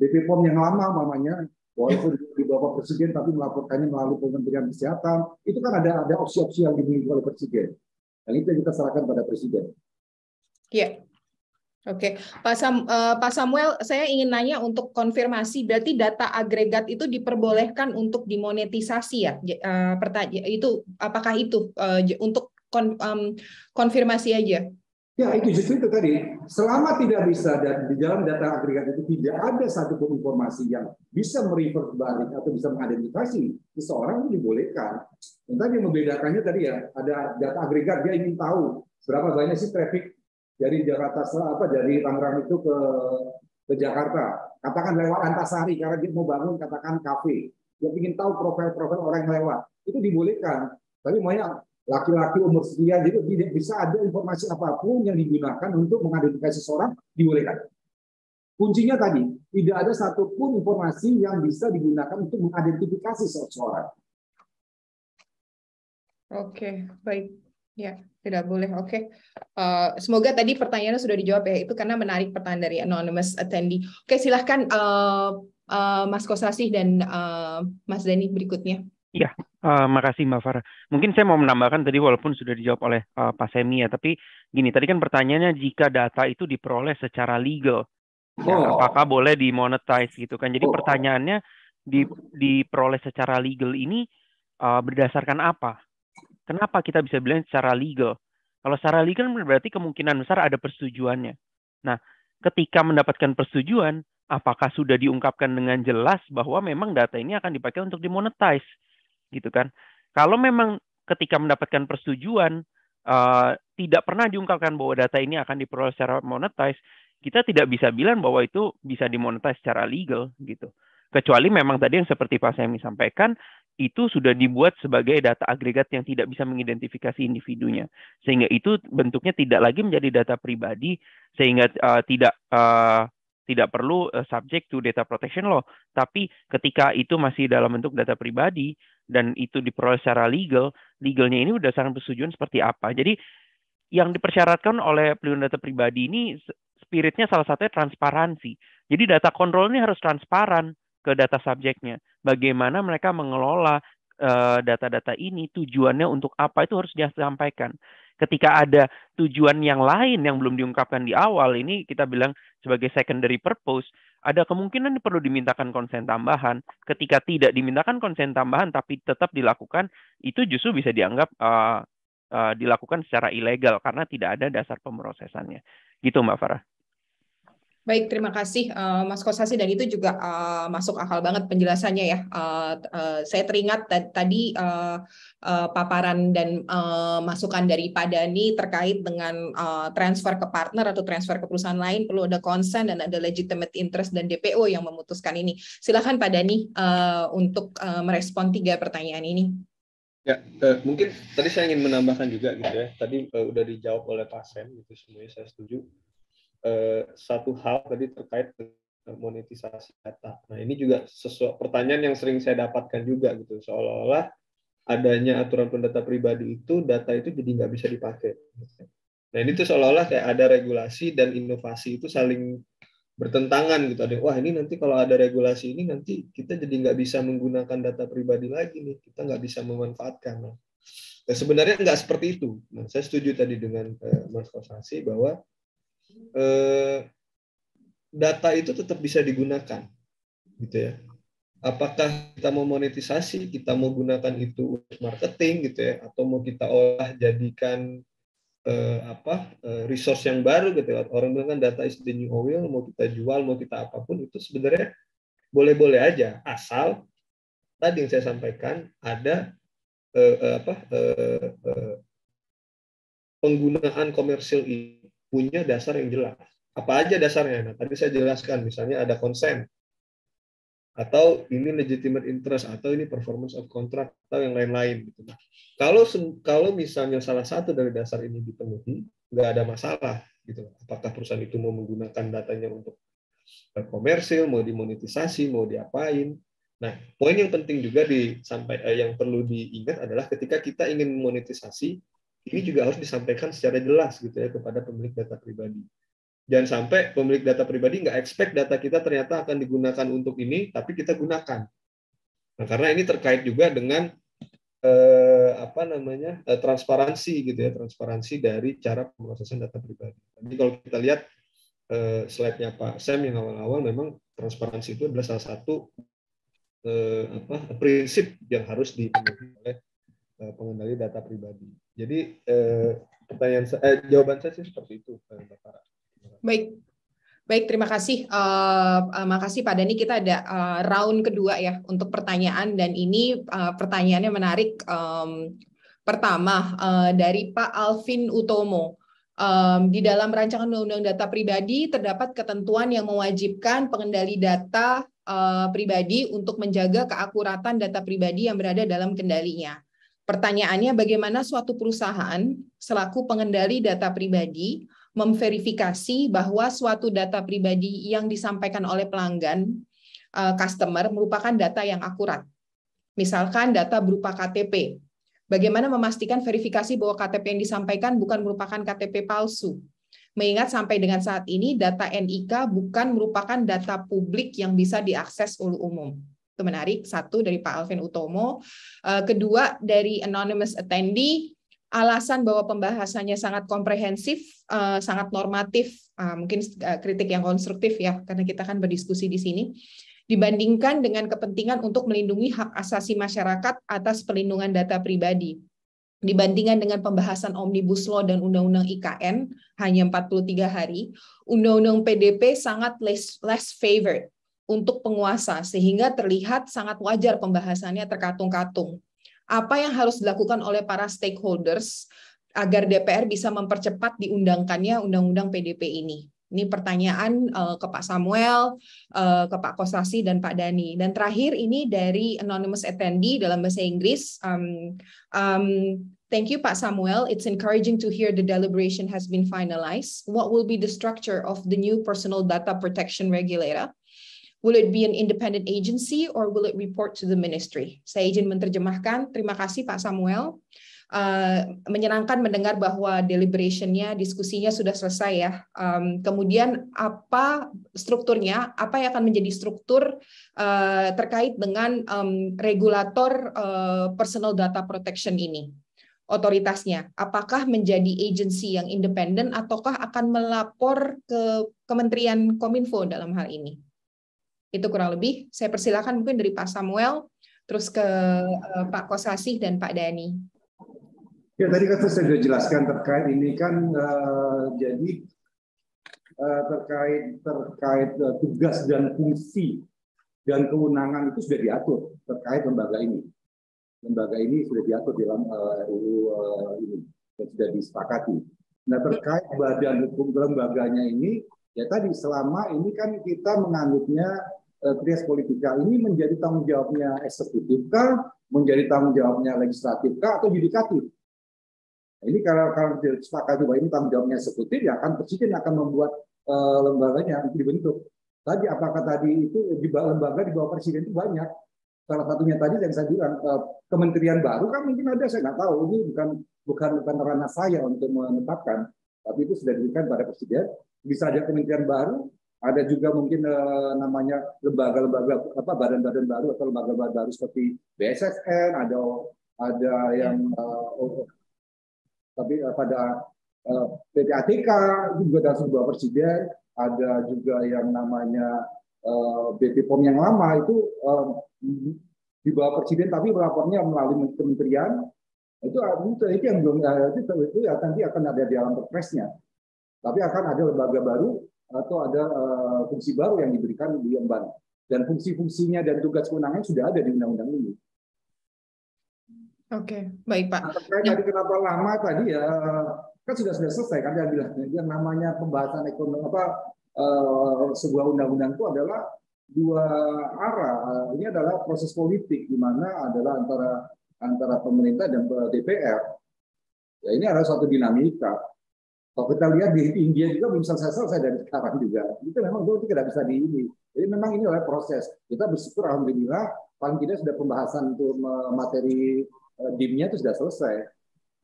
BP yang lama mamanya, walaupun di bawah presiden tapi melaporkannya melalui Kementerian Kesehatan, itu kan ada ada opsi-opsi yang dimiliki oleh presiden. Dan itu yang kita serahkan pada Presiden. Iya. Oke, okay. Eh, Pak, Samuel, saya ingin nanya untuk konfirmasi, berarti data agregat itu diperbolehkan untuk dimonetisasi ya? Eh, pertanyaan itu apakah itu eh, untuk konfirmasi aja? Ya itu justru itu tadi. Selama tidak bisa dan di dalam data agregat itu tidak ada satupun informasi yang bisa merefer balik atau bisa mengidentifikasi seseorang itu dibolehkan. Dan tadi membedakannya tadi ya ada data agregat dia ingin tahu berapa banyak sih traffic dari Jakarta apa dari Tangerang itu ke ke Jakarta. Katakan lewat Antasari karena dia mau bangun katakan kafe. Dia ingin tahu profil-profil orang yang lewat. Itu dibolehkan. Tapi banyak laki-laki umur sekian, jadi tidak bisa ada informasi apapun yang digunakan untuk mengidentifikasi seseorang dibolehkan. Kuncinya tadi, tidak ada satupun informasi yang bisa digunakan untuk mengidentifikasi seseorang. Oke, baik. Ya, tidak boleh. Oke. Uh, semoga tadi pertanyaannya sudah dijawab ya. Itu karena menarik pertanyaan dari anonymous attendee. Oke, silahkan uh, uh, Mas Kosasih dan uh, Mas Dani berikutnya. Iya, Uh, makasih Mbak Farah. Mungkin saya mau menambahkan tadi walaupun sudah dijawab oleh uh, Pak Semi ya, tapi gini tadi kan pertanyaannya jika data itu diperoleh secara legal, ya, oh. ya, apakah boleh dimonetize gitu kan? Jadi oh. pertanyaannya di, diperoleh secara legal ini uh, berdasarkan apa? Kenapa kita bisa bilang secara legal? Kalau secara legal kan berarti kemungkinan besar ada persetujuannya. Nah, ketika mendapatkan persetujuan, apakah sudah diungkapkan dengan jelas bahwa memang data ini akan dipakai untuk dimonetize? gitu kan. Kalau memang ketika mendapatkan persetujuan uh, tidak pernah diungkapkan bahwa data ini akan diperoleh secara monetize, kita tidak bisa bilang bahwa itu bisa dimonetize secara legal gitu. Kecuali memang tadi yang seperti Pak Semi sampaikan, itu sudah dibuat sebagai data agregat yang tidak bisa mengidentifikasi individunya. Sehingga itu bentuknya tidak lagi menjadi data pribadi, sehingga uh, tidak uh, tidak perlu uh, subject to data protection law. Tapi ketika itu masih dalam bentuk data pribadi dan itu diperoleh secara legal, legalnya ini berdasarkan persetujuan seperti apa. Jadi yang dipersyaratkan oleh pelindung data pribadi ini spiritnya salah satunya transparansi. Jadi data kontrol ini harus transparan ke data subjeknya. Bagaimana mereka mengelola eh, data-data uh, ini, tujuannya untuk apa itu harus disampaikan ketika ada tujuan yang lain yang belum diungkapkan di awal ini kita bilang sebagai secondary purpose ada kemungkinan perlu dimintakan konsen tambahan. Ketika tidak dimintakan konsen tambahan tapi tetap dilakukan, itu justru bisa dianggap uh, uh, dilakukan secara ilegal karena tidak ada dasar pemrosesannya. Gitu Mbak Farah. Baik, terima kasih uh, Mas Kosasi dan itu juga uh, masuk akal banget penjelasannya ya. Uh, uh, saya teringat tadi uh, uh, paparan dan uh, masukan dari Pak Dani terkait dengan uh, transfer ke partner atau transfer ke perusahaan lain perlu ada konsen dan ada legitimate interest dan DPO yang memutuskan ini. Silakan Pak Dani uh, untuk uh, merespon tiga pertanyaan ini. Ya, eh, mungkin tadi saya ingin menambahkan juga gitu ya. Tadi eh, udah dijawab oleh Pak Sen gitu semuanya saya setuju. Eh, satu hal tadi terkait monetisasi data. Nah ini juga sesuatu pertanyaan yang sering saya dapatkan juga gitu seolah-olah adanya aturan pendata pribadi itu data itu jadi nggak bisa dipakai. Nah ini tuh seolah-olah kayak ada regulasi dan inovasi itu saling bertentangan gitu. Ada wah ini nanti kalau ada regulasi ini nanti kita jadi nggak bisa menggunakan data pribadi lagi nih, kita nggak bisa memanfaatkan. Nah, sebenarnya nggak seperti itu. Nah, saya setuju tadi dengan eh, Mas Kosasi bahwa Eh, data itu tetap bisa digunakan gitu ya apakah kita mau monetisasi kita mau gunakan itu untuk marketing gitu ya atau mau kita olah jadikan eh, apa eh, resource yang baru gitu ya. orang bilang kan data is the new oil mau kita jual mau kita apapun itu sebenarnya boleh-boleh aja asal tadi yang saya sampaikan ada eh, eh apa eh, eh, penggunaan komersil ini punya dasar yang jelas. Apa aja dasarnya? Nah, tadi saya jelaskan, misalnya ada konsen, atau ini legitimate interest, atau ini performance of contract, atau yang lain-lain. Gitu. Nah, kalau kalau misalnya salah satu dari dasar ini dipenuhi, nggak ada masalah. Gitu. Apakah perusahaan itu mau menggunakan datanya untuk komersil, mau dimonetisasi, mau diapain. Nah, poin yang penting juga di eh, yang perlu diingat adalah ketika kita ingin monetisasi, ini juga harus disampaikan secara jelas gitu ya kepada pemilik data pribadi. Jangan sampai pemilik data pribadi nggak expect data kita ternyata akan digunakan untuk ini, tapi kita gunakan. Nah, karena ini terkait juga dengan eh, apa namanya eh, transparansi gitu ya, transparansi dari cara pemrosesan data pribadi. Jadi kalau kita lihat eh, slide-nya Pak Sam yang awal-awal, memang transparansi itu adalah salah satu eh, apa prinsip yang harus dipenuhi oleh eh, pengendali data pribadi. Jadi eh, pertanyaan eh, jawaban saya sih seperti itu, eh, Baik, Baik, terima kasih. uh, makasih Pak Dani. Kita ada uh, round kedua ya untuk pertanyaan dan ini uh, pertanyaannya menarik. Um, pertama uh, dari Pak Alvin Utomo. Um, di dalam rancangan Undang-Undang Data Pribadi terdapat ketentuan yang mewajibkan pengendali data uh, pribadi untuk menjaga keakuratan data pribadi yang berada dalam kendalinya. Pertanyaannya bagaimana suatu perusahaan selaku pengendali data pribadi memverifikasi bahwa suatu data pribadi yang disampaikan oleh pelanggan eh, customer merupakan data yang akurat. Misalkan data berupa KTP. Bagaimana memastikan verifikasi bahwa KTP yang disampaikan bukan merupakan KTP palsu? Mengingat sampai dengan saat ini data NIK bukan merupakan data publik yang bisa diakses oleh umum itu menarik. Satu dari Pak Alvin Utomo, eh, kedua dari anonymous attendee alasan bahwa pembahasannya sangat komprehensif, eh, sangat normatif, eh, mungkin kritik yang konstruktif ya, karena kita kan berdiskusi di sini, dibandingkan dengan kepentingan untuk melindungi hak asasi masyarakat atas perlindungan data pribadi. Dibandingkan dengan pembahasan Omnibus Law dan Undang-Undang IKN, hanya 43 hari, Undang-Undang PDP sangat less, less favored, untuk penguasa, sehingga terlihat sangat wajar pembahasannya terkatung-katung. Apa yang harus dilakukan oleh para stakeholders agar DPR bisa mempercepat diundangkannya undang-undang PDP ini? Ini pertanyaan uh, ke Pak Samuel, uh, ke Pak Kosasi, dan Pak Dani. Dan terakhir ini dari anonymous attendee dalam bahasa Inggris. Um, um, thank you Pak Samuel. It's encouraging to hear the deliberation has been finalized. What will be the structure of the new personal data protection regulator? Will it be an independent agency or will it report to the ministry? Saya izin menerjemahkan. Terima kasih Pak Samuel. Uh, menyenangkan mendengar bahwa deliberationnya, diskusinya sudah selesai ya. Um, kemudian apa strukturnya? Apa yang akan menjadi struktur uh, terkait dengan um, regulator uh, personal data protection ini? Otoritasnya, apakah menjadi agensi yang independen ataukah akan melapor ke Kementerian Kominfo dalam hal ini? Itu kurang lebih. Saya persilahkan mungkin dari Pak Samuel, terus ke uh, Pak Kosasih dan Pak Dani. Ya tadi kan saya sudah jelaskan terkait ini kan uh, jadi uh, terkait terkait uh, tugas dan fungsi dan kewenangan itu sudah diatur terkait lembaga ini. Lembaga ini sudah diatur dalam uh, RUU uh, ini dan sudah disepakati. Nah terkait badan hukum lembaganya ini ya tadi selama ini kan kita menganggapnya Eh, trias politika ini menjadi tanggung jawabnya eksekutif kah, menjadi tanggung jawabnya legislatif kah, atau yudikatif. Nah, ini karena kalau disepakati bahwa ini tanggung jawabnya eksekutif, ya kan presiden akan membuat uh, lembaganya untuk dibentuk. Tadi apakah tadi itu di lembaga di bawah presiden itu banyak. Salah satunya tadi yang saya bilang uh, kementerian baru kan mungkin ada saya nggak tahu ini bukan bukan bukan ranah saya untuk menetapkan, tapi itu sudah diberikan pada presiden. Bisa ada kementerian baru ada juga mungkin uh, namanya lembaga-lembaga apa badan-badan baru atau lembaga badan baru seperti BSSN, ada ada yang uh, oh, tapi uh, pada PPATK juga dan sebuah presiden, ada juga yang namanya uh, BP yang lama itu uh, di bawah presiden tapi melapornya melalui kementerian itu itu, itu yang belum itu, itu ya nanti akan ada di dalam perpresnya tapi akan ada lembaga baru atau ada eh, fungsi baru yang diberikan di emban Dan fungsi-fungsinya dan tugas kewenangannya sudah ada di undang-undang ini. Oke, okay. baik Pak. Nah, terkait tadi kenapa lama tadi ya kan sudah sudah selesai kan dia bilang yang namanya pembahasan ekonomi apa eh, sebuah undang-undang itu adalah dua arah. Ini adalah proses politik di mana adalah antara antara pemerintah dan eh, DPR. Ya ini adalah suatu dinamika kalau kita lihat di India juga belum selesai-selesai dari sekarang juga. Itu memang itu tidak bisa di ini. Jadi memang ini oleh proses. Kita bersyukur alhamdulillah paling tidak sudah pembahasan untuk materi eh, dimnya itu sudah selesai.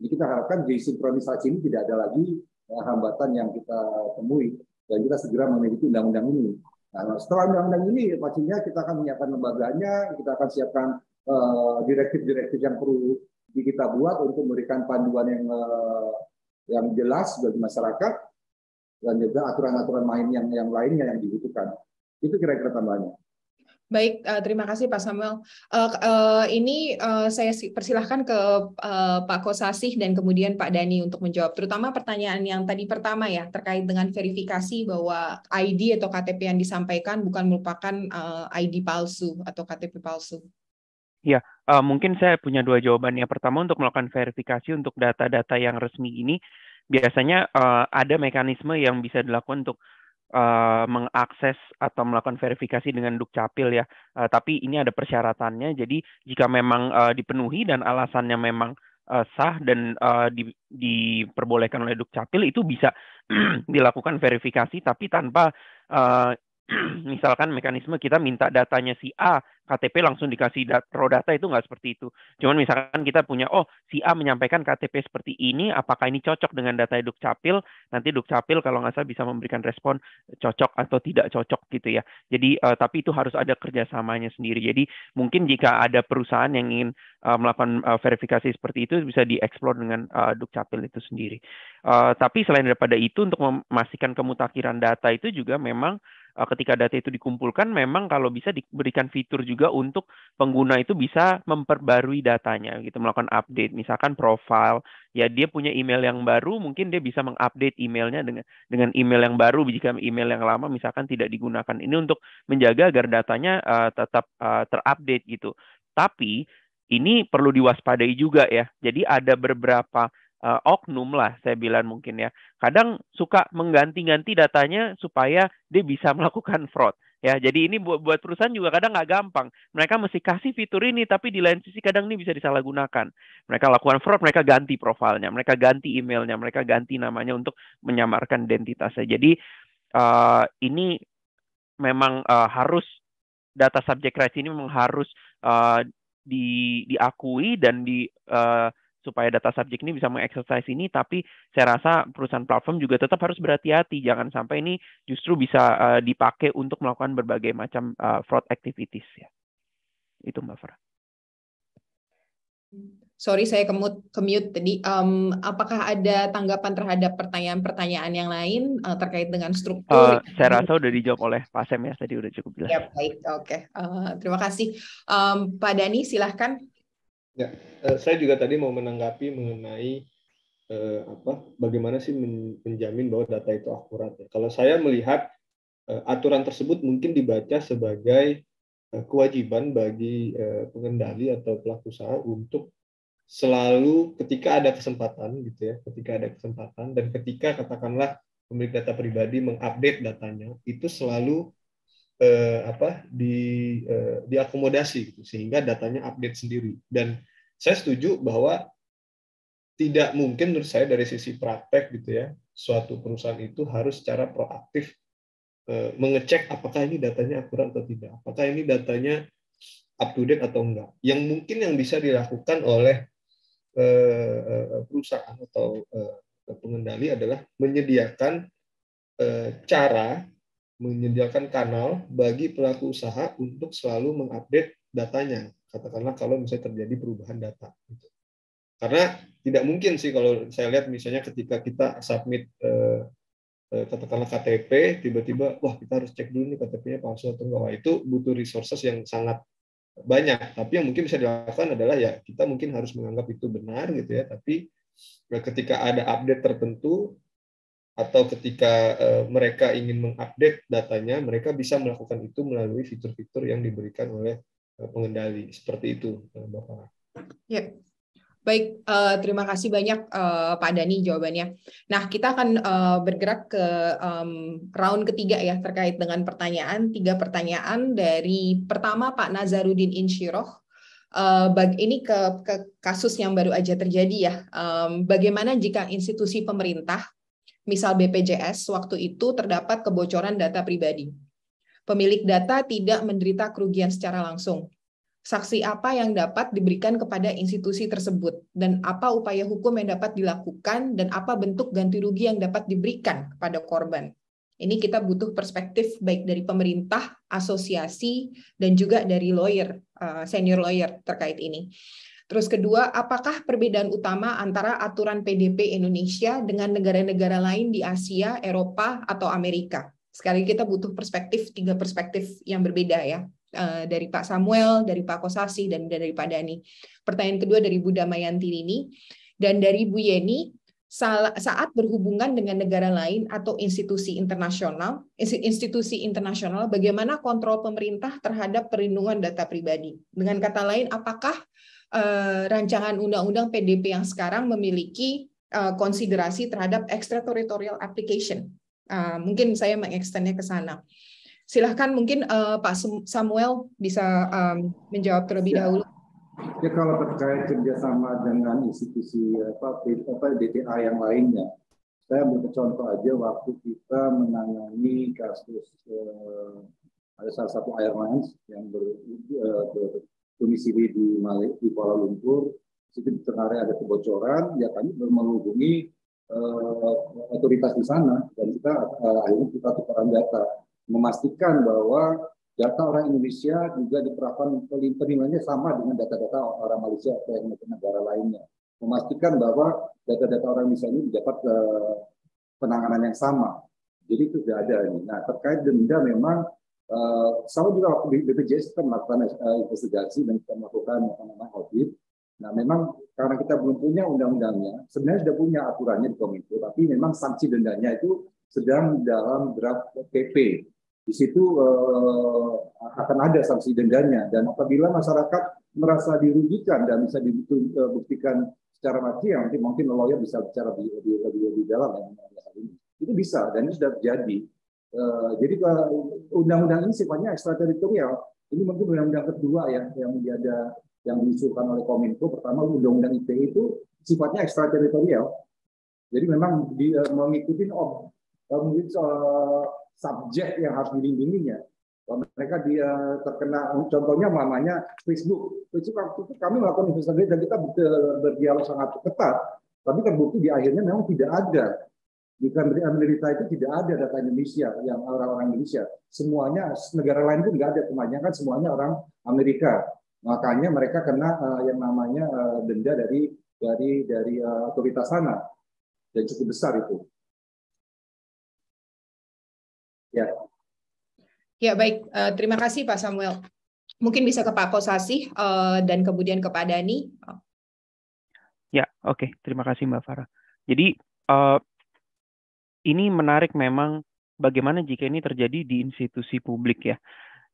Jadi kita harapkan di sinkronisasi ini tidak ada lagi eh, hambatan yang kita temui dan kita segera memiliki undang-undang ini. Nah, setelah undang-undang ini pastinya kita akan menyiapkan lembaganya, kita akan siapkan eh, direktif-direktif yang perlu kita buat untuk memberikan panduan yang yang jelas bagi masyarakat dan juga aturan-aturan main yang yang lainnya yang dibutuhkan. Itu kira-kira tambahannya. Baik, eh, terima kasih Pak Samuel. Eh, eh, ini saya persilahkan ke Pak Kosasih dan kemudian Pak Dani untuk menjawab, terutama pertanyaan yang tadi pertama ya terkait dengan verifikasi bahwa ID atau KTP yang disampaikan bukan merupakan ID palsu atau KTP palsu. Ya, uh, mungkin saya punya dua jawaban. Yang pertama untuk melakukan verifikasi untuk data-data yang resmi ini, biasanya uh, ada mekanisme yang bisa dilakukan untuk uh, mengakses atau melakukan verifikasi dengan dukcapil ya. Uh, tapi ini ada persyaratannya. Jadi jika memang uh, dipenuhi dan alasannya memang sah dan uh, di, diperbolehkan oleh dukcapil itu bisa dilakukan verifikasi tapi tanpa uh, misalkan mekanisme kita minta datanya si A, KTP langsung dikasih dat raw data itu nggak seperti itu. Cuman misalkan kita punya, oh si A menyampaikan KTP seperti ini, apakah ini cocok dengan data Dukcapil? Nanti Dukcapil kalau nggak salah bisa memberikan respon cocok atau tidak cocok gitu ya. Jadi uh, tapi itu harus ada kerjasamanya sendiri. Jadi mungkin jika ada perusahaan yang ingin uh, melakukan uh, verifikasi seperti itu bisa dieksplor dengan uh, Dukcapil itu sendiri. Uh, tapi selain daripada itu untuk memastikan kemutakhiran data itu juga memang Eh, ketika data itu dikumpulkan memang kalau bisa diberikan fitur juga untuk pengguna itu bisa memperbarui datanya gitu melakukan update misalkan profile ya dia punya email yang baru mungkin dia bisa mengupdate emailnya dengan dengan email yang baru jika email yang lama misalkan tidak digunakan ini untuk menjaga agar datanya uh, tetap uh, terupdate gitu tapi ini perlu diwaspadai juga ya jadi ada beberapa uh, oknum lah saya bilang mungkin ya kadang suka mengganti-ganti datanya supaya dia bisa melakukan fraud ya jadi ini buat buat perusahaan juga kadang nggak gampang mereka mesti kasih fitur ini tapi di lain sisi kadang ini bisa disalahgunakan mereka lakukan fraud mereka ganti profilnya mereka ganti emailnya mereka ganti namanya untuk menyamarkan identitasnya jadi uh, ini memang uh, harus data subject rights ini memang harus uh, di diakui dan di uh, supaya data subjek ini bisa mengeksersis ini, tapi saya rasa perusahaan platform juga tetap harus berhati-hati, jangan sampai ini justru bisa uh, dipakai untuk melakukan berbagai macam uh, fraud activities ya. Itu Mbak Farah. Sorry saya kemut kemute tadi. Um, apakah ada tanggapan terhadap pertanyaan-pertanyaan yang lain uh, terkait dengan struktur? Uh, saya rasa sudah dijawab oleh Pak Sem ya tadi udah cukup jelas. Ya baik, oke. Okay. Uh, terima kasih. Um, Pak Dani silahkan Ya, eh, saya juga tadi mau menanggapi mengenai eh, apa bagaimana sih menjamin bahwa data itu akurat. Ya. Kalau saya melihat eh, aturan tersebut mungkin dibaca sebagai eh, kewajiban bagi eh, pengendali atau pelaku usaha untuk selalu ketika ada kesempatan gitu ya, ketika ada kesempatan dan ketika katakanlah pemilik data pribadi mengupdate datanya itu selalu eh, apa di eh, diakomodasi gitu sehingga datanya update sendiri dan saya setuju bahwa tidak mungkin menurut saya dari sisi praktek gitu ya suatu perusahaan itu harus secara proaktif eh, mengecek apakah ini datanya akurat atau tidak apakah ini datanya up to date atau enggak yang mungkin yang bisa dilakukan oleh eh, eh perusahaan atau eh, pengendali adalah menyediakan eh, cara menyediakan kanal bagi pelaku usaha untuk selalu mengupdate datanya. Katakanlah kalau misalnya terjadi perubahan data. Karena tidak mungkin sih kalau saya lihat misalnya ketika kita submit eh, eh, katakanlah KTP, tiba-tiba wah kita harus cek dulu nih KTP-nya palsu atau enggak. Wah, itu butuh resources yang sangat banyak. Tapi yang mungkin bisa dilakukan adalah ya kita mungkin harus menganggap itu benar gitu ya. Tapi eh, ketika ada update tertentu, atau ketika eh, mereka ingin mengupdate datanya, mereka bisa melakukan itu melalui fitur-fitur yang diberikan oleh eh, pengendali. Seperti itu, eh, Bapak. Ya. Baik, terima kasih banyak Pak Dani jawabannya. Nah, kita akan bergerak ke round ketiga ya terkait dengan pertanyaan. Tiga pertanyaan dari pertama Pak Nazarudin Insyiroh ini ke, kasus yang baru aja terjadi ya. bagaimana jika institusi pemerintah misal BPJS, waktu itu terdapat kebocoran data pribadi. Pemilik data tidak menderita kerugian secara langsung. Saksi apa yang dapat diberikan kepada institusi tersebut, dan apa upaya hukum yang dapat dilakukan, dan apa bentuk ganti rugi yang dapat diberikan kepada korban. Ini kita butuh perspektif baik dari pemerintah, asosiasi, dan juga dari lawyer, eh, senior lawyer terkait ini. Terus kedua, apakah perbedaan utama antara aturan PDP Indonesia dengan negara-negara lain di Asia, Eropa, atau Amerika? Sekali kita butuh perspektif, tiga perspektif yang berbeda ya. Eh, dari Pak Samuel, dari Pak Kosasi, dan dari Pak Dani. Pertanyaan kedua dari Bu Damayanti ini. Dan dari Bu Yeni, saat berhubungan dengan negara lain atau institusi internasional, institusi internasional bagaimana kontrol pemerintah terhadap perlindungan data pribadi. Dengan kata lain, apakah Eh, rancangan undang-undang PDP yang sekarang memiliki eh, konsiderasi terhadap extraterritorial application. Eh, mungkin saya mengekstennya ke sana. Silahkan mungkin Pak Samuel bisa menjawab terlebih ya. dahulu. Ya kalau terkait kerjasama dengan institusi apa, apa DTA yang lainnya, saya ambil contoh aja waktu kita menangani kasus eh, ada salah satu airlines yang ber, eh, ber, domisili di malik di Kuala Lumpur, situ terkare ada kebocoran, ya kami menghubungi uh, otoritas di sana dan kita uh, akhirnya kita tukaran data, memastikan bahwa data orang Indonesia juga diperlakukan penerimaannya sama dengan data-data orang Malaysia atau yang negara lainnya, memastikan bahwa data-data orang Indonesia ini dapat uh, penanganan yang sama. Jadi itu sudah ada. Nah terkait denda memang saya eh, sama juga BPJS kita melakukan eh, investigasi dan kita melakukan apa namanya audit. Nah, memang karena kita belum punya undang-undangnya, sebenarnya sudah punya aturannya di Kominfo, tapi memang sanksi dendanya itu sedang dalam draft PP. Di situ eh, akan ada sanksi dendanya dan apabila masyarakat merasa dirugikan dan bisa dibuktikan eh, secara mati, ya nanti mungkin lawyer bisa bicara lebih lebih lebih, dalam ya, ini. Itu bisa dan itu sudah terjadi Eh, jadi undang-undang ini sifatnya ekstrateritorial. Ini mungkin undang-undang kedua ya yang ada yang diusulkan oleh Kominfo. Pertama undang-undang ITE itu sifatnya ekstrateritorial. Jadi memang di, eh, mengikuti om eh, mungkin subjek yang harus dilindunginya. Mereka dia terkena contohnya mamanya Facebook. Facebook waktu itu kami melakukan investigasi dan kita berdialog sangat ketat. Tapi terbukti di akhirnya memang tidak ada di Amerika itu tidak ada data Indonesia yang orang-orang Indonesia. Semuanya negara lain pun nggak ada kebanyakan semuanya orang Amerika. Makanya mereka kena uh, yang namanya uh, denda dari dari dari uh, otoritas sana dan cukup besar itu. Ya. Ya baik, uh, terima kasih Pak Samuel. Mungkin bisa ke Pak Kosasi uh, dan kemudian ke Pak Dani. Ya, oke. Okay. Terima kasih Mbak Farah. Jadi uh, ini menarik memang bagaimana jika ini terjadi di institusi publik ya.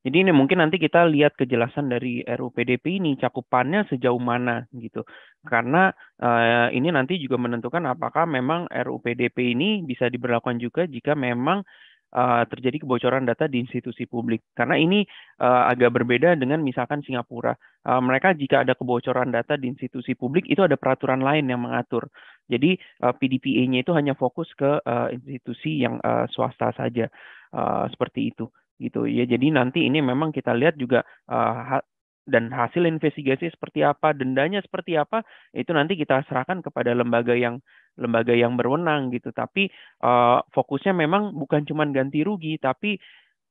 Jadi ini mungkin nanti kita lihat kejelasan dari RUPDP ini cakupannya sejauh mana gitu. Karena eh, ini nanti juga menentukan apakah memang RUPDP ini bisa diberlakukan juga jika memang eh, terjadi kebocoran data di institusi publik. Karena ini eh, agak berbeda dengan misalkan Singapura. Eh, mereka jika ada kebocoran data di institusi publik itu ada peraturan lain yang mengatur. Jadi uh, eh, PDPA-nya itu hanya fokus ke uh, institusi yang uh, swasta saja uh, seperti itu gitu ya. Jadi nanti ini memang kita lihat juga uh, dan hasil investigasi seperti apa, dendanya seperti apa, itu nanti kita serahkan kepada lembaga yang lembaga yang berwenang gitu. Tapi uh, fokusnya memang bukan cuma ganti rugi, tapi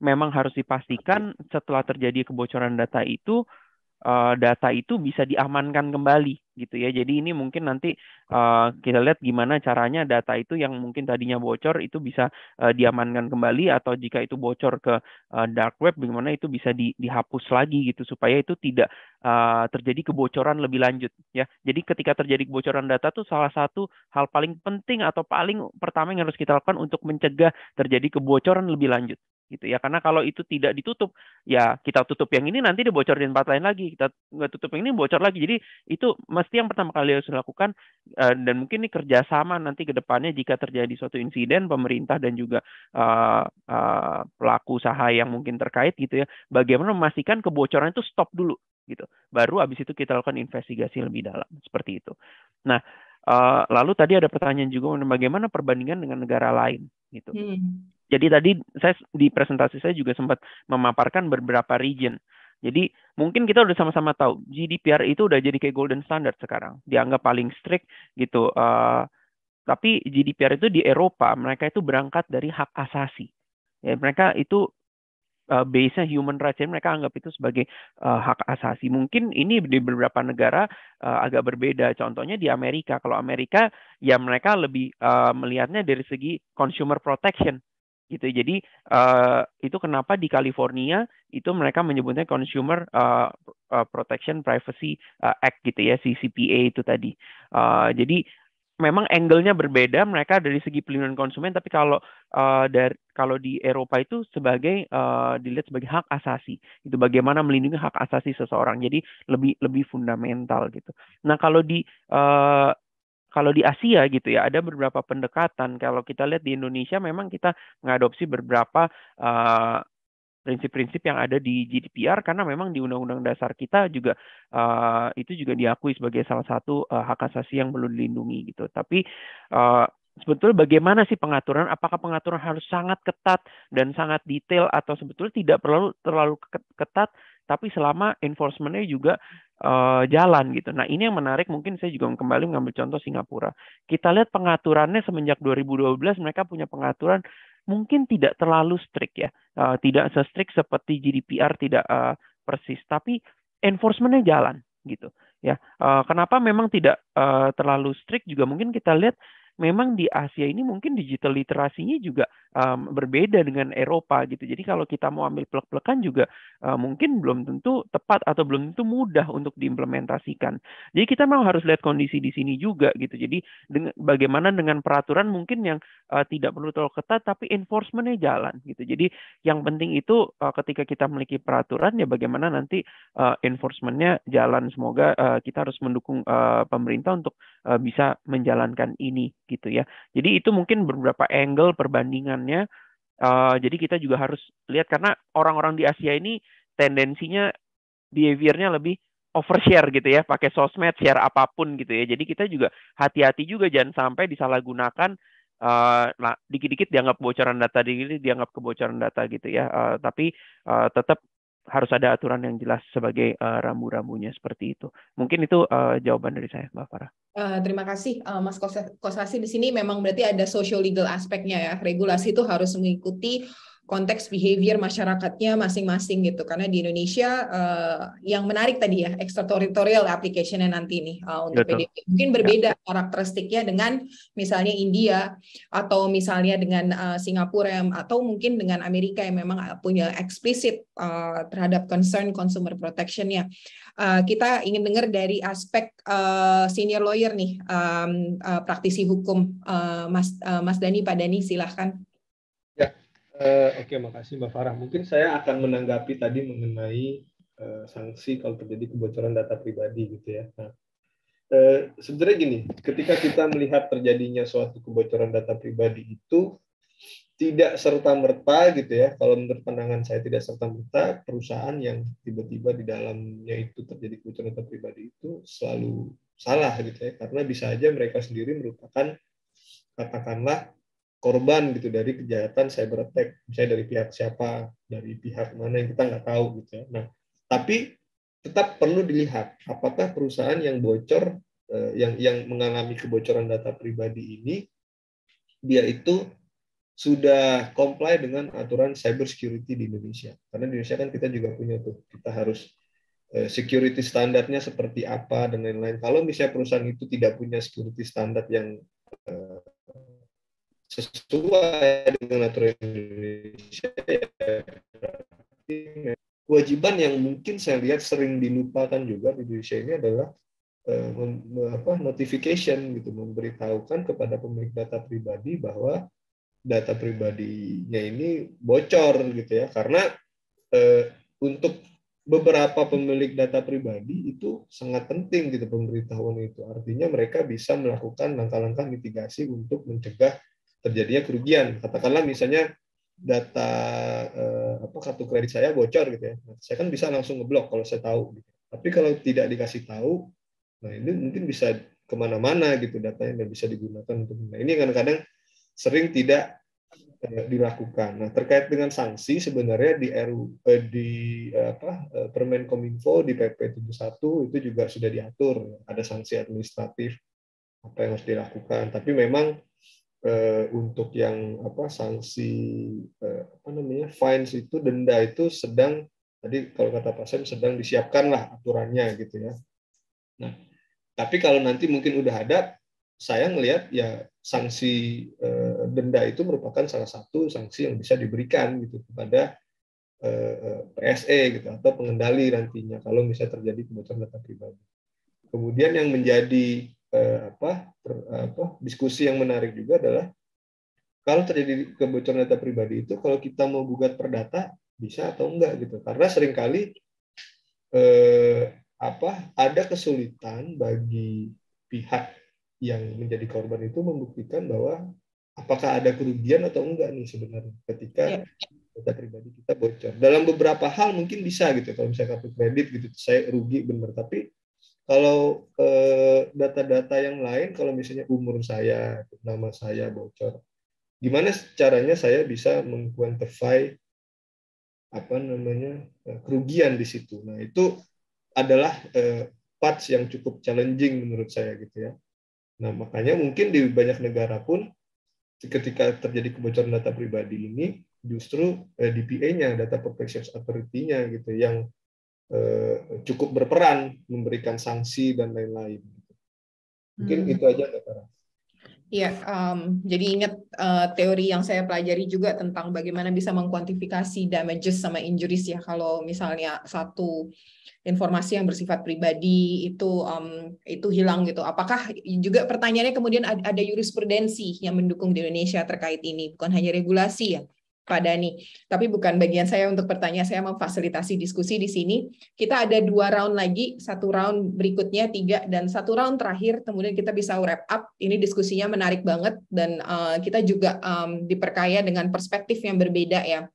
memang harus dipastikan setelah terjadi kebocoran data itu Eh, data itu bisa diamankan kembali gitu ya. Jadi ini mungkin nanti uh, kita lihat gimana caranya data itu yang mungkin tadinya bocor itu bisa uh, diamankan kembali atau jika itu bocor ke uh, dark web bagaimana itu bisa di, dihapus lagi gitu supaya itu tidak uh, terjadi kebocoran lebih lanjut ya. Jadi ketika terjadi kebocoran data tuh salah satu hal paling penting atau paling pertama yang harus kita lakukan untuk mencegah terjadi kebocoran lebih lanjut gitu ya karena kalau itu tidak ditutup ya kita tutup yang ini nanti dibocor di tempat lain lagi kita nggak tutup yang ini bocor lagi jadi itu mesti yang pertama kali harus dilakukan eh, dan mungkin ini kerjasama nanti ke depannya jika terjadi suatu insiden pemerintah dan juga uh, uh, pelaku usaha yang mungkin terkait gitu ya bagaimana memastikan kebocoran itu stop dulu gitu baru habis itu kita lakukan investigasi lebih dalam seperti itu nah uh, lalu tadi ada pertanyaan juga bagaimana perbandingan dengan negara lain gitu. Hmm. Jadi tadi saya di presentasi saya juga sempat memaparkan beberapa region. Jadi mungkin kita udah sama-sama tahu GDPR itu udah jadi kayak golden standard sekarang, dianggap paling strict gitu. Uh, tapi GDPR itu di Eropa mereka itu berangkat dari hak asasi. Ya, mereka itu uh, base-nya human rights, jadi mereka anggap itu sebagai uh, hak asasi. Mungkin ini di beberapa negara uh, agak berbeda. Contohnya di Amerika. Kalau Amerika, ya mereka lebih uh, melihatnya dari segi consumer protection gitu jadi uh, itu kenapa di California itu mereka menyebutnya Consumer uh, Protection Privacy Act gitu ya CCPA itu tadi uh, jadi memang angle-nya berbeda mereka dari segi pelindungan konsumen tapi kalau uh, dari kalau di Eropa itu sebagai uh, dilihat sebagai hak asasi itu bagaimana melindungi hak asasi seseorang jadi lebih lebih fundamental gitu nah kalau di uh, kalau di Asia gitu ya ada beberapa pendekatan. Kalau kita lihat di Indonesia memang kita mengadopsi beberapa prinsip eh, prinsip-prinsip yang ada di GDPR karena memang di Undang-Undang Dasar kita juga uh, itu juga diakui sebagai salah satu uh, hak asasi yang perlu dilindungi gitu. Tapi uh, sebetulnya bagaimana sih pengaturan? Apakah pengaturan harus sangat ketat dan sangat detail atau sebetulnya tidak perlu terlalu ketat tapi selama enforcement-nya juga uh, jalan gitu. Nah ini yang menarik mungkin saya juga kembali mengambil contoh Singapura. Kita lihat pengaturannya semenjak 2012 mereka punya pengaturan mungkin tidak terlalu strict ya, uh, tidak se seperti GDPR tidak uh, persis, tapi enforcement-nya jalan gitu ya. Uh, kenapa memang tidak uh, terlalu strict juga mungkin kita lihat memang di Asia ini mungkin digital literasinya juga um, berbeda dengan Eropa gitu. Jadi kalau kita mau ambil plek-plekan juga uh, mungkin belum tentu tepat atau belum tentu mudah untuk diimplementasikan. Jadi kita memang harus lihat kondisi di sini juga gitu. Jadi dengan, bagaimana dengan peraturan mungkin yang uh, tidak perlu terlalu ketat tapi enforcement-nya jalan gitu. Jadi yang penting itu uh, ketika kita memiliki peraturan ya bagaimana nanti uh, enforcement-nya jalan. Semoga uh, kita harus mendukung uh, pemerintah untuk uh, bisa menjalankan ini gitu ya. Jadi itu mungkin beberapa angle perbandingannya. Uh, jadi kita juga harus lihat karena orang-orang di Asia ini tendensinya behaviornya lebih overshare gitu ya, pakai sosmed, share apapun gitu ya. Jadi kita juga hati-hati juga jangan sampai disalahgunakan Uh, nah, dikit-dikit dianggap kebocoran data, dikit dianggap kebocoran data gitu ya. Uh, tapi uh, tetap harus ada aturan yang jelas sebagai uh, rambu-rambunya seperti itu. Mungkin itu uh, jawaban dari saya, Mbak Farah. Uh, terima kasih, uh, Mas Kosasi. Di sini memang berarti ada social legal aspeknya ya. Regulasi itu harus mengikuti konteks behavior masyarakatnya masing-masing gitu karena di Indonesia uh, yang menarik tadi ya extraterritorial application-nya nanti nih uh, untuk Betul. PDP mungkin ya. berbeda ya. karakteristiknya dengan misalnya India atau misalnya dengan uh, Singapura atau mungkin dengan Amerika yang memang punya eksplisit uh, terhadap concern consumer protectionnya uh, kita ingin dengar dari aspek uh, senior lawyer nih um, uh, praktisi hukum uh, Mas uh, Mas Dani Pak Dani silahkan. Eh, Oke, okay, makasih Mbak Farah. Mungkin saya akan menanggapi tadi mengenai uh, sanksi kalau terjadi kebocoran data pribadi gitu ya. Nah, uh, sebenarnya gini, ketika kita melihat terjadinya suatu kebocoran data pribadi itu tidak serta merta gitu ya. Kalau menurut pandangan saya tidak serta merta perusahaan yang tiba-tiba di dalamnya itu terjadi kebocoran data pribadi itu selalu salah gitu ya. Karena bisa aja mereka sendiri merupakan katakanlah korban gitu dari kejahatan cyber attack misalnya dari pihak siapa dari pihak mana yang kita nggak tahu gitu ya. nah tapi tetap perlu dilihat apakah perusahaan yang bocor eh, yang yang mengalami kebocoran data pribadi ini dia itu sudah comply dengan aturan cyber security di Indonesia karena di Indonesia kan kita juga punya tuh kita harus eh, security standarnya seperti apa dan lain-lain. Kalau misalnya perusahaan itu tidak punya security standar yang eh, sesuai dengan aturan Indonesia ya. kewajiban yang mungkin saya lihat sering dilupakan juga di Indonesia ini adalah eh, apa, notification gitu memberitahukan kepada pemilik data pribadi bahwa data pribadinya ini bocor gitu ya karena eh, untuk beberapa pemilik data pribadi itu sangat penting gitu pemberitahuan itu artinya mereka bisa melakukan langkah-langkah mitigasi untuk mencegah terjadinya kerugian. Katakanlah misalnya data eh, apa kartu kredit saya bocor gitu ya. Nah, saya kan bisa langsung ngeblok kalau saya tahu. Gitu. Tapi kalau tidak dikasih tahu, nah ini mungkin bisa kemana-mana gitu datanya dan bisa digunakan untuk nah, ini kadang-kadang sering tidak eh, dilakukan. Nah terkait dengan sanksi sebenarnya di RU eh, di eh, apa eh, Permen Kominfo di PP 71 itu juga sudah diatur ada sanksi administratif apa yang harus dilakukan. Tapi memang eh, untuk yang apa sanksi eh, apa namanya fines itu denda itu sedang tadi kalau kata Pak Sam sedang disiapkan lah aturannya gitu ya. Nah, tapi kalau nanti mungkin udah ada, saya melihat ya sanksi eh, denda itu merupakan salah satu sanksi yang bisa diberikan gitu kepada eh, PSE gitu atau pengendali nantinya kalau misalnya terjadi kebocoran data pribadi. Kemudian yang menjadi eh, apa, per, apa diskusi yang menarik juga adalah kalau terjadi kebocoran data pribadi itu kalau kita mau gugat perdata bisa atau enggak gitu karena seringkali eh, apa ada kesulitan bagi pihak yang menjadi korban itu membuktikan bahwa apakah ada kerugian atau enggak nih sebenarnya ketika iya. data pribadi kita bocor dalam beberapa hal mungkin bisa gitu kalau misalnya kartu kredit gitu saya rugi benar tapi kalau eh, data-data yang lain, kalau misalnya umur saya, nama saya bocor, gimana caranya saya bisa mengkuantifikasi apa namanya eh, kerugian di situ? Nah itu adalah eh, parts yang cukup challenging menurut saya gitu ya. Nah makanya mungkin di banyak negara pun ketika terjadi kebocoran data pribadi ini justru DPA-nya, data protection authority-nya gitu yang Eh, cukup berperan memberikan sanksi dan lain-lain. Mungkin hmm. itu aja, Kak Tara. Iya, um, jadi ingat uh, teori yang saya pelajari juga tentang bagaimana bisa mengkuantifikasi damages sama injuries ya. Kalau misalnya satu informasi yang bersifat pribadi itu um, itu hilang gitu. Apakah juga pertanyaannya kemudian ada jurisprudensi yang mendukung di Indonesia terkait ini, bukan hanya regulasi ya, Pak Dani. Tapi bukan bagian saya untuk bertanya, saya memfasilitasi diskusi di sini. Kita ada dua round lagi, satu round berikutnya tiga, dan satu round terakhir, kemudian kita bisa wrap up. Ini diskusinya menarik banget, dan uh, kita juga um, diperkaya dengan perspektif yang berbeda ya.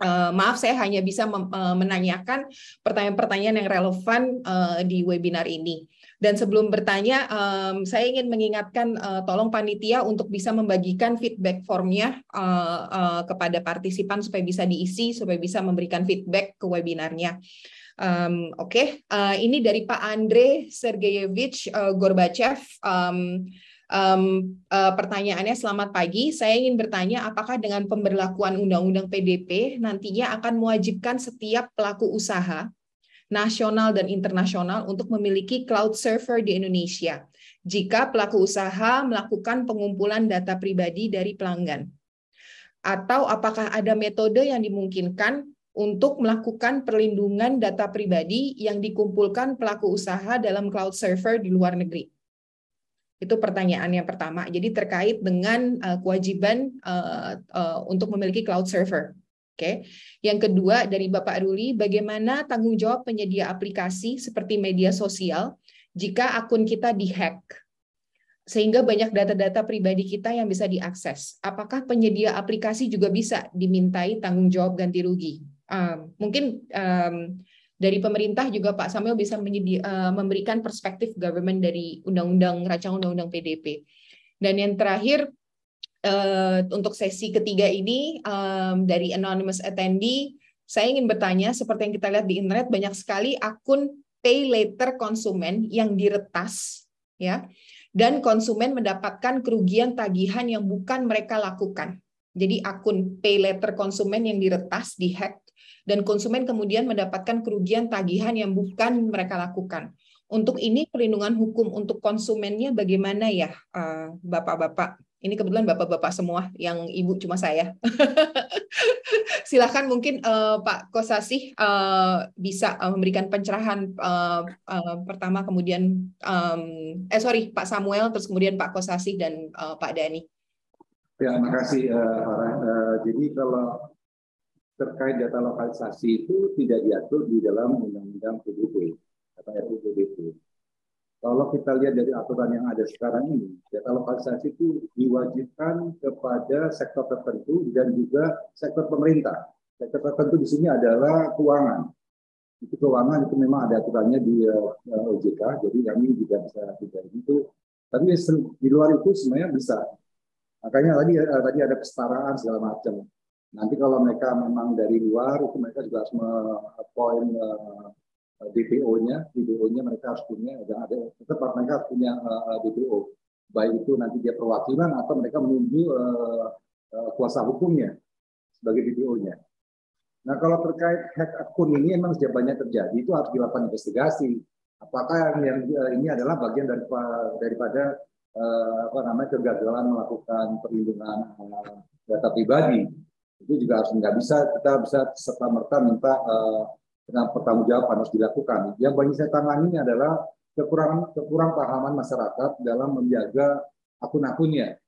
Uh, maaf, saya hanya bisa eh, menanyakan pertanyaan-pertanyaan yang relevan uh, di webinar ini. Dan sebelum bertanya, um, saya ingin mengingatkan uh, tolong panitia untuk bisa membagikan feedback formnya uh, uh, kepada partisipan supaya bisa diisi, supaya bisa memberikan feedback ke webinarnya. Um, Oke, okay. uh, ini dari Pak Andre Sergeyevich uh, Gorbachev. Um, um, uh, pertanyaannya selamat pagi. Saya ingin bertanya apakah dengan pemberlakuan Undang-Undang PDP nantinya akan mewajibkan setiap pelaku usaha nasional dan internasional untuk memiliki cloud server di Indonesia jika pelaku usaha melakukan pengumpulan data pribadi dari pelanggan. Atau apakah ada metode yang dimungkinkan untuk melakukan perlindungan data pribadi yang dikumpulkan pelaku usaha dalam cloud server di luar negeri? Itu pertanyaan yang pertama. Jadi terkait dengan eh, kewajiban eh, eh, untuk memiliki cloud server. Oke. Yang kedua dari Bapak Ruli, bagaimana tanggung jawab penyedia aplikasi seperti media sosial jika akun kita dihack? Sehingga banyak data-data pribadi kita yang bisa diakses. Apakah penyedia aplikasi juga bisa dimintai tanggung jawab ganti rugi? Um, mungkin um, dari pemerintah juga Pak Samuel bisa menyedia, uh, ehm, memberikan perspektif government dari undang-undang rancangan undang-undang PDP. Dan yang terakhir uh, untuk sesi ketiga ini um, dari anonymous attendee, saya ingin bertanya, seperti yang kita lihat di internet banyak sekali akun pay later konsumen yang diretas, ya, dan konsumen mendapatkan kerugian tagihan yang bukan mereka lakukan. Jadi akun pay later konsumen yang diretas, dihack, dan konsumen kemudian mendapatkan kerugian tagihan yang bukan mereka lakukan. Untuk ini perlindungan hukum untuk konsumennya bagaimana ya, eh, Bapak-bapak? Ini kebetulan bapak-bapak semua, yang ibu cuma saya. Silahkan mungkin uh, Pak Kosasi uh, eh, bisa uh, memberikan pencerahan uh, uh, pertama, kemudian um, eh sorry Pak Samuel, terus kemudian Pak Kosasi dan uh, Pak Dani. Ya, kasih. uh, Farah. Uh, jadi kalau terkait data lokalisasi itu tidak diatur di dalam Undang-Undang PBB, atau RUU kalau kita lihat dari aturan yang ada sekarang ini, data lokalisasi itu diwajibkan kepada sektor tertentu dan juga sektor pemerintah. Sektor tertentu di sini adalah keuangan. Itu keuangan itu memang ada aturannya di eh, OJK, jadi kami juga bisa tidak itu. Tapi di luar itu sebenarnya bisa. Makanya tadi eh, tadi ada kesetaraan segala macam. Nanti kalau mereka memang dari luar, itu mereka juga harus me eh, DPO-nya, DPO-nya mereka harus punya, jangan ada tetap mereka harus punya eh, DPO. Baik itu nanti dia perwakilan atau mereka menunggu eh, eh, kuasa hukumnya sebagai DPO-nya. Nah kalau terkait hack akun ini memang sejak banyak terjadi itu harus dilakukan investigasi. Apakah yang, yang ini adalah bagian dari, daripada eh, apa namanya kegagalan melakukan perlindungan data pribadi? Itu juga harus nggak bisa kita bisa serta merta minta eh, dengan pertanggung jawaban harus dilakukan. Yang banyak saya tangani adalah kekurangan kekurang pahaman masyarakat dalam menjaga akun-akunnya.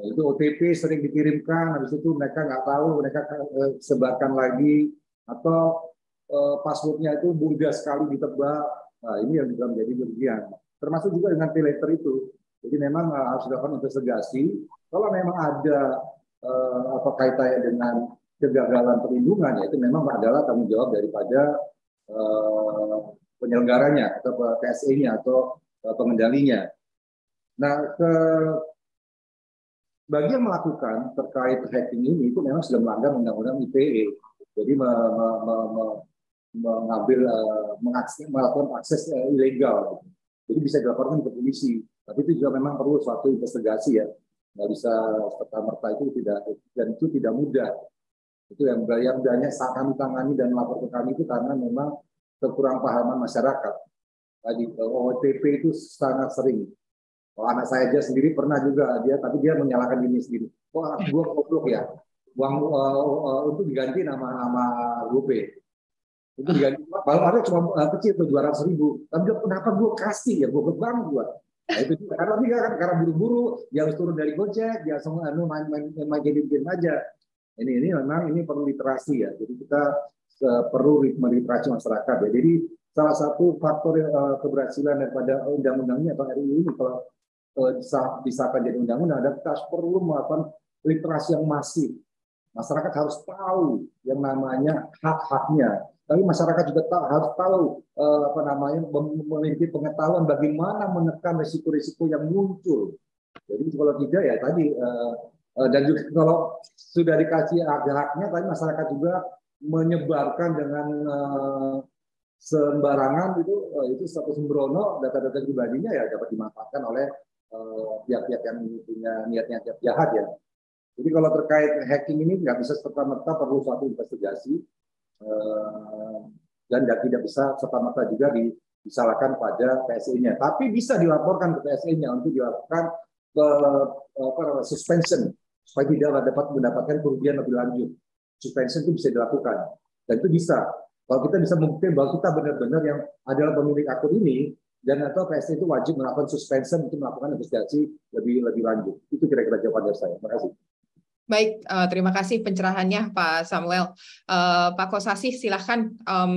Itu OTP sering dikirimkan, habis itu mereka nggak tahu, mereka eh, sebarkan lagi, atau eh, passwordnya itu mudah sekali ditebak. Nah, ini yang juga menjadi kerugian. Termasuk juga dengan pay itu. Jadi memang eh, harus dilakukan investigasi. Kalau memang ada eh, apa kaitannya dengan kegagalan perlindungan itu memang adalah tanggung jawab daripada uh, penyelenggaranya atau pse nya atau uh, pengendalinya. Nah, ke bagi yang melakukan terkait hacking ini itu memang sudah melanggar undang-undang ITE. Jadi me, me, me, me, mengambil uh, eh, mengakses melakukan akses uh, ilegal. Jadi bisa dilaporkan ke polisi. Tapi itu juga memang perlu suatu investigasi ya. Nggak bisa serta merta itu tidak dan itu tidak mudah itu yang banyak banyak saat kami tangani dan lapor ke kami itu karena memang kekurang pahaman masyarakat tadi eh, OTP itu sangat sering oh, anak saya aja sendiri pernah juga dia tapi dia menyalahkan diri sendiri kok gua goblok ya uang uh, eh, uh, eh, untuk diganti nama nama gope itu diganti kalau ada cuma uh, kecil tuh dua ratus ribu tapi kenapa gua kasih ya gua kebang gua Nah, itu Karena dia kan karena buru-buru, dia harus turun dari Gojek, dia langsung anu main main main main game aja. Ini ini memang ini perlu literasi ya. Jadi kita perlu literasi masyarakat ya. Jadi salah satu faktor eh, keberhasilan daripada undang-undang ini atau RUU ini kalau bisa eh, disahkan jadi undang-undang ada kita perlu melakukan literasi yang masif. Masyarakat harus tahu yang namanya hak-haknya. Tapi masyarakat juga tahu, harus tahu eh, apa namanya memiliki pengetahuan bagaimana menekan risiko-risiko yang muncul. Jadi kalau tidak ya tadi Eh, dan juga kalau sudah dikasih hak-haknya tapi masyarakat juga menyebarkan dengan eh, sembarangan itu eh, itu satu sembrono data-data pribadinya ya dapat dimanfaatkan oleh pihak-pihak yang punya niatnya niat jahat ya. Jadi kalau terkait hacking ini nggak bisa serta merta perlu suatu investigasi dan tidak bisa serta merta juga disalahkan pada PSE-nya. Tapi bisa dilaporkan ke PSE-nya untuk dilakukan Eh, apa, suspension supaya tidak dapat mendapatkan kerugian lebih lanjut. Suspension itu bisa dilakukan dan itu bisa. Kalau kita bisa membuktikan bahwa kita benar-benar yang adalah pemilik akun ini dan atau PST itu wajib melakukan suspension untuk melakukan investigasi lebih lebih lanjut. Itu kira-kira jawaban dari saya. Terima kasih. Baik, eh, terima kasih pencerahannya Pak Samuel. Eh, Pak Kosasi, silahkan um,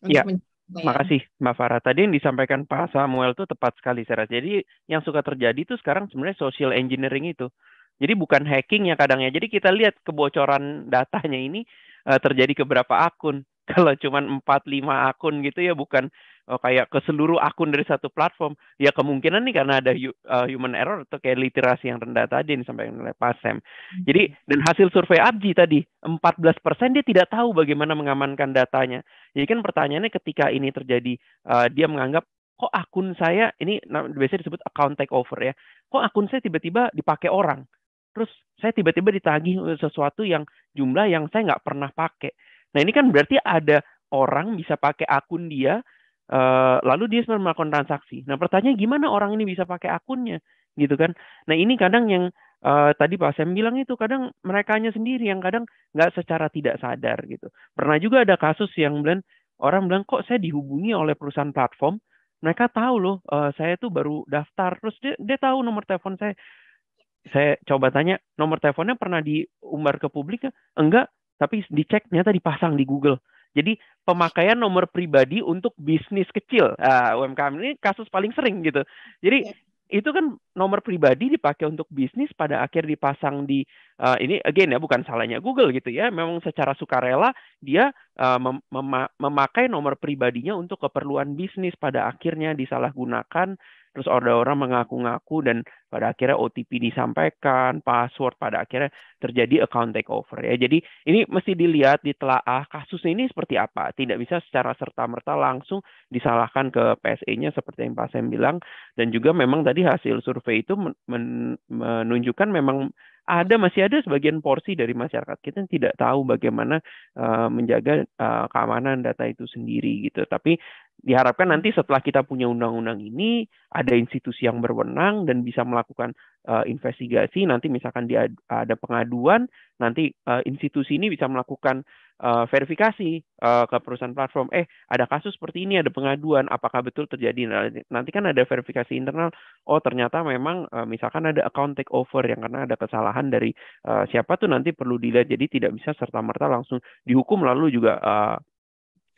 untuk ya. Terima Makasih Mbak Farah. Tadi yang disampaikan Pak Samuel itu tepat sekali Sarah. Jadi yang suka terjadi itu sekarang sebenarnya social engineering itu. Jadi bukan hacking ya kadangnya. Jadi kita lihat kebocoran datanya ini uh, terjadi ke berapa akun. Kalau cuma 4 5 akun gitu ya bukan oh, kayak ke seluruh akun dari satu platform ya kemungkinan nih karena ada hu- uh, human error atau kayak literasi yang rendah tadi nih sampai oleh Sam. Hmm. Jadi dan hasil survei Abji tadi 14% dia tidak tahu bagaimana mengamankan datanya. Jadi kan pertanyaannya ketika ini terjadi uh, dia menganggap kok akun saya ini biasanya disebut account takeover ya. Kok akun saya tiba-tiba dipakai orang. Terus saya tiba-tiba ditagih eh, sesuatu yang jumlah yang saya nggak pernah pakai. Nah ini kan berarti ada orang bisa pakai akun dia Eh, lalu dia melakukan transaksi. Nah pertanyaan gimana orang ini bisa pakai akunnya gitu kan? Nah ini kadang yang uh, tadi Pak Sam bilang itu kadang merekanya sendiri yang kadang nggak secara tidak sadar gitu. Pernah juga ada kasus yang bilang orang bilang kok saya dihubungi oleh perusahaan platform, mereka tahu loh uh, saya tuh baru daftar, terus dia, dia tahu nomor telepon saya. Saya coba tanya nomor teleponnya pernah diumbar ke publik enggak? Tapi dicek ternyata dipasang di Google jadi pemakaian nomor pribadi untuk bisnis kecil uh, ah, UMKM ini kasus paling sering gitu. Jadi yeah. itu kan nomor pribadi dipakai untuk bisnis pada akhir dipasang di uh, ini again ya bukan salahnya Google gitu ya. Memang secara sukarela dia uh, mem memakai nomor pribadinya untuk keperluan bisnis pada akhirnya disalahgunakan terus ada orang mengaku-ngaku dan pada akhirnya OTP disampaikan, password pada akhirnya terjadi account takeover ya. Jadi ini mesti dilihat ditelaah kasus ini seperti apa. Tidak bisa secara serta-merta langsung disalahkan ke PSE-nya seperti yang Pak Sembilang bilang dan juga memang tadi hasil survei itu men menunjukkan memang ada masih ada sebagian porsi dari masyarakat kita yang tidak tahu bagaimana uh, menjaga uh, keamanan data itu sendiri gitu. Tapi diharapkan nanti setelah kita punya undang-undang ini ada institusi yang berwenang dan bisa melakukan uh, investigasi nanti misalkan dia ada pengaduan nanti uh, institusi ini bisa melakukan uh, verifikasi uh, ke perusahaan platform eh ada kasus seperti ini ada pengaduan apakah betul terjadi nah, nanti kan ada verifikasi internal oh ternyata memang uh, misalkan ada account over yang karena ada kesalahan dari uh, siapa tuh nanti perlu dilihat jadi tidak bisa serta merta langsung dihukum lalu juga uh,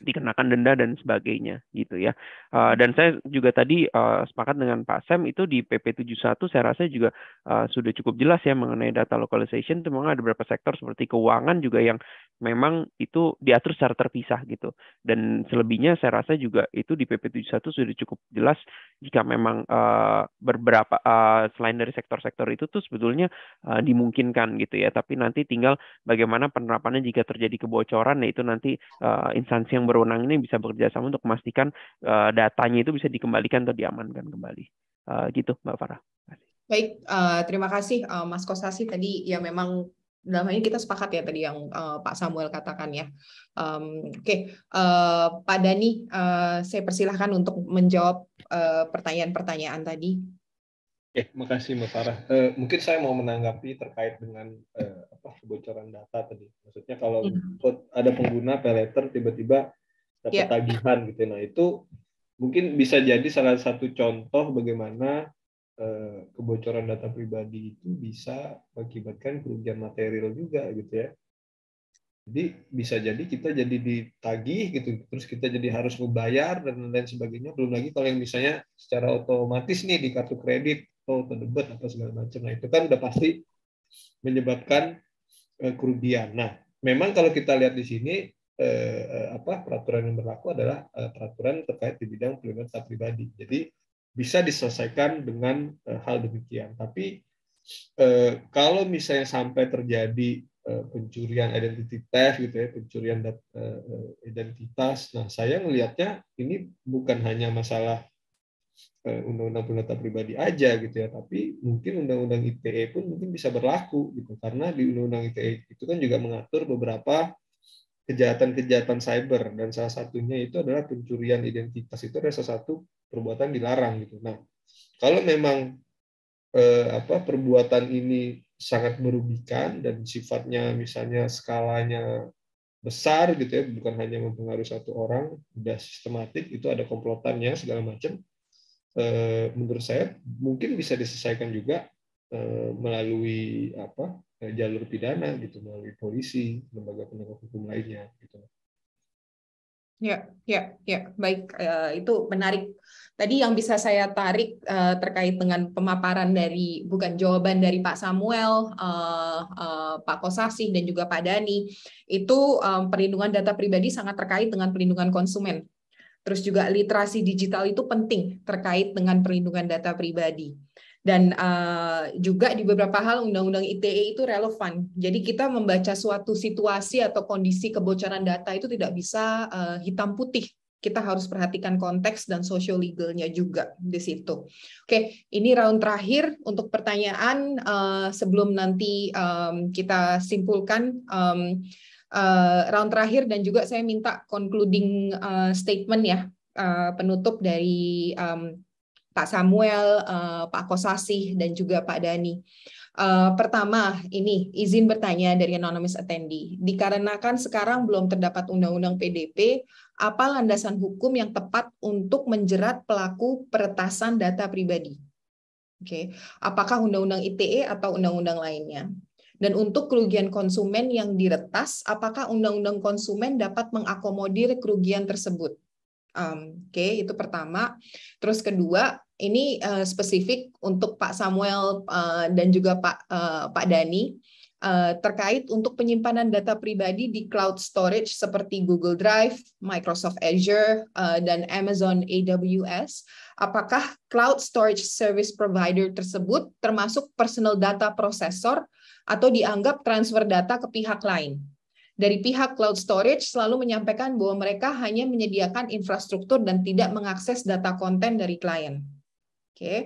dikenakan denda dan sebagainya gitu ya. Eh, hmm. dan saya juga tadi eh, sepakat dengan Pak Sam itu di PP 71 saya rasa juga eh, sudah cukup jelas ya mengenai data localization itu memang ada beberapa sektor seperti keuangan juga yang memang itu diatur secara terpisah gitu. Dan selebihnya saya rasa juga itu di PP 71 sudah cukup jelas jika memang uh, beberapa selain dari sektor-sektor itu tuh sebetulnya dimungkinkan gitu ya. Tapi nanti tinggal bagaimana penerapannya jika terjadi kebocoran ya itu nanti instansi yang berwenang ini bisa bekerja sama untuk memastikan uh, datanya itu bisa dikembalikan atau diamankan kembali. Uh, gitu, Mbak Farah. Baik, uh, terima kasih uh, Mas Kosasi tadi ya memang dalam hal ini kita sepakat ya tadi yang uh, Pak Samuel katakan ya. Um, Oke, okay. uh, Pak Dani, uh, saya persilahkan untuk menjawab pertanyaan-pertanyaan uh, tadi okay, makasih mas Farah. Uh, eh, mungkin saya mau menanggapi terkait dengan uh, apa kebocoran data tadi. Maksudnya kalau mm. ada pengguna peleter tiba-tiba dapat yeah. tagihan gitu, nah itu mungkin bisa jadi salah satu contoh bagaimana uh, kebocoran data pribadi itu bisa mengakibatkan kerugian material juga gitu ya. Jadi bisa jadi kita jadi ditagih gitu, terus kita jadi harus membayar dan lain sebagainya. Belum lagi kalau yang misalnya secara otomatis nih di kartu kredit atau terdebat atau segala macam. Nah, itu kan udah pasti menyebabkan uh, kerugian. Nah, memang kalau kita lihat di sini uh, apa peraturan yang berlaku adalah uh, peraturan terkait di bidang pelindungan data pribadi. Jadi bisa diselesaikan dengan uh, hal demikian. Tapi uh, kalau misalnya sampai terjadi uh, pencurian identitas gitu ya, pencurian dat, uh, identitas. Nah, saya melihatnya ini bukan hanya masalah Eh, undang-undang perdata pribadi aja gitu ya tapi mungkin undang-undang ITE pun mungkin bisa berlaku gitu karena di undang-undang ITE itu kan juga mengatur beberapa kejahatan-kejahatan cyber dan salah satunya itu adalah pencurian identitas itu adalah salah satu perbuatan dilarang gitu nah kalau memang uh, apa perbuatan ini sangat merugikan dan sifatnya misalnya skalanya besar gitu ya bukan hanya mempengaruhi satu orang sudah sistematik itu ada komplotannya segala macam Eh, menurut saya mungkin bisa diselesaikan juga eh, melalui apa eh, jalur pidana gitu melalui polisi lembaga penegak hukum lainnya gitu ya ya ya baik itu menarik tadi yang bisa saya tarik terkait dengan pemaparan dari bukan jawaban dari Pak Samuel Pak Kosasi, dan juga Pak Dani itu perlindungan data pribadi sangat terkait dengan perlindungan konsumen Terus juga literasi digital itu penting terkait dengan perlindungan data pribadi. Dan uh, juga di beberapa hal undang-undang ITE itu relevan. Jadi kita membaca suatu situasi atau kondisi kebocoran data itu tidak bisa uh, hitam putih kita harus perhatikan konteks dan social legalnya juga di situ. Oke, ini round terakhir untuk pertanyaan uh, sebelum nanti um, kita simpulkan. Um, uh, round terakhir dan juga saya minta concluding uh, statement ya uh, penutup dari um, Pak Samuel, uh, Pak Kosasih, dan juga Pak Dani. Uh, pertama, ini izin bertanya dari anonymous attendee. Dikarenakan sekarang belum terdapat undang-undang PDP, apa landasan hukum yang tepat untuk menjerat pelaku peretasan data pribadi? Oke, okay. apakah undang-undang ITE atau undang-undang lainnya? Dan untuk kerugian konsumen yang diretas, apakah undang-undang konsumen dapat mengakomodir kerugian tersebut? Um, Oke, okay, itu pertama. Terus kedua, ini uh, spesifik untuk Pak Samuel uh, dan juga Pak uh, Pak Dani uh, terkait untuk penyimpanan data pribadi di cloud storage seperti Google Drive, Microsoft Azure, uh, dan Amazon AWS. Apakah cloud storage service provider tersebut termasuk personal data processor atau dianggap transfer data ke pihak lain. Dari pihak cloud storage selalu menyampaikan bahwa mereka hanya menyediakan infrastruktur dan tidak mengakses data konten dari klien. Oke, okay.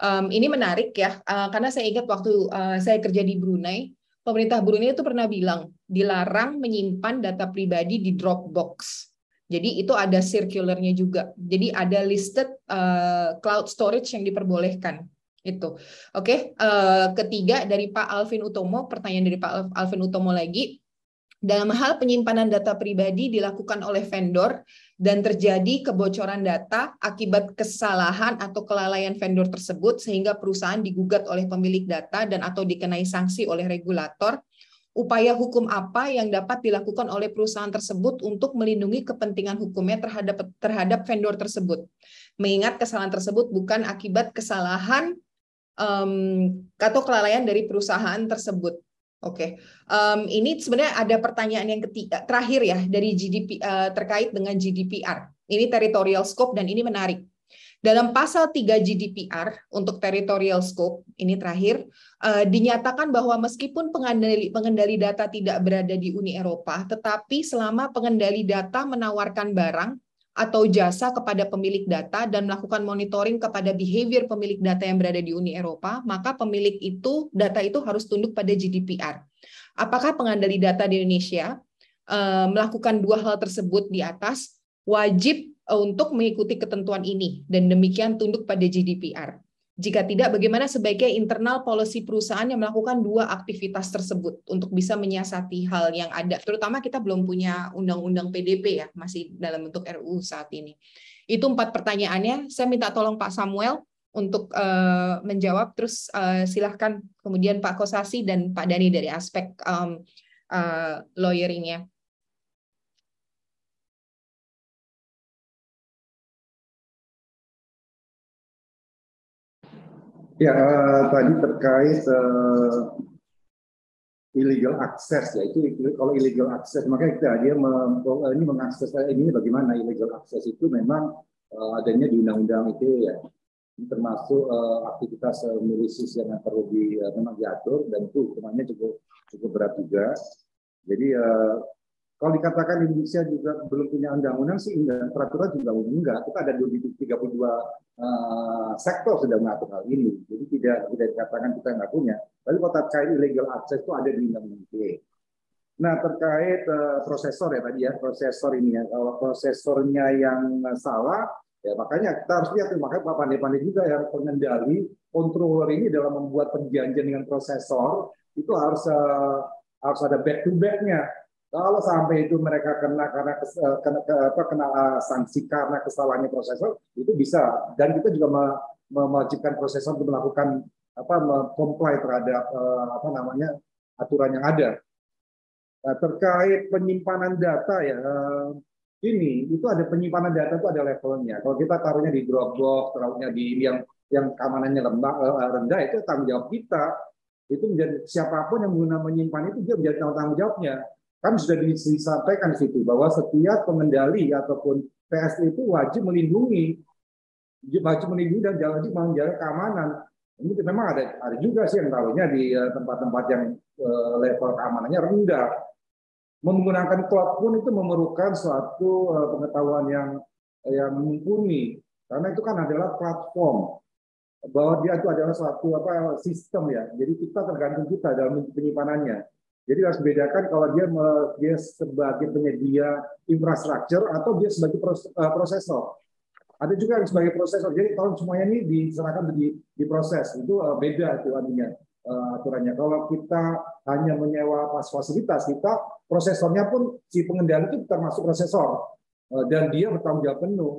um, ini menarik ya, uh, karena saya ingat waktu uh, saya kerja di Brunei, pemerintah Brunei itu pernah bilang dilarang menyimpan data pribadi di Dropbox. Jadi itu ada circularnya juga. Jadi ada listed uh, cloud storage yang diperbolehkan itu oke okay? uh, eh, ketiga dari Pak Alvin Utomo pertanyaan dari Pak Alvin Utomo lagi dalam hal penyimpanan data pribadi dilakukan oleh vendor dan terjadi kebocoran data akibat kesalahan atau kelalaian vendor tersebut sehingga perusahaan digugat oleh pemilik data dan atau dikenai sanksi oleh regulator upaya hukum apa yang dapat dilakukan oleh perusahaan tersebut untuk melindungi kepentingan hukumnya terhadap terhadap vendor tersebut. Mengingat kesalahan tersebut bukan akibat kesalahan um, atau kelalaian dari perusahaan tersebut. Oke, okay. um, ini sebenarnya ada pertanyaan yang ketiga, terakhir ya dari GDP uh, eh, terkait dengan GDPR. Ini territorial scope dan ini menarik. Dalam pasal 3 GDPR untuk territorial scope ini terakhir uh, dinyatakan bahwa meskipun pengendali pengendali data tidak berada di Uni Eropa, tetapi selama pengendali data menawarkan barang atau jasa kepada pemilik data dan melakukan monitoring kepada behavior pemilik data yang berada di Uni Eropa, maka pemilik itu data itu harus tunduk pada GDPR. Apakah pengendali data di Indonesia eh, melakukan dua hal tersebut di atas wajib eh, untuk mengikuti ketentuan ini dan demikian tunduk pada GDPR. Jika tidak, bagaimana sebaiknya internal policy perusahaan yang melakukan dua aktivitas tersebut untuk bisa menyiasati hal yang ada? Terutama kita belum punya undang-undang PDP ya, masih dalam bentuk RUU saat ini. Itu empat pertanyaannya. Saya minta tolong Pak Samuel untuk uh, menjawab. Terus uh, silahkan kemudian Pak Kosasi dan Pak Dani dari aspek um, uh, lawyeringnya. Ya, uh, tadi terkait uh, illegal access ya itu kalau illegal access makanya kita dia mem, eh, ini mengakses ini bagaimana illegal access itu memang uh, adanya di undang-undang itu ya termasuk uh, aktivitas uh, milisis yang perlu di uh, memang diatur dan itu hukumannya cukup cukup berat juga jadi uh, kalau dikatakan Indonesia juga belum punya undang-undang sih dan peraturan juga belum enggak. Kita ada 32 uh, eh, sektor sudah mengatur hal ini. Jadi tidak tidak dikatakan kita enggak punya. Tapi kota terkait illegal access itu ada di undang-undang ITE. Nah terkait uh, prosesor ya tadi ya prosesor ini ya kalau prosesornya yang salah ya makanya kita harus lihat makanya Pak Pandai-Pandai juga yang pengendali controller ini dalam membuat perjanjian dengan prosesor itu harus uh, harus ada back to backnya kalau sampai itu mereka kena karena eh, kena, apa, kena eh, sanksi karena kesalahannya prosesor itu bisa dan kita juga mewajibkan prosesor untuk melakukan apa comply terhadap eh, apa namanya aturan yang ada. Nah, terkait penyimpanan data ya ini itu ada penyimpanan data itu ada levelnya. Kalau kita taruhnya di Dropbox, taruhnya di yang yang keamanannya lembah rendah itu tanggung jawab kita. Itu menjadi siapapun yang menggunakan menyimpan itu dia menjadi tanggung jawabnya Kan sudah disampaikan di situ bahwa setiap pengendali ataupun PSI itu wajib melindungi wajib melindungi dan wajib menjaga keamanan. Ini memang ada ada juga sih yang tahunya di eh, tempat-tempat yang eh, level keamanannya rendah. Menggunakan cloud pun itu memerlukan suatu eh, pengetahuan yang yang mumpuni karena itu kan adalah platform bahwa dia itu adalah suatu apa sistem ya. Jadi kita tergantung kita dalam penyimpanannya. Jadi harus bedakan kalau dia dia sebagai penyedia infrastruktur atau dia sebagai eh, prosesor. Ada juga yang sebagai prosesor. Jadi tahun semuanya ini diserahkan di diproses. Itu eh, beda itu artinya eh, aturannya. Kalau kita hanya menyewa pas fasilitas, kita prosesornya pun si pengendali itu termasuk prosesor dan dia bertanggung jawab penuh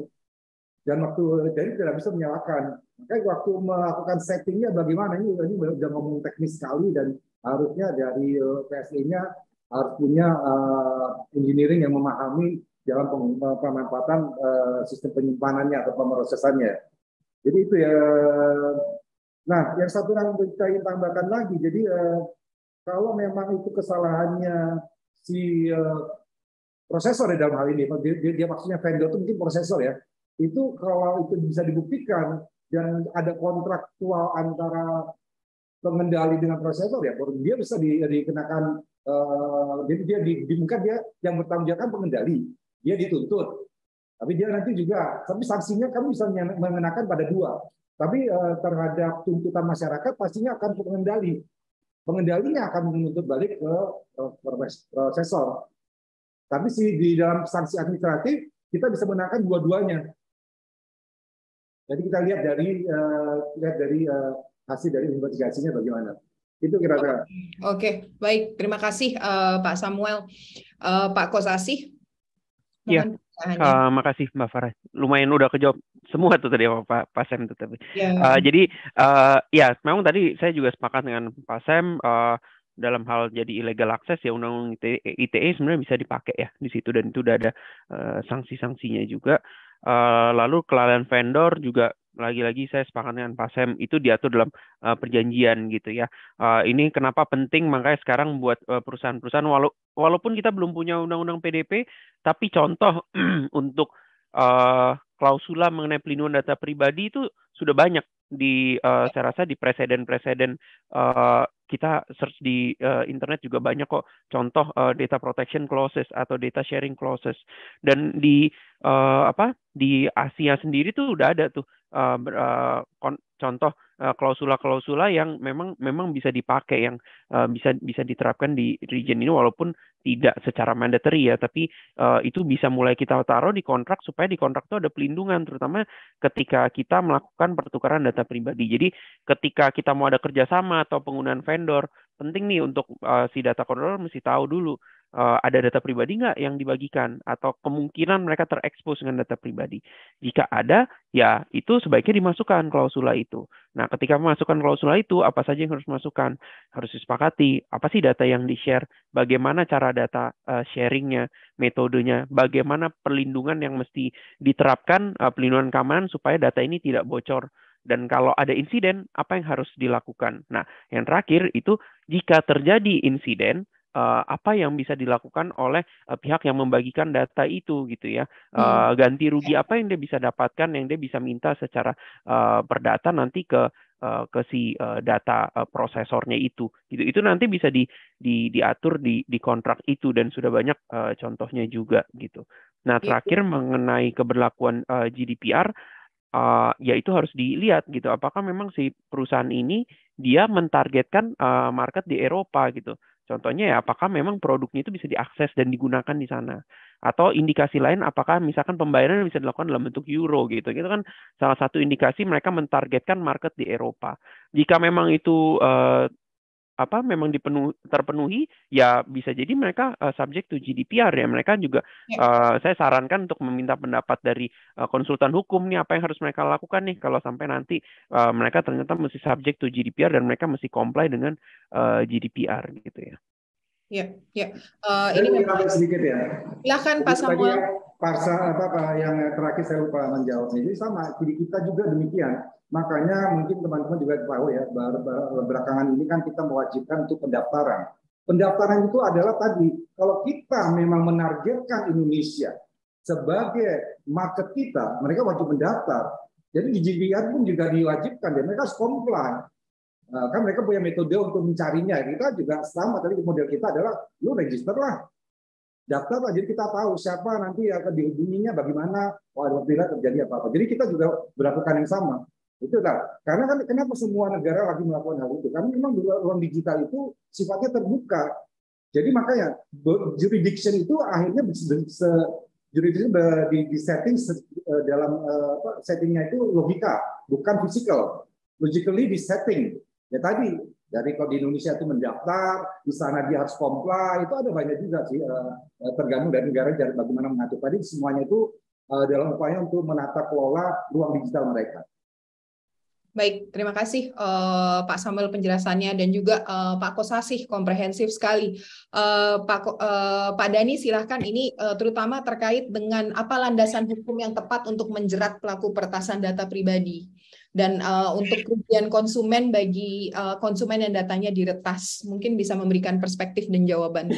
dan waktu jadi tidak bisa menyalakan. Makanya waktu melakukan settingnya bagaimana ini ini sudah ngomong teknis sekali dan harusnya dari eh, PSI-nya harus punya uh, engineering yang memahami jalan eh, pemanfaatan uh, sistem penyimpanannya atau pemrosesannya. Jadi itu ya. Nah, yang satu yang kita ingin tambahkan lagi, jadi uh, kalau memang itu kesalahannya si uh, prosesor ya dalam hal ini, dia, dia, dia maksudnya vendor itu mungkin prosesor ya, itu kalau itu bisa dibuktikan dan ada kontraktual antara pengendali dengan prosesor ya baru dia bisa di, dikenakan jadi eh, jadi dia di, di muka dia yang bertanggung jawab kan pengendali dia dituntut tapi dia nanti juga tapi sanksinya kan bisa mengenakan pada dua tapi uh, terhadap tuntutan masyarakat pastinya akan pengendali pengendalinya akan menuntut balik ke eh, prosesor tapi si di dalam sanksi administratif kita bisa mengenakan dua-duanya jadi kita lihat dari uh, lihat dari uh, hasil dari investigasinya bagaimana. Itu kira-kira. Oke, okay. baik. Terima kasih uh, Pak Samuel. Uh, Pak Kosasi. Iya. Uh, makasih Mbak Farah. Lumayan udah kejawab semua tuh tadi Pak, Pak Sam tuh tapi. Yeah. Iya. Uh, jadi uh, ya memang tadi saya juga sepakat dengan Pak Sam. uh, dalam hal jadi ilegal akses ya undang-undang ITE, e sebenarnya bisa dipakai ya di situ dan itu udah ada uh, sanksi-sanksinya juga. Uh, lalu kelalaian vendor juga lagi-lagi saya sepakat dengan Pak Sam itu diatur dalam uh, perjanjian gitu ya. Uh, ini kenapa penting makanya sekarang buat perusahaan-perusahaan walau, walaupun kita belum punya undang-undang PDP tapi contoh untuk uh, klausula mengenai pelindungan data pribadi itu sudah banyak di uh, saya rasa di presiden-presiden uh, kita search di uh, internet juga banyak kok contoh uh, data protection clauses atau data sharing clauses dan di uh, apa di Asia sendiri tuh udah ada tuh uh, uh, contoh eh, klausula-klausula yang memang memang bisa dipakai yang uh, bisa bisa diterapkan di region ini walaupun tidak secara mandatory ya tapi uh, itu bisa mulai kita taruh di kontrak supaya di kontrak itu ada pelindungan terutama ketika kita melakukan pertukaran data pribadi jadi ketika kita mau ada kerjasama atau penggunaan vendor penting nih untuk uh, si data controller mesti tahu dulu uh, ada data pribadi nggak yang dibagikan atau kemungkinan mereka terekspos dengan data pribadi. Jika ada, ya itu sebaiknya dimasukkan klausula itu. Nah, ketika memasukkan klausula itu, apa saja yang harus masukkan? Harus disepakati. Apa sih data yang di-share? Bagaimana cara data uh, sharingnya, metodenya? Bagaimana perlindungan yang mesti diterapkan, uh, perlindungan keamanan supaya data ini tidak bocor? dan kalau ada insiden apa yang harus dilakukan. Nah, yang terakhir itu jika terjadi insiden uh, apa yang bisa dilakukan oleh uh, pihak yang membagikan data itu gitu ya uh, hmm. Eh, ganti rugi ya. apa yang dia bisa dapatkan yang dia bisa minta secara uh, perdata nanti ke uh, ke si uh, data uh, prosesornya itu gitu itu nanti bisa di, di diatur di di kontrak itu dan sudah banyak uh, contohnya juga gitu nah ya, ya. terakhir mengenai keberlakuan uh, GDPR uh, ya itu harus dilihat gitu apakah memang si perusahaan ini dia mentargetkan uh, market di Eropa gitu Contohnya ya apakah memang produknya itu bisa diakses dan digunakan di sana atau indikasi lain apakah misalkan pembayaran bisa dilakukan dalam bentuk euro gitu. Itu kan salah satu indikasi mereka mentargetkan market di Eropa. Jika memang itu uh, apa memang dipenuhi terpenuhi ya bisa jadi mereka uh, subject to GDPR ya mereka juga ya. uh, saya sarankan untuk meminta pendapat dari uh, konsultan hukum nih apa yang harus mereka lakukan nih kalau sampai nanti uh, mereka ternyata masih subject to GDPR dan mereka masih comply dengan uh, GDPR gitu ya. Ya, ya. Uh, ini memang sedikit ya. Silakan Pak Samuel. Ya, Parsa apa, apa yang terakhir saya lupa menjawab. Jadi sama, Jadi kita juga demikian. Makanya mungkin teman-teman juga tahu ya, Bar-bar belakangan ini kan kita mewajibkan untuk pendaftaran. Pendaftaran itu adalah tadi, kalau kita memang menargetkan Indonesia sebagai market kita, mereka wajib mendaftar. Jadi di GBR pun juga diwajibkan, dan mereka harus comply. Nah, kan mereka punya metode untuk mencarinya. Kita juga sama tadi model kita adalah lu register lah, daftar lah. Jadi kita tahu siapa nanti akan dihubunginya, bagaimana, apabila terjadi apa-apa. Jadi kita juga melakukan yang sama. Itu lah. Karena kan kenapa semua negara lagi melakukan hal itu? Karena memang ruang digital itu sifatnya terbuka. Jadi makanya jurisdiction itu akhirnya jurisdiction di, di setting e, dalam e, settingnya itu logika, bukan fisikal logically di setting. Ya tadi dari kalau di Indonesia itu mendaftar, di sana dia harus comply, itu ada banyak juga sih eh, eh, tergantung dari negara jadi bagaimana mengatur. Tadi semuanya itu eh, dalam upaya untuk menata kelola ruang digital mereka. Baik, terima kasih uh, Pak Samuel penjelasannya dan juga uh, Pak Kosasih komprehensif sekali. Uh, Pak uh, Pak Dani silahkan ini uh, terutama terkait dengan apa landasan hukum yang tepat untuk menjerat pelaku pertasan data pribadi dan uh, untuk kerugian konsumen bagi uh, konsumen yang datanya diretas mungkin bisa memberikan perspektif dan jawaban.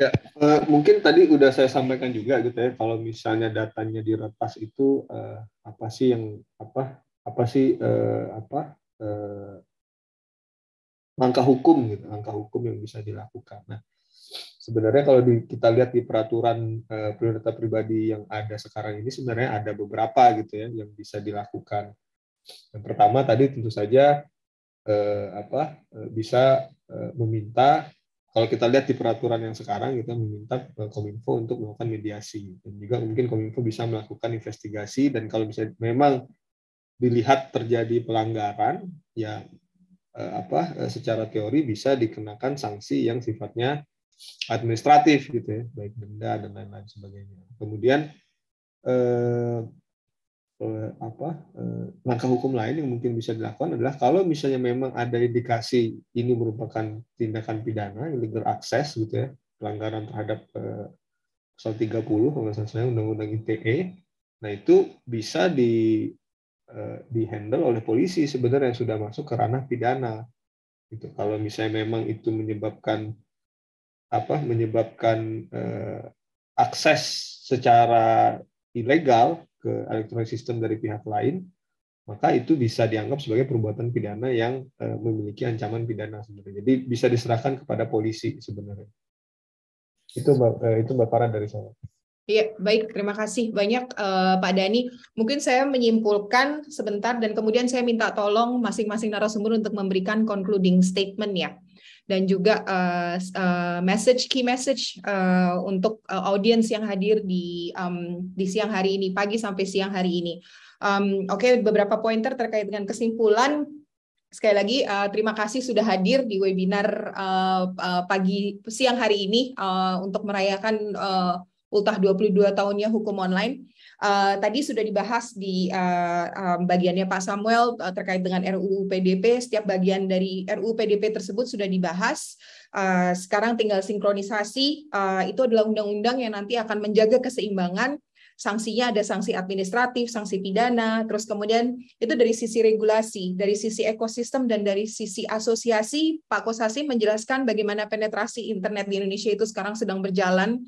Ya, uh, mungkin tadi udah saya sampaikan juga gitu ya kalau misalnya datanya diretas itu uh, apa sih yang apa apa sih uh, apa uh, langkah hukum gitu, langkah hukum yang bisa dilakukan. Nah, sebenarnya kalau di, kita lihat di peraturan uh, eh, data pribadi yang ada sekarang ini sebenarnya ada beberapa gitu ya yang bisa dilakukan. Yang pertama tadi tentu saja uh, apa uh, bisa uh, meminta kalau kita lihat di peraturan yang sekarang kita gitu, meminta Kominfo untuk melakukan mediasi dan juga mungkin Kominfo bisa melakukan investigasi dan kalau bisa memang dilihat terjadi pelanggaran ya apa secara teori bisa dikenakan sanksi yang sifatnya administratif gitu ya, baik denda dan lain-lain sebagainya. Kemudian eh, eh, apa eh, langkah hukum lain yang mungkin bisa dilakukan adalah kalau misalnya memang ada indikasi ini merupakan tindakan pidana illegal akses gitu ya, pelanggaran terhadap eh, pasal eh, 30 kalau saya undang-undang ITE, nah itu bisa di di eh, dihandle oleh polisi sebenarnya yang sudah masuk ke ranah pidana. Itu Kalau misalnya memang itu menyebabkan apa menyebabkan eh, akses secara ilegal ke elektronik sistem dari pihak lain, maka itu bisa dianggap sebagai perbuatan pidana yang eh, memiliki ancaman pidana sebenarnya. Jadi bisa diserahkan kepada polisi sebenarnya. Itu eh, itu Mbak dari saya. Iya, baik. Terima kasih banyak uh, Pak Dani. Mungkin saya menyimpulkan sebentar dan kemudian saya minta tolong masing-masing narasumber untuk memberikan concluding statement ya dan juga uh, uh, message key message uh, untuk uh, audiens yang hadir di um, di siang hari ini pagi sampai siang hari ini. Um, Oke, okay, beberapa pointer terkait dengan kesimpulan sekali lagi uh, terima kasih sudah hadir di webinar uh, uh, pagi siang hari ini uh, untuk merayakan uh, ultah 22 tahunnya hukum online. Eh, tadi sudah dibahas di uh, um, bagiannya Pak Samuel uh, terkait dengan RUU PDP. Setiap bagian dari RUU PDP tersebut sudah dibahas. Uh, sekarang tinggal sinkronisasi. Uh, itu adalah undang-undang yang nanti akan menjaga keseimbangan sanksinya ada sanksi administratif, sanksi pidana, terus kemudian itu dari sisi regulasi, dari sisi ekosistem dan dari sisi asosiasi Pak Kosasi menjelaskan bagaimana penetrasi internet di Indonesia itu sekarang sedang berjalan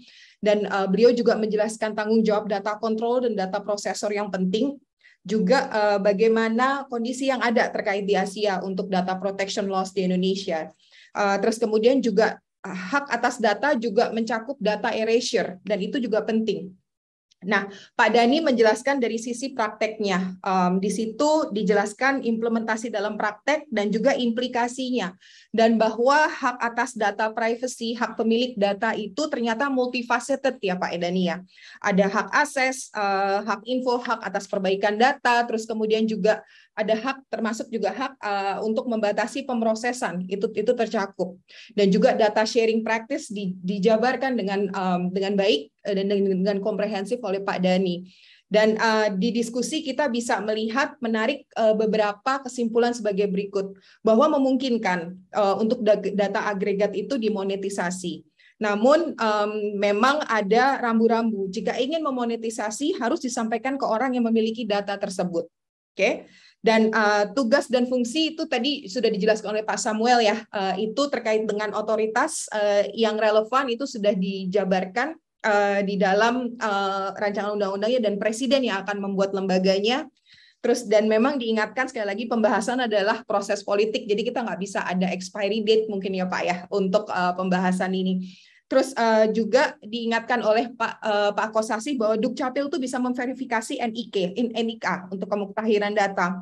dan uh, beliau juga menjelaskan tanggung jawab data kontrol dan data prosesor yang penting juga uh, bagaimana kondisi yang ada terkait di Asia untuk data protection laws di Indonesia. Uh, terus kemudian juga hak atas data juga mencakup data erasure dan itu juga penting. Nah, Pak Dani menjelaskan dari sisi prakteknya. Um, di situ dijelaskan implementasi dalam praktek dan juga implikasinya. Dan bahwa hak atas data privacy, hak pemilik data itu ternyata multifaceted ya Pak Edani ya. Ada hak akses, uh, hak info, hak atas perbaikan data, terus kemudian juga ada hak termasuk juga hak uh, untuk membatasi pemrosesan itu itu tercakup dan juga data sharing practice di, dijabarkan dengan um, dengan baik eh, dan dengan, dengan komprehensif oleh Pak Dani dan uh, di diskusi kita bisa melihat menarik uh, beberapa kesimpulan sebagai berikut bahwa memungkinkan uh, untuk data agregat itu dimonetisasi. Namun um, memang ada rambu-rambu jika ingin memonetisasi harus disampaikan ke orang yang memiliki data tersebut. Oke. Okay? Dan uh, tugas dan fungsi itu tadi sudah dijelaskan oleh Pak Samuel ya, uh, itu terkait dengan otoritas uh, yang relevan itu sudah dijabarkan uh, di dalam uh, rancangan undang-undangnya dan presiden yang akan membuat lembaganya. Terus dan memang diingatkan sekali lagi pembahasan adalah proses politik, jadi kita nggak bisa ada expiry date mungkin ya Pak ya untuk uh, pembahasan ini. Terus uh, juga diingatkan oleh Pak uh, Pak Kosasi bahwa Dukcapil itu bisa memverifikasi NIK, NIK untuk kemuktahiran data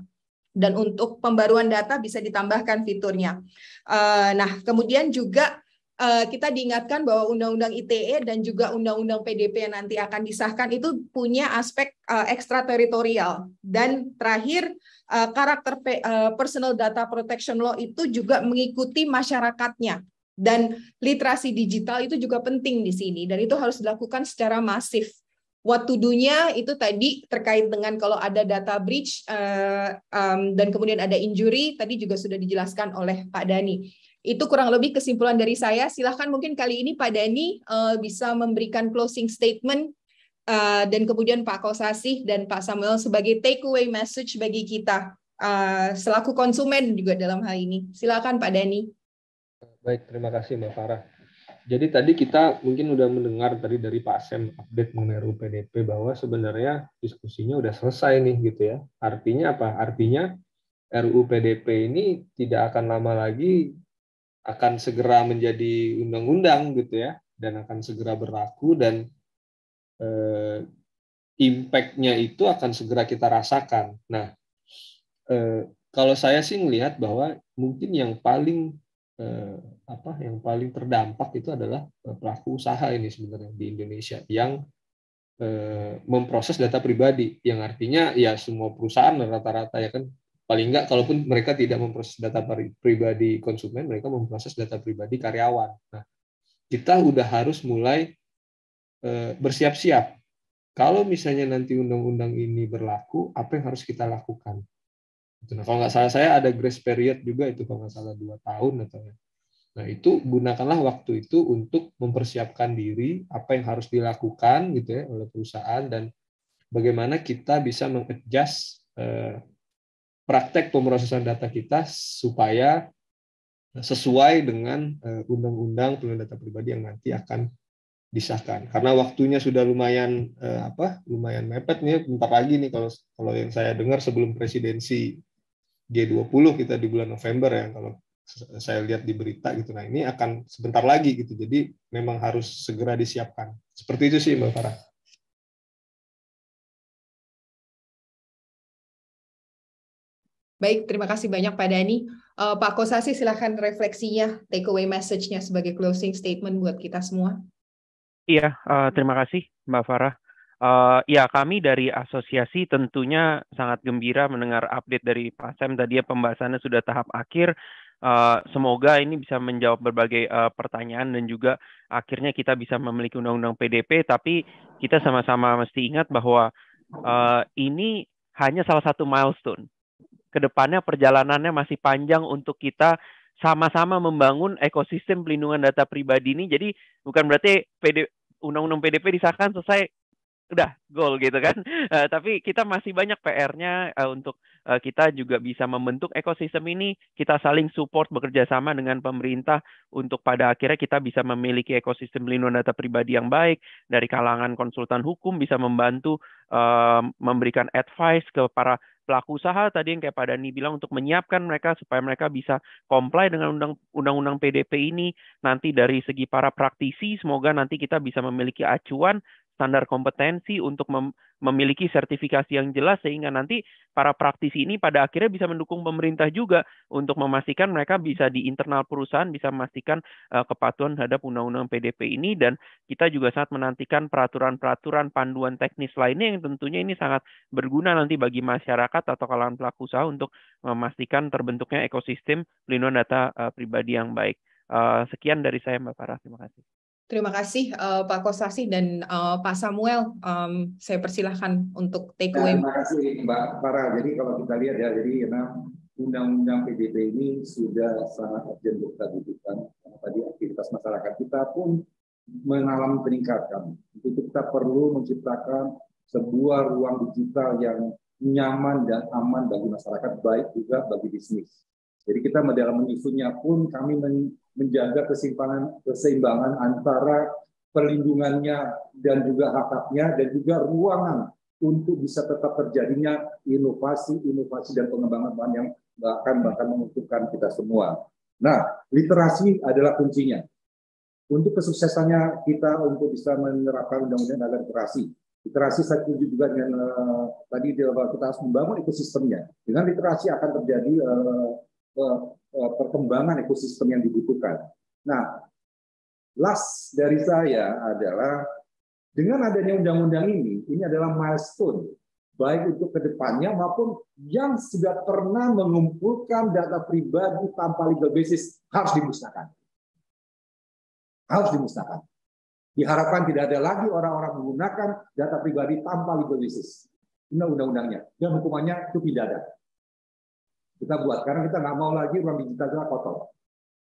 dan untuk pembaruan data bisa ditambahkan fiturnya. Eh, nah, kemudian juga eh, kita diingatkan bahwa Undang-Undang ITE dan juga Undang-Undang PDP yang nanti akan disahkan itu punya aspek eh, ekstrateritorial. Dan terakhir, karakter personal data protection law itu juga mengikuti masyarakatnya. Dan literasi digital itu juga penting di sini, dan itu harus dilakukan secara masif What to do-nya itu tadi terkait dengan kalau ada data breach uh, um, dan kemudian ada injury, tadi juga sudah dijelaskan oleh Pak Dani. Itu kurang lebih kesimpulan dari saya. Silahkan mungkin kali ini Pak Dani uh, eh, bisa memberikan closing statement uh, dan kemudian Pak Kosasih dan Pak Samuel sebagai takeaway message bagi kita uh, selaku konsumen juga dalam hal ini. Silakan Pak Dani. Baik, terima kasih Mbak Farah jadi tadi kita mungkin udah mendengar tadi dari Pak Sem update mengenai RUU PDP bahwa sebenarnya diskusinya udah selesai nih gitu ya. Artinya apa? Artinya RUU PDP ini tidak akan lama lagi akan segera menjadi undang-undang gitu ya dan akan segera berlaku dan eh, impact-nya itu akan segera kita rasakan. Nah, eh, kalau saya sih melihat bahwa mungkin yang paling eh, apa yang paling terdampak itu adalah eh, pelaku usaha ini sebenarnya di Indonesia yang eh, memproses data pribadi yang artinya ya semua perusahaan rata-rata ya kan paling enggak kalaupun mereka tidak memproses data pribadi konsumen mereka memproses data pribadi karyawan nah kita udah harus mulai eh, bersiap-siap kalau misalnya nanti undang-undang ini berlaku apa yang harus kita lakukan itu. Nah, kalau nggak salah saya ada grace period juga itu kalau nggak salah dua tahun atau ya. Nah itu gunakanlah waktu itu untuk mempersiapkan diri apa yang harus dilakukan gitu ya oleh perusahaan dan bagaimana kita bisa mengadjust eh, praktek pemrosesan data kita supaya sesuai dengan eh, undang-undang perlindungan data pribadi yang nanti akan disahkan. Karena waktunya sudah lumayan eh, apa? lumayan mepet nih bentar lagi nih kalau kalau yang saya dengar sebelum presidensi G20 kita di bulan November ya kalau saya lihat di berita gitu. Nah ini akan sebentar lagi gitu. Jadi memang harus segera disiapkan. Seperti itu sih Mbak Farah. Baik, terima kasih banyak Pak Dani. Uh, eh, Pak Kosasi silahkan refleksinya, take away message-nya sebagai closing statement buat kita semua. Iya, uh, terima kasih Mbak Farah. Uh, ya kami dari asosiasi tentunya sangat gembira mendengar update dari Pak Sam tadi ya, pembahasannya sudah tahap akhir. Uh, semoga ini bisa menjawab berbagai uh, pertanyaan dan juga akhirnya kita bisa memiliki undang-undang PDP. Tapi kita sama-sama mesti ingat bahwa uh, ini hanya salah satu milestone. Kedepannya perjalanannya masih panjang untuk kita sama-sama membangun ekosistem pelindungan data pribadi ini. Jadi bukan berarti PD, undang-undang PDP disahkan selesai udah goal gitu kan. Uh, tapi kita masih banyak PR-nya uh, eh, untuk uh, kita juga bisa membentuk ekosistem ini, kita saling support bekerja sama dengan pemerintah untuk pada akhirnya kita bisa memiliki ekosistem lindung data pribadi yang baik dari kalangan konsultan hukum bisa membantu uh, memberikan advice ke para pelaku usaha tadi yang kayak pada Dani bilang untuk menyiapkan mereka supaya mereka bisa comply dengan undang-undang PDP ini nanti dari segi para praktisi semoga nanti kita bisa memiliki acuan standar kompetensi untuk mem memiliki sertifikasi yang jelas sehingga nanti para praktisi ini pada akhirnya bisa mendukung pemerintah juga untuk memastikan mereka bisa di internal perusahaan bisa memastikan uh, kepatuhan terhadap undang-undang PDP ini dan kita juga sangat menantikan peraturan-peraturan panduan teknis lainnya yang tentunya ini sangat berguna nanti bagi masyarakat atau kalangan pelaku usaha untuk memastikan terbentuknya ekosistem pelindungan data uh, pribadi yang baik. Uh, sekian dari saya Mbak Farah, terima kasih. Terima kasih uh, Pak Kostasi dan uh, Pak Samuel. Um, saya persilahkan untuk take away. Terima kasih Mbak Farah. Jadi kalau kita lihat ya, jadi karena undang-undang PDP ini sudah sangat urgent untuk kita butuhkan. tadi aktivitas masyarakat kita pun mengalami peningkatan. Itu kita perlu menciptakan sebuah ruang digital yang nyaman dan aman bagi masyarakat, baik juga bagi bisnis. Jadi kita dalam menyusunnya pun kami men menjaga kesimpangan keseimbangan antara perlindungannya dan juga hak haknya dan juga ruangan untuk bisa tetap terjadinya inovasi, inovasi dan pengembangan yang bahkan bahkan menguntungkan kita semua. Nah, literasi adalah kuncinya. Untuk kesuksesannya kita untuk bisa menerapkan undang-undang dalam literasi. Literasi saya juga dengan uh, tadi kita harus membangun ekosistemnya. Dengan literasi akan terjadi uh, Eh, eh, perkembangan ekosistem yang dibutuhkan. Nah, last dari saya adalah dengan adanya undang-undang ini, ini adalah milestone baik untuk kedepannya maupun yang sudah pernah mengumpulkan data pribadi tanpa legal basis harus dimusnahkan. Harus dimusnahkan. Diharapkan tidak ada lagi orang-orang menggunakan data pribadi tanpa legal basis. Ini undang-undangnya. Dan hukumannya itu tidak ada kita buat karena kita nggak mau lagi ruang digital kita kotor.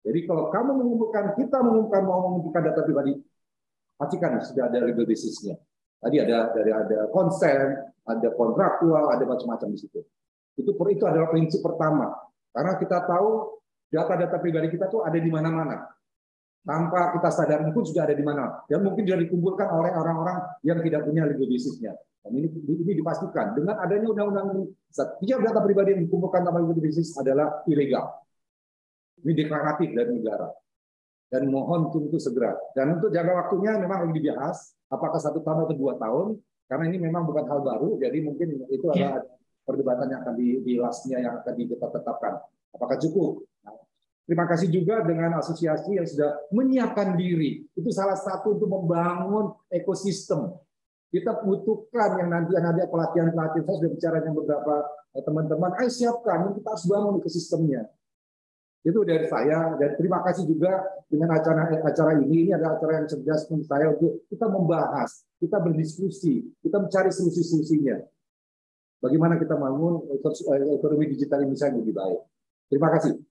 Jadi kalau kamu mengumpulkan, kita mengumpulkan mau mengumpulkan data pribadi, pastikan sudah ada legal basisnya. Tadi ada dari ada konsen, ada kontraktual, ada macam-macam di situ. Itu itu adalah prinsip pertama. Karena kita tahu data-data pribadi kita tuh ada di mana-mana tanpa kita sadar pun sudah ada di mana dan ya, mungkin sudah dikumpulkan oleh orang-orang yang tidak punya legal bisnisnya. Dan ini, ini dipastikan dengan adanya undang-undang ini setiap data pribadi yang dikumpulkan tanpa legal bisnis adalah ilegal. Ini deklaratif dari negara. Dan mohon untuk segera. Dan untuk jangka waktunya memang lebih dibahas apakah satu tahun atau dua tahun karena ini memang bukan hal baru jadi mungkin itu ya. adalah perdebatan yang akan di, di lastnya yang akan kita tetapkan apakah cukup Terima kasih juga dengan asosiasi yang sudah menyiapkan diri. Itu salah satu untuk membangun ekosistem. Kita butuhkan yang nanti ada pelatihan pelatihan saya sudah bicara dengan beberapa eh, teman-teman. Ayo siapkan, kita harus bangun ekosistemnya. Itu dari saya dan terima kasih juga dengan acara eh, acara ini. Ini adalah acara yang cerdas menurut saya untuk kita membahas, kita berdiskusi, kita mencari solusi-solusinya. Bagaimana kita bangun eh, ekonomi digital Indonesia lebih baik. Terima kasih.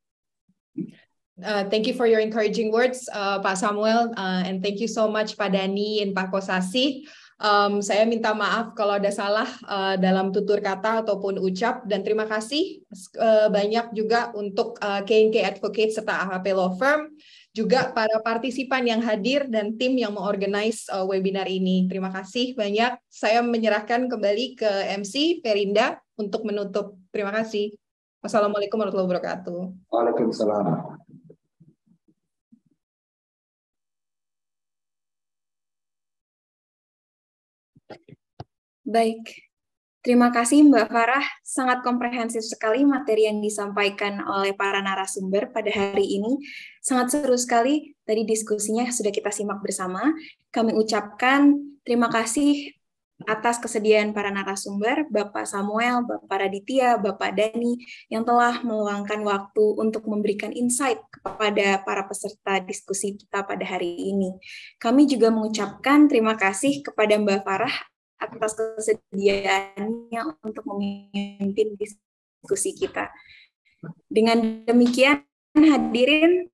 Uh, thank you for your encouraging words, uh, Pak Samuel, uh, and thank you so much Pak Dani and Pak Kosasi. Um, saya minta maaf kalau ada salah uh, dalam tutur kata ataupun ucap, dan terima kasih uh, banyak juga untuk uh, K&K Advocate serta AHP Law Firm, juga para partisipan yang hadir dan tim yang mengorganize uh, webinar ini. Terima kasih banyak. Saya menyerahkan kembali ke MC Perinda untuk menutup. Terima kasih. Wassalamualaikum warahmatullahi wabarakatuh. Waalaikumsalam. Baik, terima kasih Mbak Farah. Sangat komprehensif sekali materi yang disampaikan oleh para narasumber pada hari ini. Sangat seru sekali, tadi diskusinya sudah kita simak bersama. Kami ucapkan terima kasih atas kesediaan para narasumber, Bapak Samuel, Bapak Raditya, Bapak Dani, yang telah meluangkan waktu untuk memberikan insight kepada para peserta diskusi kita pada hari ini. Kami juga mengucapkan terima kasih kepada Mbak Farah atas kesediaannya untuk memimpin diskusi kita. Dengan demikian, hadirin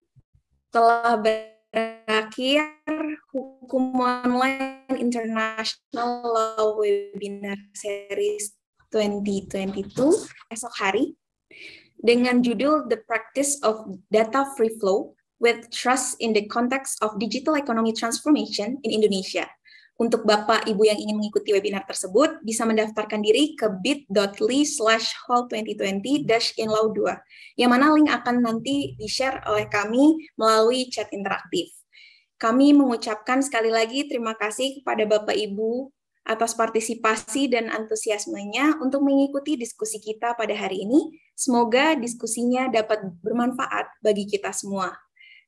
telah ber terakhir hukum online international law webinar series 2022 esok hari dengan judul The Practice of Data Free Flow with Trust in the Context of Digital Economy Transformation in Indonesia untuk Bapak Ibu yang ingin mengikuti webinar tersebut, bisa mendaftarkan diri ke bit.ly slash hall 2020 inlaw 2, yang mana link akan nanti di-share oleh kami melalui chat interaktif. Kami mengucapkan sekali lagi terima kasih kepada Bapak Ibu atas partisipasi dan antusiasmenya untuk mengikuti diskusi kita pada hari ini. Semoga diskusinya dapat bermanfaat bagi kita semua.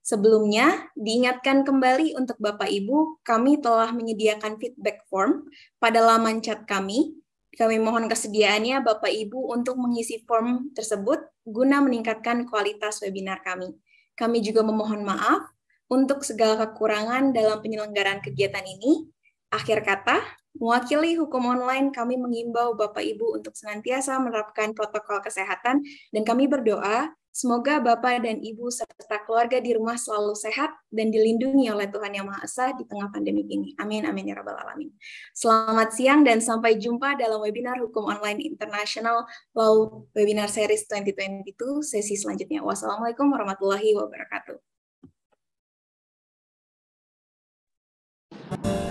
Sebelumnya, diingatkan kembali untuk Bapak Ibu, kami telah menyediakan feedback form pada laman chat kami. Kami mohon kesediaannya Bapak Ibu untuk mengisi form tersebut guna meningkatkan kualitas webinar kami. Kami juga memohon maaf untuk segala kekurangan dalam penyelenggaraan kegiatan ini. Akhir kata, Mewakili hukum online, kami mengimbau Bapak Ibu untuk senantiasa menerapkan protokol kesehatan dan kami berdoa semoga Bapak dan Ibu serta keluarga di rumah selalu sehat dan dilindungi oleh Tuhan Yang Maha Esa di tengah pandemi ini. Amin, amin, ya rabbal alamin. Selamat siang dan sampai jumpa dalam webinar Hukum Online internasional Law Webinar Series 2022 sesi selanjutnya. Wassalamualaikum warahmatullahi wabarakatuh.